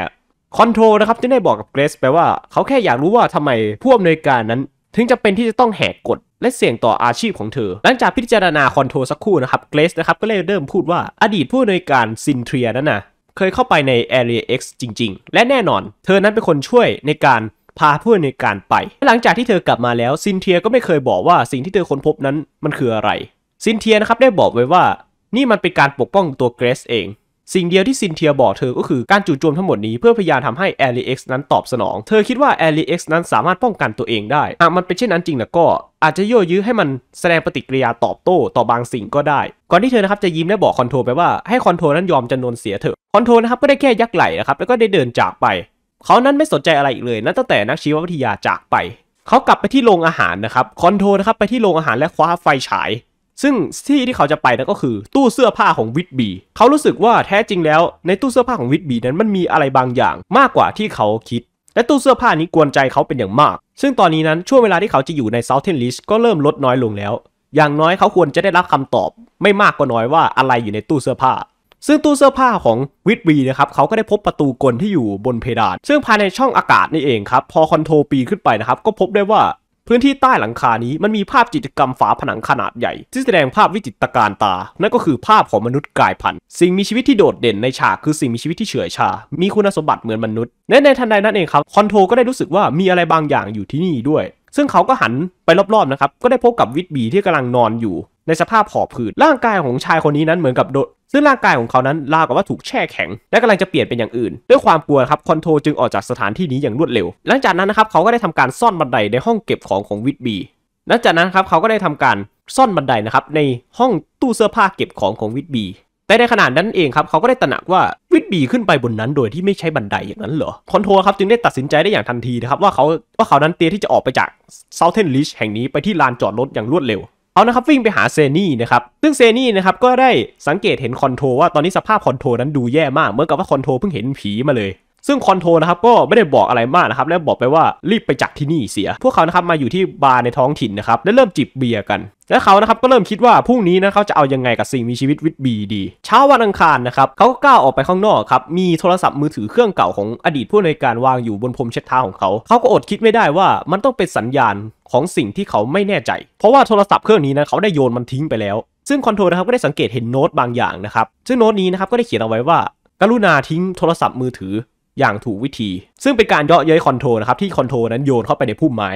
คอนโทรนะครับที่ได้บอกกับเกรซไปว่า เขาแค่อยากรู้ว่าทำไมผู้อำนวยการนั้น ถึงจะเป็นที่จะต้องแหกกฎและเสี่ยงต่ออาชีพของเธอหลังจากพิจารณาคอนโทรสักครู่นะครับเกรซนะครับ ก็เลยเริ่มพูดว่าอดีตผู้อำนวยการซินเทียนั้นนะเคยเข้าไปใน Area X จริง ๆ และแน่นอนเธอนั้นเป็นคนช่วยในการพาผู้อำนวยการไป หลังจากที่เธอกลับมาแล้วซินเทียก็ไม่เคยบอกว่าสิ่งที่เธอค้นพบนั้นมันคืออะไรซินเทียนะครับได้บอกไว้ว่านี่มันเป็นการปกป้องตัวเกรซเองสิ่งเดียวที่ซินเทียบอกเธอ ก็คือการจู่โจมทั้งหมดนี้เพื่อพยายามทำให้แออีเ็กซ์นั้นตอบสนอง เธอคิดว่าแออีเ็กซ์นั้นสามารถป้องกันตัวเองได้ หากมันเป็นเช่นนั้นจริงนะก็อาจจะโยยื้อให้มันแสดงปฏิกิริยาตอบโต้ต่อบางสิ่งก็ได้ ก่อนที่เธอนะครับจะยิ้มและบอกคอนโทรไปว่าให้คอนโทรนั้นยอมจำนนเสียเถอะคอนโทรนะครับก็ได้แค่ยักไหล่นะครับแล้วก็ได้เดินจากไป เขานั้นไม่สนใจอะไรอีกเลย นับตั้งแต่นักชีววิทยาจากไป เขากลับไปที่โรงอาหารนะครับคอนโทรนะครับไปที่โรงอาหารและคว้าไฟฉายซึ่งที่ที่เขาจะไปนั่นก็คือตู้เสื้อผ้าของวิทบีเขารู้สึกว่าแท้จริงแล้วในตู้เสื้อผ้าของวิทบีนั้นมันมีอะไรบางอย่างมากกว่าที่เขาคิด และตู้เสื้อผ้านี้กวนใจเขาเป็นอย่างมาก ซึ่งตอนนี้นั้นช่วงเวลาที่เขาจะอยู่ในเซาเทนลิชก็เริ่มลดน้อยลงแล้ว อย่างน้อยเขาควรจะได้รับคำตอบ ไม่มากก็น้อยว่าอะไรอยู่ในตู้เสื้อผ้า ซึ่งตู้เสื้อผ้าของวิทบีนะครับเขาก็ได้พบประตูกลที่อยู่บนเพดานซึ่งภายในช่องอากาศนี่เองครับพอคอนโทรปีขึ้นไปนะครับก็พบได้ว่าพื้นที่ใต้หลังคานี้มันมีภาพจิตรกรรมฝาผนังขนาดใหญ่ที่แสดงภาพวิจิตรการตา นั่นก็คือภาพของมนุษย์กายพันธุ์สิ่งมีชีวิตที่โดดเด่นในฉากคือสิ่งมีชีวิตที่เฉื่อยชา มีคุณสมบัติเหมือนมนุษย์และในทันใดนั้นเองครับคอนโทรก็ได้รู้สึกว่ามีอะไรบางอย่างอยู่ที่นี่ด้วย ซึ่งเขาก็หันไปรอบๆนะครับก็ได้พบกับวิทบีที่กำลังนอนอยู่ ในสภาพหอบผืดร่างกายของชายคนนี้นั้นเหมือนกับโดซึ่งร่างกายของเขานั้น ราวกับว่าถูกแช่แข็งและกำลังจะเปลี่ยนเป็นอย่างอื่น ด้วยความกลัวครับคอนโทรจึงออกจากสถานที่นี้อย่างรวดเร็ว หลังจากนั้นนะครับเขาก็ได้ทำการซ่อนบันไดในห้องเก็บของของวิทบีหลังจากนั้นครับเขาก็ได้ทำการซ่อนบันไดนะครับในห้องตู้เสื้อผ้าเก็บของของวิทบีแต่ในขณะนั้นเองครับเขาก็ได้ตระหนักว่าวิทบีขึ้นไปบนนั้นโดยที่ไม่ใช้บันไดอย่างนั้นเหรอคอนโทรครับจึงได้ตัดสินใจได้อย่างทันทีนะครับว่าเขาว่าเขานั้นเตรียมที่จะออกไปจากเซาเทนลิชแห่งนี้ไปที่ลานจอดรถอย่างรวดเร็วเอานะครับ วิ่งไปหาเซนี่นะครับซึ่งเซนี่นะครับ ก็ได้สังเกตเห็นคอนโทรว่าตอนนี้สภาพคอนโทรนั้นดูแย่มากเหมือนกับว่าคอนโทรเพิ่งเห็นผีมาเลยซึ่งคอนโทรนะครับก็ไม่ได้บอกอะไรมากนะครับและบอกไปว่ารีบไปจากที่นี่เสีย พวกเขานะครับมาอยู่ที่บาร์ในท้องถิ่นนะครับและเริ่มจิบเบียร์กัน และเขานะครับก็เริ่มคิดว่า พรุ่งนี้นะเขาจะเอายังไงกับสิ่งมีชีวิตวิตบีดี เช้าวันอังคารนะครับเขาก็ก้าวออกไปข้างนอกครับมีโทรศัพท์มือถือเครื่องเก่าของอดีตผู้ในการวางอยู่บนพรมเช็ดเท้าของเขาเขาก็อดคิดไม่ได้ว่ามันต้องเป็นสัญญาณของสิ่งที่เขาไม่แน่ใจ เพราะว่าโทรศัพท์เครื่องนี้นะเขาได้โยนมันทิ้งไปแล้ว ซึ่งคอนโทรนะครับก็ได้สังเกตเห็นโน้ตบางอย่างนะครับซึ่งโน้ตนี้นะครับก็ได้เขียนเอาไว้ว่า กรุณาทิ้งโทรศัพท์มือถืออย่างถูกวิธี ซึ่งเป็นการเยาะเย้ยคอนโทรนะครับที่คอนโทรนั้นโยนเข้าไปในพุ่มไม้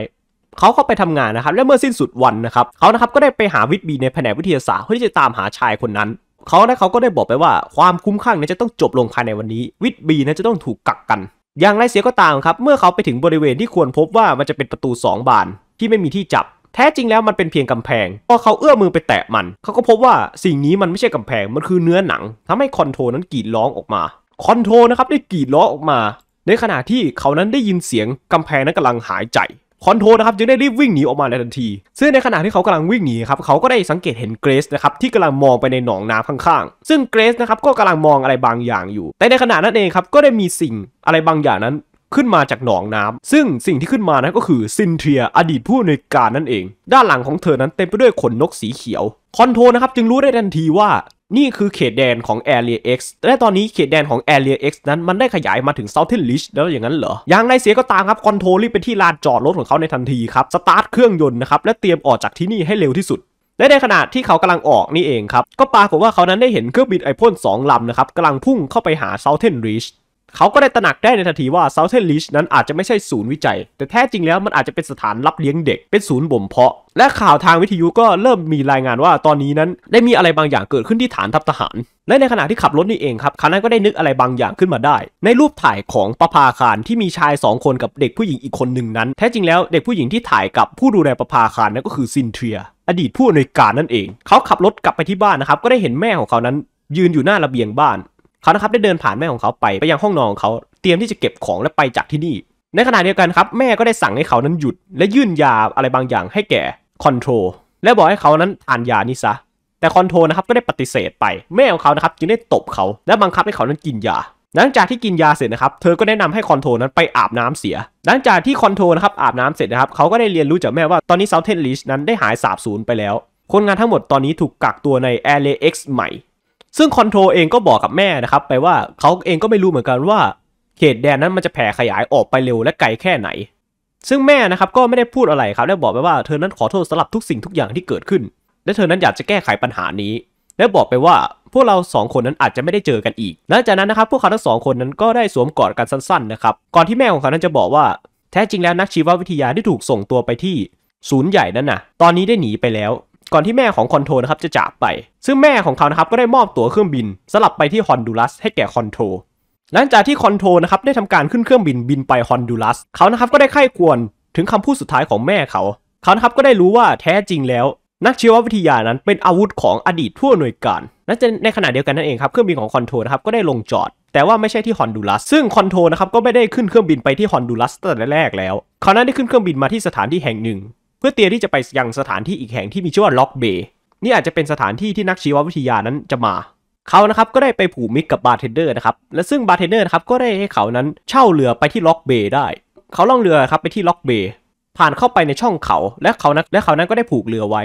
เขาเข้าไปทำงานนะครับและเมื่อสิ้นสุดวันนะครับเขานะครับก็ได้ไปหาวิทย์บีในแผนกวิทยาศาสตร์เพื่อที่จะตามหาชายคนนั้นเขาและเขาก็ได้บอกไปว่า ความคุ้มข้างนี้จะต้องจบลงภายในวันนี้วิทย์บีนั้นจะต้องถูกกักกัน อย่างไรเสียก็ตามครับเมื่อเขาไปถึงบริเวณที่ควรพบว่ามันจะเป็นประตู 2 บานที่ไม่มีที่จับ แท้จริงแล้วมันเป็นเพียงกำแพงพอเขาเอื้อมือไปแตะมันเขาก็พบว่าสิ่งนี้มันไม่ใช่กำแพงมันคือเนื้อหนัง ทำให้คอนโทรนั้นกรีดร้องออกมาคอนโทรนะครับได้กรีดร้องออกมา ในขณะที่เขานั้นได้ยินเสียงกำแพงนั้นกำลังหายใจคอนโทรนะครับจึงได้รีบวิ่งหนีออกมาในทันทีซึ่งในขณะที่เขากำลังวิ่งหนีครับเขาก็ได้สังเกตเห็นเกรซนะครับที่กำลังมองไปในหนองน้ำข้างๆซึ่งเกรซนะครับก็กำลังมองอะไรบางอย่างอยู่ แต่ในขณะนั้นเองครับก็ได้มีสิ่งอะไรบางอย่างนั้นขึ้นมาจากหนองน้ำ ซึ่งสิ่งที่ขึ้นมานั้นก็คือซินเทีย อดีตผู้อำนวยการนั่นเอง ด้านหลังของเธอนั้นเต็มไปด้วยขนนกสีเขียวคอนโทรนะครับจึงรู้ได้ทันทีว่านี่คือเขตแดนของ Area X และตอนนี้เขตแดนของ Area X นั้นมันได้ขยายมาถึง Southern r i a h แล้วอย่างนั้นเหรอ อย่างไรเสียก็ตามครับคอนโทรลรีบไปที่ลานจอดรถของเขาในทันทีครับ สตาร์ทเครื่องยนต์นะครับ และเตรียมออกจากที่นี่ให้เร็วที่สุด และในขณะที่เขากำลังออกนี่เองครับ ก็ปรากฏว่าเขานั้นได้เห็นเครื่องบินไอพ่นสองลำนะครับกำลังพุ่งเข้าไปหา Southern r i a h เขาก็ได้ตระหนักได้ในทันทีว่าเซาเทนลิชนั้นอาจจะไม่ใช่ศูนย์วิจัย แต่แท้จริงแล้วมันอาจจะเป็นสถานรับเลี้ยงเด็ก เป็นศูนย์บ่มเพาะ และข่าวทางวิทยุก็เริ่มมีรายงานว่าตอนนี้นั้น ได้มีอะไรบางอย่างเกิดขึ้นที่ฐานทัพทหารและในขณะที่ขับรถนี่เองครับคขานั้นก็ได้นึกอะไรบางอย่างขึ้นมาได้ ในรูปถ่ายของประภาคารที่มีชาย 2 คนกับเด็กผู้หญิงอีกคนหนึ่ง นั้นแท้จริงแล้วเด็กผู้หญิงที่ถ่ายกับผู้ดูแลประภาคารนั่นก็คือซินเทียอดีตผู้อำนวยการนั่นเอง เขาขับรถกลับไปที่บ้านนะครับก็ได้เห็นแม่ของเขานั้น ยืนอยู่หน้าระเบียงบ้านเขานะครับได้เดินผ่านแม่ของเขาไปไปยังห้องนอนของเขา เตรียมที่จะเก็บของและไปจากที่นี่ ในขณะเดียวกันครับแม่ก็ได้สั่งให้เขานั้นหยุด และยื่นยาอะไรบางอย่างให้แก่ คอนโทรและบอกให้เขานั้นทานยานี้ซะ แต่คอนโทรนะครับก็ได้ปฏิเสธไปแม่ของเขานะครับจึงได้ตบเขา และบังคับให้เขานั้นกินยา หลังจากที่กินยาเสร็จนะครับเธอก็แนะนำให้คอนโทรนั้นไปอาบน้ำเสีย หลังจากที่คอนโทรนะครับอาบน้ำเสร็จนะครับเขาก็ได้เรียนรู้จากแม่ว่าตอนนี้เซาเทนลิชนั้นได้หายสาบสูญไปแล้วคนงานทั้งหมดตอนนี้ถูกกักตัวในแอร์เล็กซ์ใหม่ซึ่งคอนโทรเองก็บอกกับแม่นะครับไปว่าเขาเองก็ไม่รู้เหมือนกันว่าเขตแดนนั้นมันจะแผ่ขยายออกไปเร็วและไกลแค่ไหน ซึ่งแม่นะครับก็ไม่ได้พูดอะไรครับ และบอกไปว่าเธอนั้นขอโทษสำหรับทุกสิ่งทุกอย่างที่เกิดขึ้น และเธอนั้นอยากจะแก้ไขปัญหานี้ และบอกไปว่า พวกเราสองคนนั้นอาจจะไม่ได้เจอกันอีกหลังจากนั้นนะครับพวกเขาทั้งสองคนนั้นก็ได้สวมกอดกันสั้นๆนะครับก่อนที่แม่ของเขานั้นจะบอกว่าแท้จริงแล้วนักชีววิทยาที่ถูกส่งตัวไปที่ ศูนย์ใหญ่นั้นนะ่ะ ตอนนี้ได้หนีไปแล้วก่อนที่แม่ของคอนโทนะครับจะจากไป ซึ่งแม่ของเขานะครับก็ได้มอบตั๋วเครื่องบินสลับไปที่ฮอนดูรัสให้แก่คอนโทหลังจากที่คอนโทนะครับได้ทำการขึ้นเครื่องบินบินไปฮอนดูรัส เขานะครับก็ได้ไข้ควร ถึงคำพูดสุดท้ายของแม่เขา เขานะครับก็ได้รู้ว่าแท้จริงแล้ว นักชีววิทยานั้นเป็นอาวุธของอดีตทั่วหน่วยการ และในขณะเดียวกันนั่นเองครับเครื่องบินของคอนโทนะครับก็ได้ลงจอดแต่ว่าไม่ใช่ที่ฮอนดูรัส ซึ่งคอนโทนะครับก็ไม่ได้ขึ้นเครื่องบินไปที่ฮอนดูรัสตั้งแต่แรกแล้วเขานั้นได้ขึ้นเครื่องบินมาที่สถานที่แห่งหนึ่งเพื่อเตรียมที่จะไปยังสถานที่อีกแห่งที่มีชื่อว่าล็อกเบย์นี่อาจจะเป็นสถานที่ที่นักชีววิทยานั้นจะมาเขานะครับก็ได้ไปผูกมิตรกับบาร์เทนเดอร์นะครับและซึ่งบาร์เทนเดอร์นะครับก็ได้ให้เขานั้นเช่าเรือไปที่ล็อกเบย์ได้เขาล่องเรือครับไปที่ล็อกเบย์ผ่านเข้าไปในช่องเขาและเขานั้นและเขานั้นก็ได้ผูกเรือไว้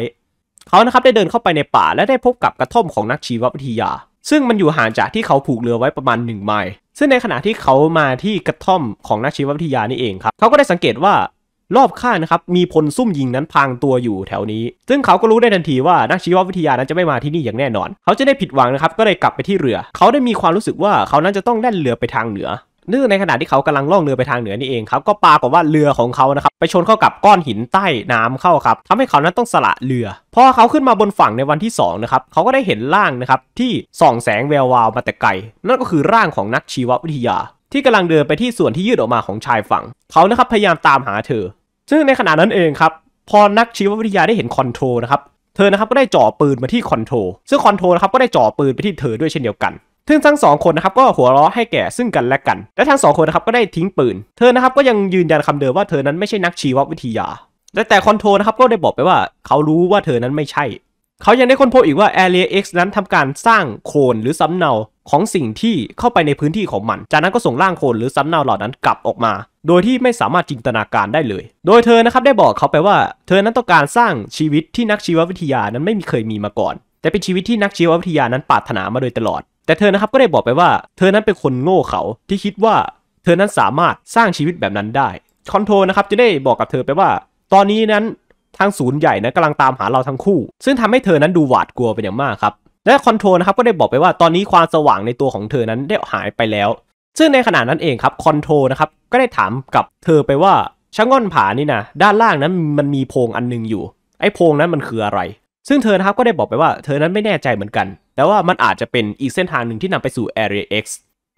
เขานะครับได้เดินเข้าไปในป่าและได้พบกับกระท่อมของนักชีววิทยา ซึ่งมันอยู่ห่างจากที่เขาผูกเรือไว้ประมาณ1ไมล์ซึ่งในขณะที่เขามาที่กระท่อมของนักชีววิทยานี่เองครับเขาก็ได้สังเกตว่ารอบข้างนะครับมีพลซุ่มยิงนั้นพางตัวอยู่แถวนี้ ซึ่งเขาก็รู้ได้ทันทีว่านักชีววิทยานั้นจะไม่มาที่นี่อย่างแน่นอน เขาจะได้ผิดหวังนะครับก็เลยกลับไปที่เรือ เขาได้มีความรู้สึกว่าเขานั้นจะต้องแล่นเรือไปทางเหนือเนื่องในขณะที่เขากำลังล่องเรือไปทางเหนือนี่เองครับก็ปรากฏว่าเรือของเขานะครับไปชนเข้ากับก้อนหินใต้น้ำเข้าครับทำให้เขานั้นต้องสละเรือพอเขาขึ้นมาบนฝั่งในวันที่2นะครับเขาก็ได้เห็นร่างนะครับที่ส่องแสงแวววาวมาแต่ไกลนั่นก็คือร่างของนักชีววิทยา ที่กำลังเดินไปที่ส่วนที่ยืดออกมาของชายฝั่ง เขานะครับพยายามตามหาเธอซึ่งในขณะนั้นเองครับพอนักชีววิทยาได้เห็นคอนโทรนะครับเธอนะครับก็ได้จ่อปืนมาที่คอนโทรซึ่งคอนโทรนะครับก็ได้จ่อปืนไปที่เธอด้วยเช่นเดียวกันซึ่งทั้งสองคนนะครับก็หัวเราะให้แก่ซึ่งกันและกันและทั้งสองคนนะครับก็ได้ทิ้งปืนเธอนะครับก็ยังยืนยันคำเดิมว่าเธอนั้นไม่ใช่นักชีววิทยาแต่แต่คอนโทรนะครับก็ได้บอกไปว่าเขารู้ว่าเธอนั้นไม่ใช่เขายังได้ค้นพบอีกว่า Area X นั้นทำการสร้างโคลนหรือซ้ำเนาของสิ่งที่เข้าไปในพื้นที่ของมัน จากนั้นก็ส่งร่างโคลนหรือซ้ำเนาเหล่านั้นกลับออกมา โดยที่ไม่สามารถจินตนาการได้เลย โดยเธอนะครับได้บอกเขาไปว่า เธอนั้นต้องการสร้างชีวิตที่นักชีววิทยานั้นไม่มีเคยมีมาก่อน แต่เป็นชีวิตที่นักชีววิทยานั้นปรารถนามาโดยตลอด แต่เธอนะครับก็ได้บอกไปว่า เธอนั้นเป็นคนโง่เขาที่คิดว่าเธอนั้นสามารถสร้างชีวิตแบบนั้นได้คอนโทรนะครับจะได้บอกกับเธอไปว่าตอนนี้นั้นทางศูนย์ใหญ่นะกำลังตามหาเราทั้งคู่ ซึ่งทำให้เธอนั้นดูหวาดกลัวเป็นอย่างมากครับ และคอนโทรนะครับก็ได้บอกไปว่าตอนนี้ความสว่างในตัวของเธอนั้นได้หายไปแล้ว ซึ่งในขณะนั้นเองครับคอนโทรนะครับก็ได้ถามกับเธอไปว่าช่างง่อนผานี่นะด้านล่างนั้นมันมีโพงอันนึงอยู่ ไอ้โพงนั้นมันคืออะไร ซึ่งเธอนะครับก็ได้บอกไปว่าเธอนั้นไม่แน่ใจเหมือนกัน แต่ว่ามันอาจจะเป็นอีกเส้นทางหนึ่งที่นำไปสู่ Area X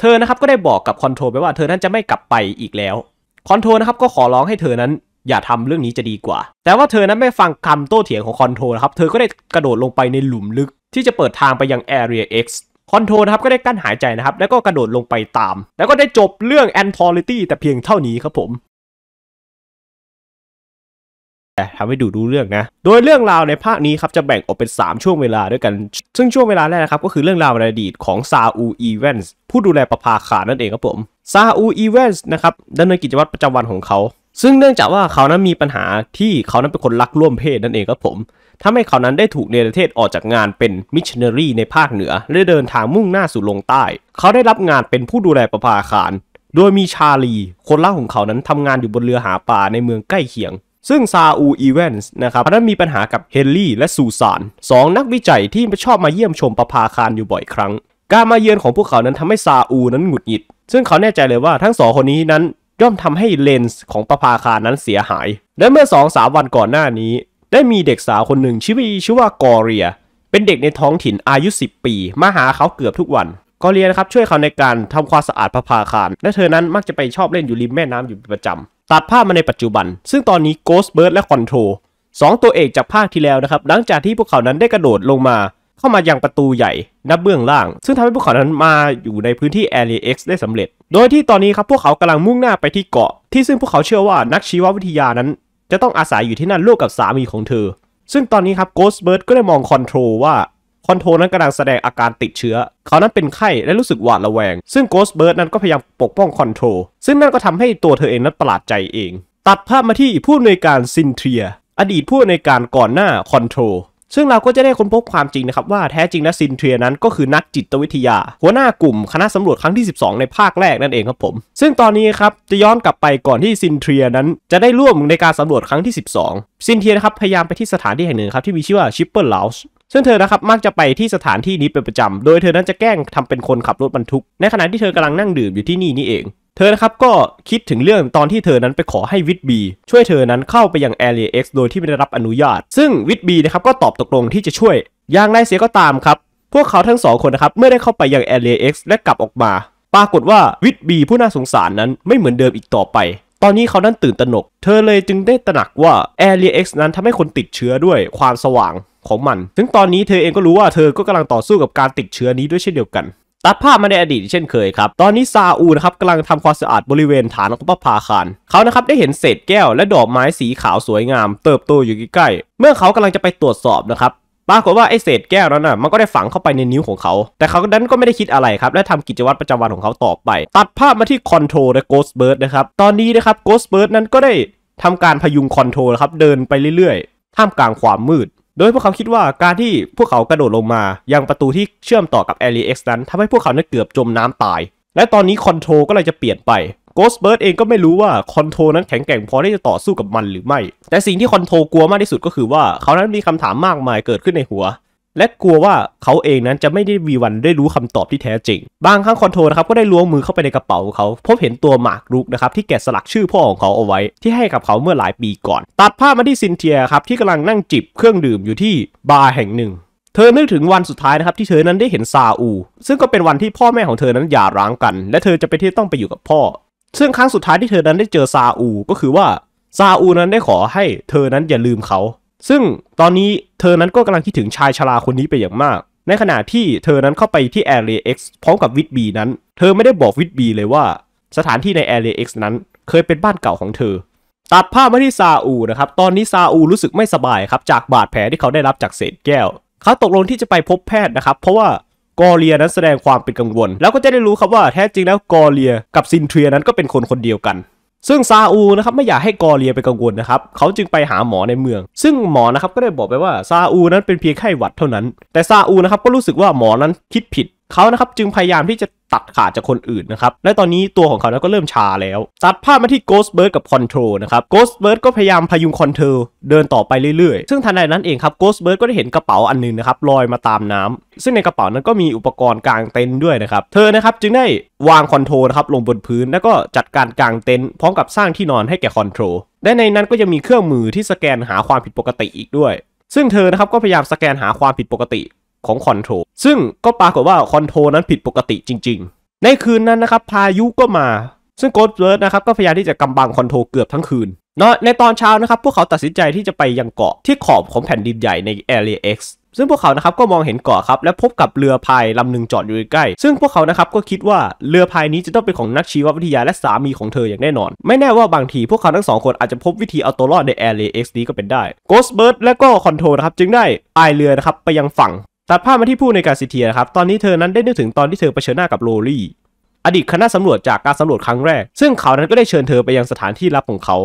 เธอนะครับก็ได้บอกกับคอนโทรไปว่าเธอนั้นจะไม่กลับไปอีกแล้วคอนโทรนะครับก็ขอร้องให้เธอนั้นอย่าทำเรื่องนี้จะดีกว่า แต่ว่าเธอนั้นไม่ฟังคำโต้เถียงของคอนโทรนะครับ เธอก็ได้กระโดดลงไปในหลุมลึกที่จะเปิดทางไปยัง a รีย X คอนโทรนะครับก็ได้กั้นหายใจนะครับ แล้วก็กระโดดลงไปตาม แล้วก็ได้จบเรื่องแอนทอลิตี้แต่เพียงเท่านี้ครับผมแต่ทำให้ดูดูเรื่องนะ โดยเรื่องราวในภาคนี้ครับจะแบ่งออกเป็น 3 ช่วงเวลาด้วยกัน ซึ่งช่วงเวลาแรกนะครับก็คือเรื่องราวในอดีตของซาอูอีเวนส์ผู้ดูแลประภาขานั่นเองครับผม ซาอูอีเวนส์นะครับดำเนินกิจวัตรประจำวันของเขาซึ่งเนื่องจากว่าเขานั้นมีปัญหาที่เขานั้นเป็นคนรักร่วมเพศนั่นเองครับผมทำให้เขานั้นได้ถูกเนรเทศออกจากงานเป็นมิชชันนารีในภาคเหนือ และเดินทางมุ่งหน้าสู่ลงใต้ เขาได้รับงานเป็นผู้ดูแลประภาคาร โดยมีชาลี คนล่าของเขานั้นทำงานอยู่บนเรือหาปลาในเมืองใกล้เคียง ซึ่งซาอูอีเวนส์นะครับนั้นมีปัญหากับเฮนรี่ และซูซานสองนักวิจัยที่ชอบมาเยี่ยมชมประภาคารอยู่บ่อยครั้ง การมาเยือนของพวกเขานั้นทำให้ซาอูนั้นหงุดหงิด ซึ่งเขาแน่ใจเลยว่าทั้งสองคนนี้นั้นย่อมทำให้เลนส์ของประภาคารนั้นเสียหาย และเมื่อสองสาวันก่อนหน้านี้ ได้มีเด็กสาวคนหนึ่งชื่อวชื่อว่ากอเรีย เป็นเด็กในท้องถิ่นอายุ 10 ปี มาหาเขาเกือบทุกวัน กอเรียนะครับช่วยเขาในการทำความสะอาดประภาคารและเธอนั้นมักจะไปชอบเล่นอยู่ริมแม่น้ำอยู่ประจำตัดภาพมาในปัจจุบัน ซึ่งตอนนี้โกสเบิร์ดและคอนโทรสองตัวเอกจากภาคที่แล้วนะครับหลังจากที่พวกเขานั้นได้กระโดดลงมาเข้ามายังประตูใหญ่ นับเบื้องล่าง ซึ่งทำให้พวกเขานั้นมาอยู่ในพื้นที่ a ็กซ์ได้สำเร็จ โดยที่ตอนนี้ครับ พวกเขากำลังมุ่งหน้าไปที่เกาะที่ซึ่งพวกเขาเชื่อว่านักชีววิทยานั้น จะต้องอาศัยอยู่ที่นั่นร่วมกับสามีของเธอ ซึ่งตอนนี้ครับโกสเบิร์ตก็ได้มองคอนโทรว่าคอนโทรนั้นกำลังแสดงอาการติดเชื้อ เขานั้นเป็นไข้และรู้สึกหวาดระแวงซึ่งโกสเบิร์ดนั้นก็พยายามปกป้องคอนโทรซึ่งนั่นก็ทำให้ตัวเธอเองนั้นประหลาดใจเอง ตัดภาพมาที่ผู้อำนวยการซินเทีย อดีตผู้อำนวยการก่อนหน้าคอนโทรซึ่งเราก็จะได้ค้นพบความจริงนะครับ ว่าแท้จริงแล้วซินเทียนั้นก็คือนักจิตวิทยา หัวหน้ากลุ่มคณะสำรวจครั้งที่ 12 ในภาคแรกนั่นเองครับผม ซึ่งตอนนี้ครับ จะย้อนกลับไปก่อนที่ซินเทียนั้น จะได้ร่วมในการสำรวจครั้งที่ 12ซินเทียนะครับพยายามไปที่สถานที่แห่งหนึ่งครับที่มีชื่อว่าชิปเปอร์ลาวส์ซึ่งเธอนะครับมักจะไปที่สถานที่นี้เป็นประจำโดยเธอนั้นจะแกล้งทำเป็นคนขับรถบรรทุก ในขณะที่เธอกำลังนั่งดื่มอยู่ที่นี่นี่เองเธอนะครับก็คิดถึงเรื่องตอนที่เธอนั้นไปขอให้วิทบีช่วยเธอนั้นเข้าไปยังแอรอ็กซ์โดยที่ไม่ได้รับอนุญาต ซึ่งวิทบีนะครับก็ตอบตกลงที่จะช่วยอย่างไรเสียก็ตามครับ พวกเขาทั้งสองคนนะครับเมื่อได้เข้าไปยังแอรอ็กซ์และกลับออกมาปรากฏว่าวิทบีผู้น่าสงสารนั้นไม่เหมือนเดิมอีกต่อไป ตอนนี้เขานั้นตื่นตระหนก เธอเลยจึงได้ตระหนักว่าแอรอ็กซ์นั้นทำให้คนติดเชื้อด้วยความสว่างของมันถึงตอนนี้เธอเองก็รู้ว่าเธอก็กำลังต่อสู้กับการติดเชื้อนี้ด้วยเช่นเดียวกันตัดภาพมาในอดีตเช่นเคยครับ ตอนนี้ซาอูนะครับกำลังทำความสะอาดบริเวณฐานของพระพาคารเขานะครับได้เห็นเศษแก้ว และดอกไม้สีขาวสวยงาม เติบโตอยู่ใกล้ๆ เมื่อเขากำลังจะไปตรวจสอบนะครับ ปรากฏว่าไอ้เศษแก้วนั้นน่ะมันก็ได้ฝังเข้าไปในนิ้วของเขา แต่เขานั้นก็ไม่ได้คิดอะไรครับและทำกิจวัตรประจำวันของเขาต่อไป ตัดภาพมาที่คอนโทรลและโกสเบิร์ดนะครับ ตอนนี้นะครับโกสเบิร์ดนั้นก็ได้ทำการพยุงคอนโทรลครับเดินไปเรื่อยๆ ท่ามกลางความมืดโดยพวกเขาคิดว่าการที่พวกเขากระโดดลงมา ยังประตูที่เชื่อมต่อกับแอีเอ็กซ์นั้นทำให้พวกเขาได้เกือบจมน้ำตาย และตอนนี้คอนโทรก็เลยจะเปลี่ยนไปโกสเบิร์ดเองก็ไม่รู้ว่าคอนโทรนั้นแข็งแกร่งพอที่จะต่อสู้กับมันหรือไม่ แต่สิ่งที่คอนโทรกลัวมากที่สุดก็คือว่าเขานั้นมีคำถามมากมายเกิดขึ้นในหัวและกลัวว่าเขาเองนั้นจะไม่ได้วีวันได้รู้คำตอบที่แท้จริง บางครั้งคอนโทรนะครับก็ได้ล้วงมือเข้าไปในกระเป๋าของเขา พบเห็นตัวหมากรุกนะครับที่แกะสลักชื่อพ่อของเขาเอาไว้ ที่ให้กับเขาเมื่อหลายปีก่อน ตัดภาพมาที่ซินเทียครับที่กำลังนั่งจิบเครื่องดื่มอยู่ที่บาร์แห่งหนึ่ง เธอนึกถึงวันสุดท้ายนะครับที่เธอนั้นได้เห็นซาอูซึ่งก็เป็นวันที่พ่อแม่ของเธอนั้นหย่าร้างกัน และเธอจะไปที่ต้องไปอยู่กับพ่อ ซึ่งครั้งสุดท้ายที่เธอนั้นได้เจอซาอูก็คือว่าซาอูนั้นได้ขอให้ เธอนั้นอย่าลืมเขาซึ่งตอนนี้เธอนั้นก็กำลังคิดถึงชายชราคนนี้ไปอย่างมาก ในขณะที่เธอนั้นเข้าไปที่แอร์เอ็กซ์พร้อมกับวิทบีนั้น เธอไม่ได้บอกวิทบีเลยว่าสถานที่ในแอร์เอ็กซ์นั้นเคยเป็นบ้านเก่าของเธอ ตัดภาพมาที่ซาอูนะครับ ตอนนี้ซาอูรู้สึกไม่สบายครับจากบาดแผลที่เขาได้รับจากเศษแก้ว เขาตกลงที่จะไปพบแพทย์นะครับ เพราะว่ากอเลียนั้นแสดงความเป็นกังวล แล้วก็จะได้รู้ครับว่า แท้จริงแล้วกอเลีย กับซินเทรียนั้นก็เป็นคนคนเดียวกันซึ่งซาอูนะครับไม่อยากให้กอเรียไปกังวลนะครับเขาจึงไปหาหมอในเมือง ซึ่งหมอนะครับก็ได้บอกไปว่าซาอูนั้นเป็นเพียงไข้หวัดเท่านั้นแต่ซาอูนะครับก็รู้สึกว่าหมอนั้นคิดผิดเขานะครับจึงพยายามที่จะตัดขาดจากคนอื่นนะครับและตอนนี้ตัวของเขาก็เริ่มชาแล้วตัดภาพมาที่ Ghostbird กับ Control นะครับ Ghostbird ก็พยายามพยุง c o n t r ร l เดินต่อไปเรื่อยๆ ซึ่งทันใดนั้นเองครับ Ghostbird ก็ได้เห็นกระเป๋าอันนึงนะครับลอยมาตามน้ำ ซึ่งในกระเป๋านั้นก็มีอุปกรณ์กลางเต็นท์ด้วยนะครับเธอนะครับจึงได้วาง Control นะครับลงบนพื้นแล้วก็จัดการกลางเต็นท์พร้อมกับสร้างที่นอนให้แก่ Control และในนั้นก็ยังมีเครื่องมือที่สแกนหาความผิดปกติอีกด้วย ซึ่งเธอนะครับก็พยายามสแกนหาความผิดปกติของคอนโทรซึ่งก็ปรากฏว่าคอนโทรนั้นผิดปกติจริงๆ ในคืนนั้นนะครับพายุก็มาซึ่งโกดเบิร์ดนะครับก็พยายามที่จะกำบังคอนโทรเกือบทั้งคืนเนาะในตอนเช้านะครับพวกเขาตัดสินใจที่จะไปยังเกาะที่ขอบของแผ่นดินใหญ่ในอ a เอ็กซ์ซึ่งพวกเขานะครับก็มองเห็นเกาะครับและพบกับเรือพายลำหนึ่งจอดอยู่ใกล้ ซึ่งพวกเขานะครับก็คิดว่าเรือพายนี้จะต้องเป็นของนักชีววิทยาและสามีของเธออย่างแน่นอนไม่แน่ว่าบางทีพวกเขาทั้งสองคนอาจจะพบวิธีเอาตัวรอดในแอเรียเอ็กซ์นี้ก็เป็นได้โกสเบิร์ดและก็คอนโทรนะครับจึงได้พายเรือนะครับไปยังฝั่งตัดภาพมาที่ผู้ในการซิเทียครับ ตอนนี้เธอนั้นได้นึกถึงตอนที่เธอเผชิญหน้ากับโรลี่อดีตคณะสำรวจจากการสำรวจครั้งแรก ซึ่งเขานั้นก็ได้เชิญเธอไปยังสถานที่ลับของเขา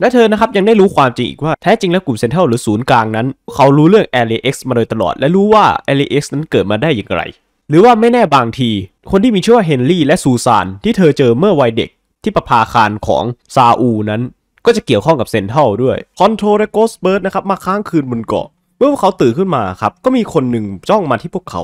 และเธอนะครับยังได้รู้ความจริงอีกว่าแท้จริงแล้วกลุ่มเซนเทลหรือศูนย์กลางนั้น เขารู้เรื่อง l ซ x มาโดยตลอดและรู้ว่า l ซ x นั้นเกิดมาได้อย่างไร หรือว่าไม่แน่บางที คนที่มีชื่อว่าเฮนรี่และซูซานที่เธอเจอเมื่อวัยเด็กที่ประภาคารของซาอูนั้น ก็จะเกี่ยวข้องกับเซนเทลด้วยคอนโทรและโกสเบิร์ดนะครับมาค้างคืนบนเกาะเมื่อพวกเขาตื่นขึ้นมาครับ ก็มีคนหนึ่งจ้องมาที่พวกเขา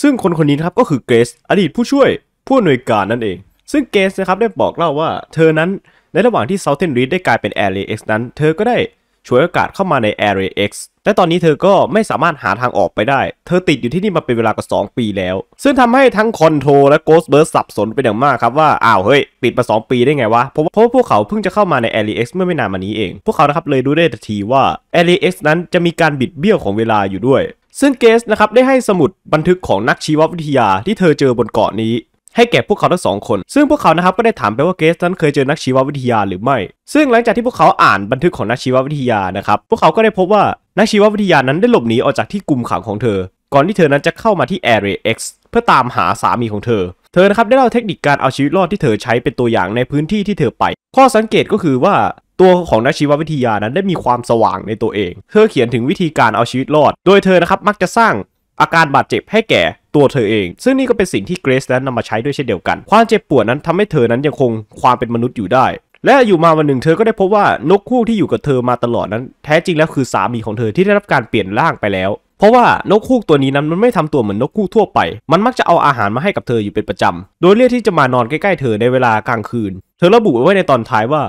ซึ่งคนคนนี้นครับก็คือเกรซอดีตผู้ช่วย ผู้อำนวยการนั่นเอง ซึ่งเกรซนะครับได้บอกเล่าว่าเธอนั้นในระหว่างที่เซาเทนรีดได้กลายเป็น a r ก a X นั้น เธอก็ได้ฉวยโอกาสเข้ามาใน Area X แต่ตอนนี้เธอก็ไม่สามารถหาทางออกไปได้ เธอติดอยู่ที่นี่มาเป็นเวลากว่า2ปีแล้ว ซึ่งทำให้ทั้งคอนโทรและโกสเบิร์ดสับสนเป็นอย่างมากครับ ว่า อ้าว เฮ้ย ติดมา 2 ปีได้ไงวะ เพราะเพราะพวกเขาเพิ่งจะเข้ามาในแอลีเอ็กซ์เมื่อไม่นานมานี้เอง พวกเขานะครับเลยรู้ได้ทันทีว่าเออี็กซ์นั้นจะมีการบิดเบี้ยวของเวลาอยู่ด้วย ซึ่งเกสนะครับได้ให้สมุดบันทึกของนักชีววิทยา ที่เธอเจอบนเกาะนี้ ให้แก่พวกเขาทั้งสองคน ซึ่งพวกเขานะครับก็ได้ถามไปว่าเกส นั้นเคยเจอนักชีววิทยาหรือไม่ ซึ่งหลังจากที่พวกเขาอ่านบันทึกของนักชีววิทยานะครับพวกเขาก็ได้พบว่านักชีววิทยานั้นได้หลบหนีออกจากที่กุมขังของเธอ ก่อนที่เธอนั้นจะเข้ามาที่ Area X เพื่อตามหาสามีของเธอ เธอนะครับได้เล่าเทคนิคการเอาชีวิตรอดที่เธอใช้เป็นตัวอย่างในพื้นที่ที่เธอไป ข้อสังเกตก็คือว่าตัวของนักชีววิทยานั้นได้มีความสว่างในตัวเอง เธอเขียนถึงวิธีการเอาชีวิตรอด โดยเธอนะครับมักจะสร้างอาการบาดเจ็บให้แก่ตัวเธอเอง ซึ่งนี่ก็เป็นสิ่งที่เกรซนั้นนำมาใช้ด้วยเช่นเดียวกัน ความเจ็บปวดนั้นทำให้เธอนั้นยังคงความเป็นมนุษย์อยู่ได้และอยู่มาวันหนึ่งเธอก็ได้พบว่านกคู่ที่อยู่กับเธอมาตลอดนั้น แท้จริงแล้วคือสามีของเธอที่ได้รับการเปลี่ยนร่างไปแล้ว เพราะว่านกคู่ตัวนี้นั้นมันไม่ทำตัวเหมือนนกคู่ทั่วไป มันมักจะเอาอาหารมาให้กับเธออยู่เป็นประจำ โดยเรียกที่จะมานอนใกล้ๆเธอในเวลากลางคืน เธอระบุไว้ในตอนท้ายว่า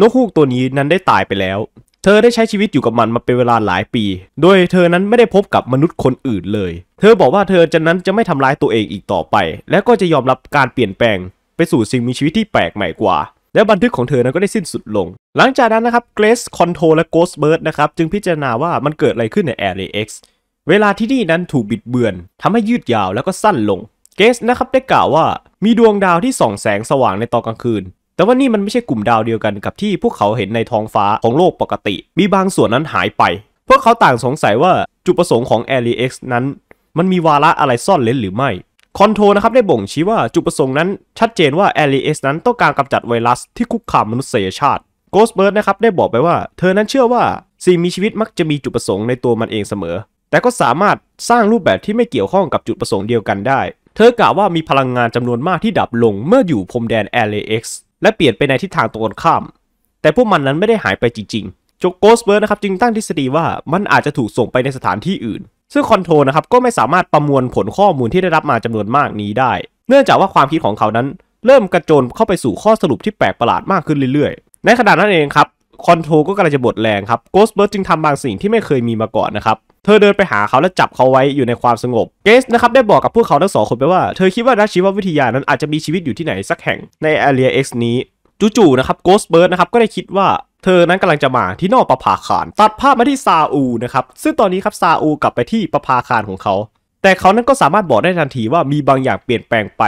นกคู่ตัวนี้นั้นได้ตายไปแล้ว เธอได้ใช้ชีวิตอยู่กับมันมาเป็นเวลาหลายปี โดยเธอนั้นไม่ได้พบกับมนุษย์คนอื่นเลย เธอบอกว่าเธอจะนั้นจะไม่ทำร้ายตัวเองอีกต่อไป และก็จะยอมรับการเปลี่ยนแปลง ไปสู่สิ่งมีชีวิตที่แปลกใหม่กว่าและบันทึกของเธอนั้นก็ได้สิ้นสุดลง หลังจากนั้นนะครับเกรซคอนโทรและโกสเบิร์ดนะครับ จึงพิจารณาว่ามันเกิดอะไรขึ้นใน RAX เวลาที่นี่นั้นถูกบิดเบือน ทำให้ยืดยาวแล้วก็สั้นลงเกสนะครับได้กล่าวว่ามีดวงดาวที่ส่องแสงสว่างในตอนกลางคืน แต่ว่านี่มันไม่ใช่กลุ่มดาวเดียวกันกับที่พวกเขาเห็นในท้องฟ้าของโลกปกติ มีบางส่วนนั้นหายไป พวกเขาต่างสงสัยว่าจุดประสงค์ของ a l i x นั้น มันมีวาระอะไรซ่อนเล้นหรือไม่คอนโทรนะครับได้บ่งชี้ว่าจุดประสงค์นั้นชัดเจนว่า l e สนั้นต้องการกำจัดไวรัสที่คุกคามมนุษยชาติโกสเบิร์ดนะครับได้บอกไปว่าเธอนั้นเชื่อว่าสิ่งมีชีวิตมักจะมีจุดประสงค์ในตัวมันเองเสมอ แต่ก็สามารถสร้างรูปแบบที่ไม่เกี่ยวข้องกับจุดประสงค์เดียวกันได้ เธอกล่าวว่ามีพลังงานจำนวนมากที่ดับลงเมื่ออยู่พรมแดน LAX และเปลี่ยนไปในทิศทางตรงข้ามแต่พวกมันนั้นไม่ได้หายไปจริงๆจโกสเบิร์ดนะครับจึงตั้งทฤษฎีว่ามันอาจจะถูกส่งไปในสถานที่อื่นซึ่งคอนโทรนะครับก็ไม่สามารถประมวลผลข้อมูลที่ได้รับมาจำนวนมากนี้ได้ เนื่องจากว่าความคิดของเขานั้น เริ่มกระโจนเข้าไปสู่ข้อสรุปที่แปลกประหลาดมากขึ้นเรื่อยๆ ในขณะนั้นเองครับคอนโทรก็กำลังจะบดแรงครับโกสเบิร์ดจึงทำบางสิ่งที่ไม่เคยมีมาก่อนนะครับเธอเดินไปหาเขาและจับเขาไว้อยู่ในความสงบเกสนะครับได้บอกกับพวกเขาทั้งสองคนไปว่าเธอคิดว่านักชีววิทยานั้นอาจจะมีชีวิตอยู่ที่ไหนสักแห่งในแอเรียเนี้จู่ๆนะครับโกสเบิร์ดนะครับก็ได้คิดว่าเธอนั้นกำลังจะมาที่นอกประภาคารตัดภาพมาที่ซาอูนะครับซึ่งตอนนี้ครับซาอูกลับไปที่ประภาคารของเขา แต่เขานั้นก็สามารถบอกได้ทันทีว่ามีบางอย่างเปลี่ยนแปลงไป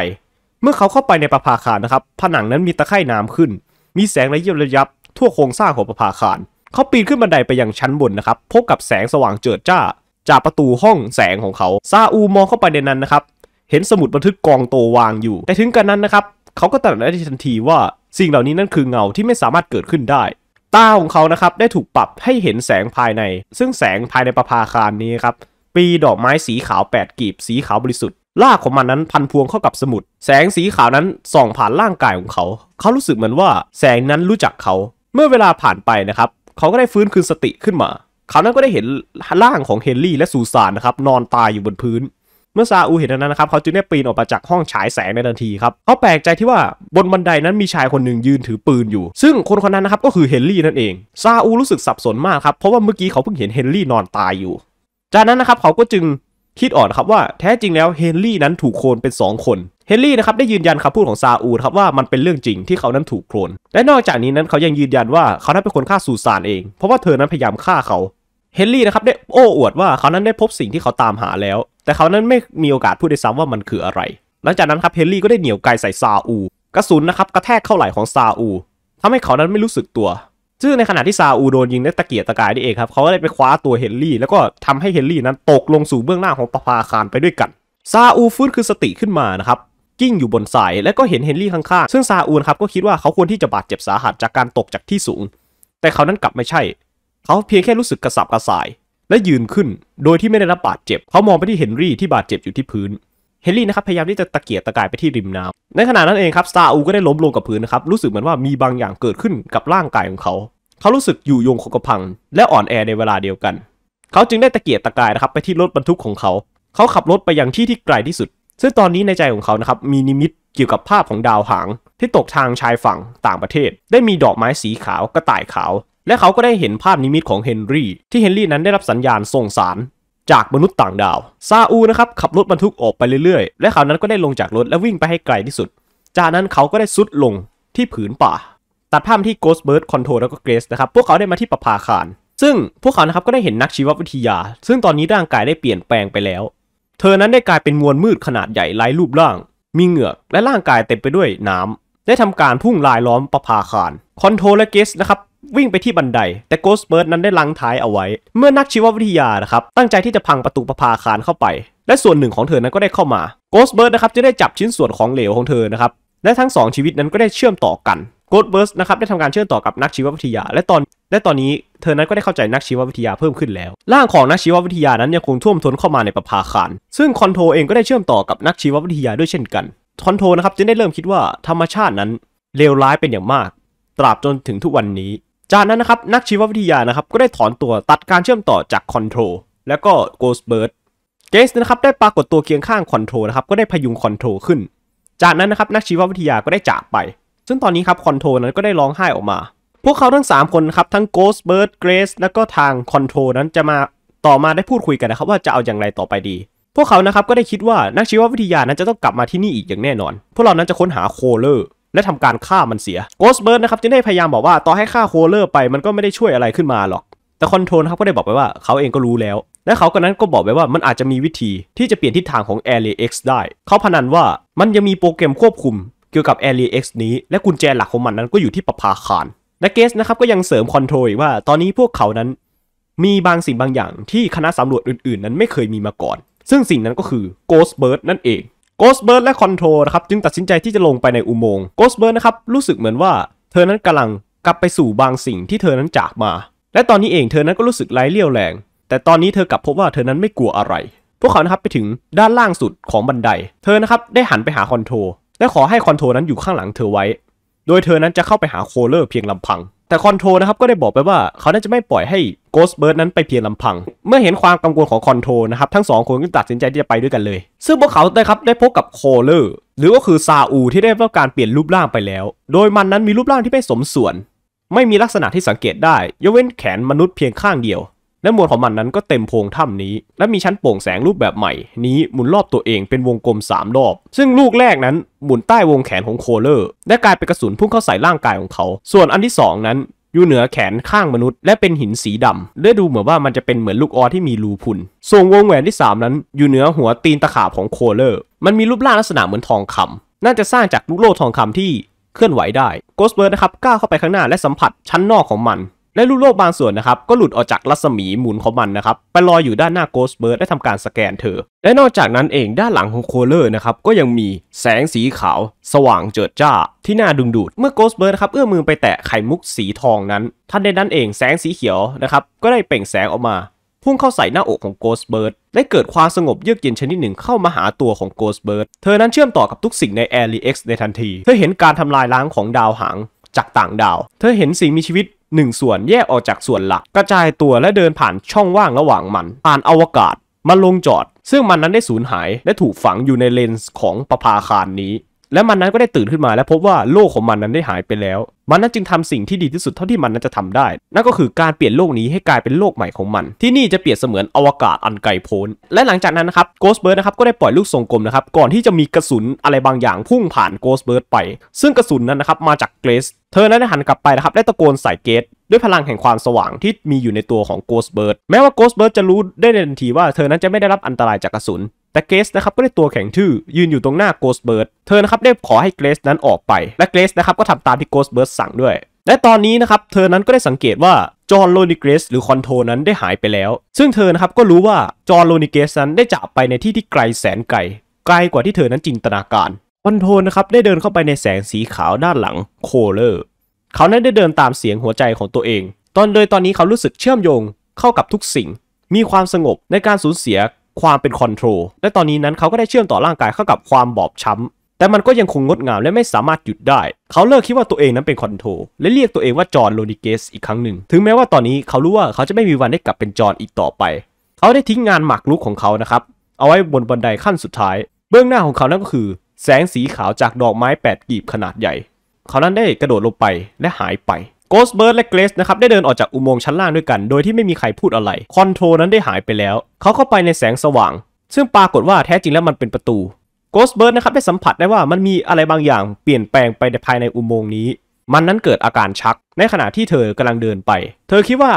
เมื่อเขาเข้าไปในประภาคารนะครับผนังนั้นมีตะไคร่น้ำขึ้น มีแสงระยิบระยับทั่วโครงสร้างของประภาคารเขาปีนขึ้นบันไดไปยังชั้นบนนะครับพบกับแสงสว่างเจิดจ้า จากประตูห้องแสงของเขาซาอูมองเข้าไปในนั้นนะครับเห็นสมุดบันทึกกองโตวางอยู่แต่ถึงกันนั้นนะครับเขาก็ตัดได้ทันทีว่า สิ่งเหล่านี้นั่นคือเงาที่ไม่สามารถเกิดขึ้นได้ตาของเขา นะครับ ได้ถูกปรับให้เห็นแสงภายใน ซึ่งแสงภายในประภาคารนี้ ครับ ปีดอกไม้สีขาว 8 กลีบ สีขาวบริสุทธิ์ลากของมันนั้นพันพวงเข้ากับสมุด แสงสีขาวนั้นส่องผ่านร่างกายของเขา เขารู้สึกเหมือนว่าแสงนั้นรู้จักเขา เมื่อเวลาผ่านไปนะครับ เขาก็ได้ฟื้นคืนสติขึ้นมาเขานั้นก็ได้เห็นร่างของเฮนรี่และซูซานนะครับ นอนตายอยู่บนพื้นเมื่อซาอูเห็นันั้นนะครับเขาจึงได้ปีนออกมาจากห้องฉายแสงในทันทีครับเขาแปลกใจที่ว่าบนบันไดนั้นมีชายคนหนึ่งยืนถือปืนอยู่ ซึ่งคนคนนั้นนะครับก็คือเฮนรี่นั่นเองซาอูรู้สึกสับสนมากครับเพราะว่าเมื่อกี้เขาเพิ่งเห็นเฮนรี่นอนตายอยู่ จากนั้นนะครับเขาก็จึงคิดออกครับว่าแท้จริงแล้วเฮนรี่นั้นถูกโคลนเป็น2คนเฮนรี่นะครับได้ยืนยันคำพูดของซาอูครับว่ามันเป็นเรื่องจริงที่เขานั้นถูกโคลนและนอกจากนี้นั้นเขายังยืนยันว่าเขานั้นเป็นคนฆ่าสูสานเอง เพราะว่าเธอนั้นพยายามฆ่าเขาเฮนรี่นะครับได้โอ้อวดว่า เขานั้นได้พบสิ่งที่เขาตามหาแล้วแต่เขานั้นไม่มีโอกาสพูดได้ซ้ำว่ามันคืออะไร หลังจากนั้นครับเฮนรี่ก็ได้เหนี่ยวไกใส่ซาอูกระสุนนะครับกระแทกเข้าไหล่ของซาอูทำให้เขานั้นไม่รู้สึกตัว ซึ่งในขณะที่ซาอูโดนยิงได้ตะเกียกตะกายนี่เองครับเขาก็ได้ไปคว้าตัวเฮนรี่แล้วก็ทำให้เฮนรี่นั้นตกลงสู่เบื้องหน้าของปะพาคารไปด้วยกัน ซาอูฟื้นคือสติขึ้นมานะครับกิ้งอยู่บนสายแล้วก็เห็นเฮนรี่ข้างๆซึ่งซาอูนครับก็คิดว่าเขาควรที่จะบาดเจ็บสาหัสจากการตกจากที่สูง แต่เขานั้นกลับไม่ใช่ เขาเพียงแค่รู้สึกกระสับกระส่ายและยืนขึ้น โดยที่ไม่ได้รับบาดเจ็บ เขามองไปที่เฮนรี่ที่บาดเจ็บอยู่ที่พื้น เฮนรี่นะครับ พยายามที่จะตะเกียกตะกายไปที่ริมน้ำ ในขณะนั้นเองครับซาอูก็ได้ล้มลงกับพื้นนะครับ รู้สึกเหมือนว่ามีบางอย่างเกิดขึ้นกับร่างกายของเขา เขารู้สึกอยู่ยงคงกระพังและอ่อนแอในเวลาเดียวกัน เขาจึงได้ตะเกียกตะกายนะครับไปที่รถบรรทุกของเขา เขาขับรถไปยังที่ที่ไกลที่สุด ซึ่งตอนนี้ในใจของเขานะครับมีนิมิตเกี่ยวกับภาพของดาวหางที่ตกทางชายฝั่งต่างประเทศ ได้มีดอกไม้สีขาวกระต่ายขาวและเขาก็ได้เห็นภาพนิมิตของเฮนรี่ ที่เฮนรี่นั้นได้รับสัญญาณส่งสารจากมนุษย์ต่างดาว ซาอูนะครับ ขับรถบรรทุกออกไปเรื่อยๆ และเขานั้นก็ได้ลงจากรถและวิ่งไปให้ไกลที่สุด จากนั้นเขาก็ได้ซุดลงที่ผืนป่า ตัดภาพที่โกสเบิร์ดคอนโทรแล้วก็เกรสนะครับพวกเขาได้มาที่ปะภาคาร ซึ่งพวกเขานะครับก็ได้เห็นนักชีววิทยา ซึ่งตอนนี้ร่างกายได้เปลี่ยนแปลงไปแล้ว เธอนั้นได้กลายเป็นมวลมืดขนาดใหญ่ไร้รูปร่าง มีเหงือกและร่างกายเต็มไปด้วยน้ำ ได้ทำการพุ่งลายล้อมปะภาคารคอนโทรและเกสนะครับวิ่งไปที่บันได แต่โกสเบิร์ดนั้นได้ลังท้ายเอาไว้ เมื่อนักชีววิทยานะครับ ตั้งใจที่จะพังประตูประภาคารเข้าไป และส่วนหนึ่งของเธอนั้นก็ได้เข้ามา โกสเบิร์ดนะครับจะได้จับชิ้นส่วนของเหลวของเธอนะครับ และทั้ง2ชีวิตนั้นก็ได้เชื่อมต่อกัน โกสเบิร์ดนะครับได้ทำการเชื่อมต่อกับนักชีววิทยา และตอนและตอนนี้เธอนั้นก็ได้เข้าใจนักชีววิทยาเพิ่มขึ้นแล้ว ร่างของนักชีววิทยานั้นยังคงท่วมท้นเข้ามาในประภาคารซึ่งคอนโทรเองก็ได้เชื่อมต่อกับนักชีววิทยาด้วยเช่นกันคอนโทนะครับจึงได้เริ่มคิดว่าธรรมชาตินั้นเลวร้ายเป็นอย่างมาก ตราบจนถึงทุกวันนี้จากนั้นนะครับนักชีววิทยานะครับก็ได้ถอนตัวตัดการเชื่อมต่อจากคอนโทรและก็โกสเบิร์ดเกสนะครับได้ปรากฏตัวเคียงข้างคอนโทรนะครับก็ได้พยุงคอนโทรขึ้น จากนั้นนะครับนักชีววิทยาก็ได้จากไป ซึ่งตอนนี้ครับคอนโทรนั้นก็ได้ร้องไห้ออกมา พวกเขาทั้ง 3 คนครับทั้งโกสเบิร์ดเกรซและก็ทางคอนโทรนั้นจะมาต่อมาได้พูดคุยกันนะครับว่าจะเอาอย่างไรต่อไปดี พวกเขานะครับก็ได้คิดว่านักชีววิทยานั้นจะต้องกลับมาที่นี่อีกอย่างแน่นอนพวกเรานั้นจะค้นหาโคเลอร์และทำการฆ่ามันเสีย โกสเบิร์ดนะครับจึงได้พยายามบอกว่าต่อให้ฆ่าโคเลอร์ไป มันก็ไม่ได้ช่วยอะไรขึ้นมาหรอก แต่คอนโทรลครับก็ได้บอกไปว่า เขาเองก็รู้แล้ว และเขาก็นั้นก็บอกไปว่า มันอาจจะมีวิธีที่จะเปลี่ยนทิศทางของแอร์เรได้ เขาพนันว่ามันยังมีโปรแกรมควบคุมเกี่ยวกับแอร์เรนี้และกุญแจหลักของมันนั้นก็อยู่ที่ประภาคาร และเกสนะครับก็ยังเสริมคอนโทรลว่าตอนนี้พวกเขานั้น มีบางสิ่งบางอย่าง ที่คณะสำรวจอื่น ๆ นั้นไม่เคยมีมาก่อน ซึ่งสิ่งนั้นก็คือโกสเบิร์ดนั่นเอง Ghostbird และ Control นะครับจึงตัดสินใจที่จะลงไปในอุโมงค์ Ghostbird นะครับรู้สึกเหมือนว่าเธอนั้นกำลังกลับไปสู่บางสิ่งที่เธอนั้นจากมา และตอนนี้เองเธอนั้นก็รู้สึกไร้เลี่ยวแรง แต่ตอนนี้เธอกลับพบว่าเธอนั้นไม่กลัวอะไร พวกเขานะครับไปถึงด้านล่างสุดของบันได เธอนะครับได้หันไปหาคอนโทรและขอให้คอนโทรนั้นอยู่ข้างหลังเธอไว้ โดยเธอนั้นจะเข้าไปหาโคเลอร์เพียงลำพัง แต่คอนโทรนะครับก็ได้บอกไปว่าเขาน่าจะไม่ปล่อยให้โกสเบิร์ดนั้นไปเพียงลำพัง เมื่อเห็นความกังวลของคอนโทรนะครับ ทั้งสองคนก็ตัดสินใจที่จะไปด้วยกันเลย ซึ่งพวกเขาได้ครับ ได้พบกับโคเลอร์หรือก็คือ ซาอูที่ได้รับการเปลี่ยนรูปร่างไปแล้ว โดยมันนั้นมีรูปร่างที่ไม่สมส่วน ไม่มีลักษณะที่สังเกตได้ยกเว้นแขนมนุษย์เพียงข้างเดียว และมวลของมันนั้นก็เต็มโพรงถ้ำนี้ และมีชั้นโปร่งแสงรูปแบบใหม่ นี้หมุนรอบตัวเองเป็นวงกลม 3 รอบ ซึ่งลูกแรกนั้นหมุนใต้วงแขนของโคเลอร์และกลายเป็นกระสุนพุ่งเข้าใส่ร่างกายของเขา ส่วนอันที่ 2 นั้นอยู่เหนือแขนข้างมนุษย์ และเป็นหินสีดำและดูเหมือนว่ามันจะเป็นเหมือนลูกออที่มีรูพุน ส่วนวงแหวนที่ 3 นั้น อยู่เหนือหัวตีนตะขาบของโคเลอร์ มันมีรูปร่างลักษณะเหมือนทองคำน่าจะสร้างจากลูกโลทองคำที่เคลื่อนไหวได้โกสเบิร์ดนะครับก้าวเข้าไปข้างหน้าและสัมผัสชั้นนอกของมันและลูกโลกบางส่วนนะครับ ก็หลุดออกจากรัศมีหมุนของมันนะครับ ไปลอยอยู่ด้านหน้าโกสเบิร์ดและทำการสแกนเธอ และนอกจากนั้นเองด้านหลังของโคเลอร์นะครับ ก็ยังมีแสงสีขาว สว่างเจิดจ้าที่น่าดึงดูดเมื่อโกสเบิร์ดครับเอื้อมมือไปแตะไข่มุกสีทองนั้นท่านในนั้นเองแสงสีเขียวนะครับ ก็ได้เปล่งแสงออกมาพุ่งเข้าใส่หน้าอกของโกสเบิร์ดได้เกิดความสงบเยือกเย็นชนิดหนึ่งเข้ามาหาตัวของโกสเบิร์ดเธอนั้นเชื่อมต่อกับทุกสิ่งในแอรีเอ็กซ์ในทันทีเธอเห็นการทำลายล้างของดาวหางจากต่างดาว เธอเห็นสิ่งมีชีวิต1ส่วนแยกออกจากส่วนหลัก กระจายตัวและเดินผ่านช่องว่างระหว่างมัน ผ่านอวกาศมาลงจอด ซึ่งมันนั้นได้สูญหายและถูกฝังอยู่ในเลนส์ของประภาคารนี้และมันนั้นก็ได้ตื่นขึ้นมาและพบว่าโลกของมันนั้นได้หายไปแล้ว มันนั้นจึงทำสิ่งที่ดีที่สุดเท่าที่มันนั้นจะทำได้ นั่นก็คือการเปลี่ยนโลกนี้ให้กลายเป็นโลกใหม่ของมัน ที่นี่จะเปลี่ยนเสมือนอวกาศอันไกลโพ้น และหลังจากนั้นนะครับ โกสเบิร์ดนะครับก็ได้ปล่อยลูกทรงกลมนะครับ ก่อนที่จะมีกระสุนอะไรบางอย่างพุ่งผ่านโกสเบิร์ดไป ซึ่งกระสุนนั้นนะครับมาจากเกรซ เธอนั้นได้หันกลับไปนะครับได้ตะโกนใส่เกรสด้วยพลังแห่งความสว่างที่มีอยู่ในตัวของโกสเบิร์ดแม้ว่าโกสเบิร์ดจะรู้ได้ในทันทีว่าเธอนั้นจะไม่ได้รับอันตรายจากกระสุนแต่เกรซนะครับก็ได้ตัวแข็งทื่อยืนอยู่ตรงหน้าโกสเบิร์ดเธอนะครับได้ขอให้เกรซนั้นออกไป และเกรซนะครับก็ทำตามที่โกสเบิร์ดสั่งด้วย และตอนนี้นะครับเธอนั้นก็ได้สังเกตว่าจอห์นโลนิเกรสหรือคอนโทนั้นได้หายไปแล้ว ซึ่งเธอนะครับก็รู้ว่าจอห์นโลนิเกสนั้นได้จากไปในที่ที่ไกลแสนไกลไกลกว่าที่เธอนั้นจินตนาการคอนโทนะครับได้เดินเข้าไปในแสงสีขาวด้านหลังโคเลอร์เขานั้นได้เดินตามเสียงหัวใจของตัวเอง ตอนโดยตอนนี้เขารู้สึกเชื่อมโยง เข้ากับทุกสิ่ง มีความสงบในการสูญเสียความเป็นคอนโทรลและตอนนี้นั้นเขาก็ได้เชื่อมต่อร่างกายเข้ากับความบอบช้ำแต่มันก็ยังคงงดงามและไม่สามารถหยุดได้ เขาเลิกคิดว่าตัวเองนั้นเป็นคอนโทรและเรียกตัวเองว่าจอห์นโลนิเกสอีกครั้งหนึ่ง ถึงแม้ว่าตอนนี้เขารู้ว่าเขาจะไม่มีวันได้กลับเป็นจอห์นอีกต่อไป เขาได้ทิ้งงานหมากรุกของเขานะครับ เอาไว้บนบันไดขั้นสุดท้าย เบื้องหน้าของเขานั่นก็คือ แสงสีขาวจากดอกไม้8กลีบขนาดใหญ่ เขานั้นได้กระโดดลงไปและหายไปโกสเบิร์ดและเกรซนะครับ ได้เดินออกจากอุโมงค์ชั้นล่างด้วยกัน โดยที่ไม่มีใครพูดอะไรคอนโทรนั้นได้หายไปแล้ว เขาเข้าไปในแสงสว่าง ซึ่งปรากฏว่าแท้จริงแล้วมันเป็นประตูโกสเบิร์ดนะครับ ได้สัมผัสได้ว่ามันมีอะไรบางอย่างเปลี่ยนแปลงไปในภายในอุโมงค์นี้ มันนั้นเกิดอาการชัก ในขณะที่เธอกำลังเดินไป เธอคิดว่า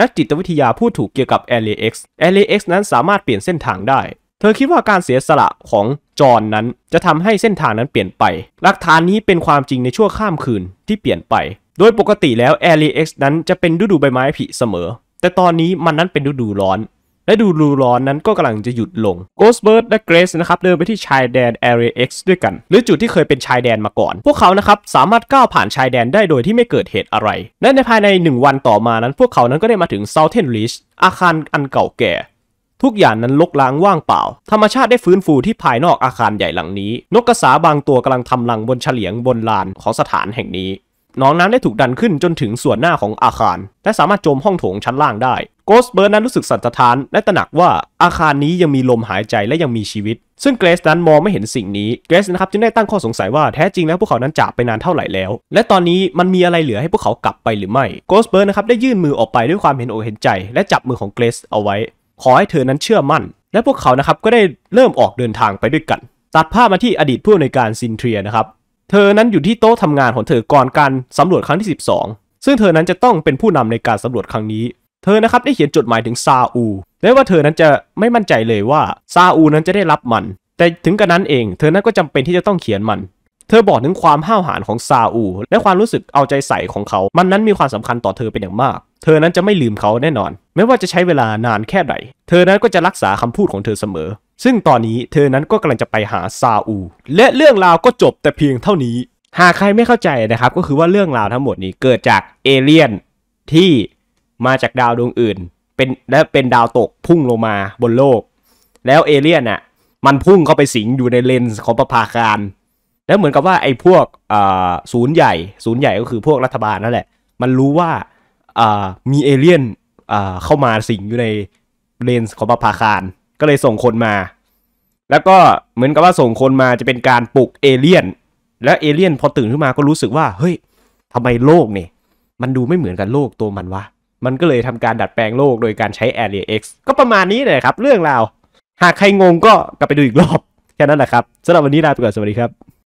นักจิตวิทยาพูดถูกเกี่ยวกับ LAX l ซ x นั้นสามารถเปลี่ยนเส้นทางได้ เธอคิดว่าการเสียสละของจอนนั้น จะทำให้เส้นทางนั้นเปลี่ยนไปหลักฐานนี้เป็นความจริงในชั่วข้ามคืนที่เปลี่ยนไปโดยปกติแล้ว AliEx นั้นจะเป็นฤดูใบไม้ผลิเสมอ แต่ตอนนี้มันนั้นเป็นฤดูร้อน และดูรูร้อนนั้นก็กำลังจะหยุดลง Ghostbird และ Grace นะครับเดินไปที่ชายแดน Area X ด้วยกัน หรือจุดที่เคยเป็นชายแดนมาก่อน พวกเขานะครับสามารถก้าวผ่านชายแดนได้โดยที่ไม่เกิดเหตุอะไร และในภายใน 1 วันต่อมานั้น พวกเขานั้นก็ได้มาถึง Southern r i c h อาคารอันเก่าแก่ ทุกอย่างนั้นลกล้างว่างเปล่า ธรรมชาติได้ฟื้นฟูที่ภายนอกอาคารใหญ่หลังนี้ นกกระสาบางตัวกำลังทำรังบนเฉลียงบนลานของสถานแห่งนี้หนองน้ำได้ถูกดันขึ้นจนถึงส่วนหน้าของอาคาร และสามารถโจมห้องโถงชั้นล่างได้โกสเบิร์นนั้นรู้สึกสั่นสท้านและตระหนักว่าอาคารนี้ยังมีลมหายใจและยังมีชีวิต ซึ่งเกรซนั้นมองไม่เห็นสิ่งนี้เกรซนะครับจึงได้ตั้งข้อสงสัยว่าแท้จริงแล้วพวกเขานั้นจากไปนานเท่าไหร่แล้ว และตอนนี้มันมีอะไรเหลือให้พวกเขากลับไปหรือไม่โกสเบิร์นนะครับได้ยื่นมือออกไปด้วยความเห็นอกเห็นใจและจับมือของเกรซเอาไว้ขอให้เธอนั้นเชื่อมั่น และพวกเขานะครับก็ได้เริ่มออกเดินทางไปด้วยกัน ตัดภาพมาที่อดีตผู้ในการซินเทียนะครับเธอนั้นอยู่ที่โต๊ะทำงานของเธอก่อนการสำรวจครั้งที่ 12 ซึ่งเธอนั้นจะต้องเป็นผู้นำในการสำรวจครั้งนี้ เธอนะครับได้เขียนจดหมายถึงซาอูและว่าเธอนั้นจะไม่มั่นใจเลยว่า ซาอูนั้นจะได้รับมัน แต่ถึงกระนั้นเองเธอนั้นก็จำเป็นที่จะต้องเขียนมัน เธอบอกถึงความห้าวหาญของซาอู และความรู้สึกเอาใจใส่ของเขา มันนั้นมีความสำคัญต่อเธอเป็นอย่างมาก เธอนั้นจะไม่ลืมเขาแน่นอน ไม่ว่าจะใช้เวลานานแค่ไหน เธอนั้นก็จะรักษาคำพูดของเธอเสมอซึ่งตอนนี้เธอนั้นก็กำลังจะไปหาซาอูและเรื่องราวก็จบแต่เพียงเท่านี้หากใครไม่เข้าใจนะครับก็คือว่าเรื่องราวทั้งหมดนี้เกิดจาก เอเลี่ยนที่มาจากดาวดวงอื่น เป็นและเป็นดาวตกพุ่งลงมาบนโลก แล้วเอเลี่ยนน่ะมันพุ่งเข้าไปสิงอยู่ในเลนส์ของประภาคารแล้วเหมือนกับว่าไอ้พวกศูนย์ใหญ่ ศูนย์ใหญ่ก็คือพวกรัฐบาลนั่นแหละมันรู้ว่ามีเอเลี่ยนเข้ามาสิงอยู่ในเลนส์ของประภาคารก็เลยส่งคนมา แล้วก็เหมือนกับว่าส่งคนมาจะเป็นการปลุกเอเลี่ยนแล้วเอเลี่ยนพอตื่นขึ้นมาก็รู้สึกว่าเฮ้ยทำไมโลกเนี่ยมันดูไม่เหมือนกันโลกตัวมันวะมันก็เลยทำการดัดแปลงโลกโดยการใช้ a r e ซ์ก็ประมาณนี้เลยครับ เรื่องราวหากใครงงก็กลับไปดูอีกรอบแค่นั้นแหละครับสำหรับวันนี้ลาไปก่อนสวัสดีครับ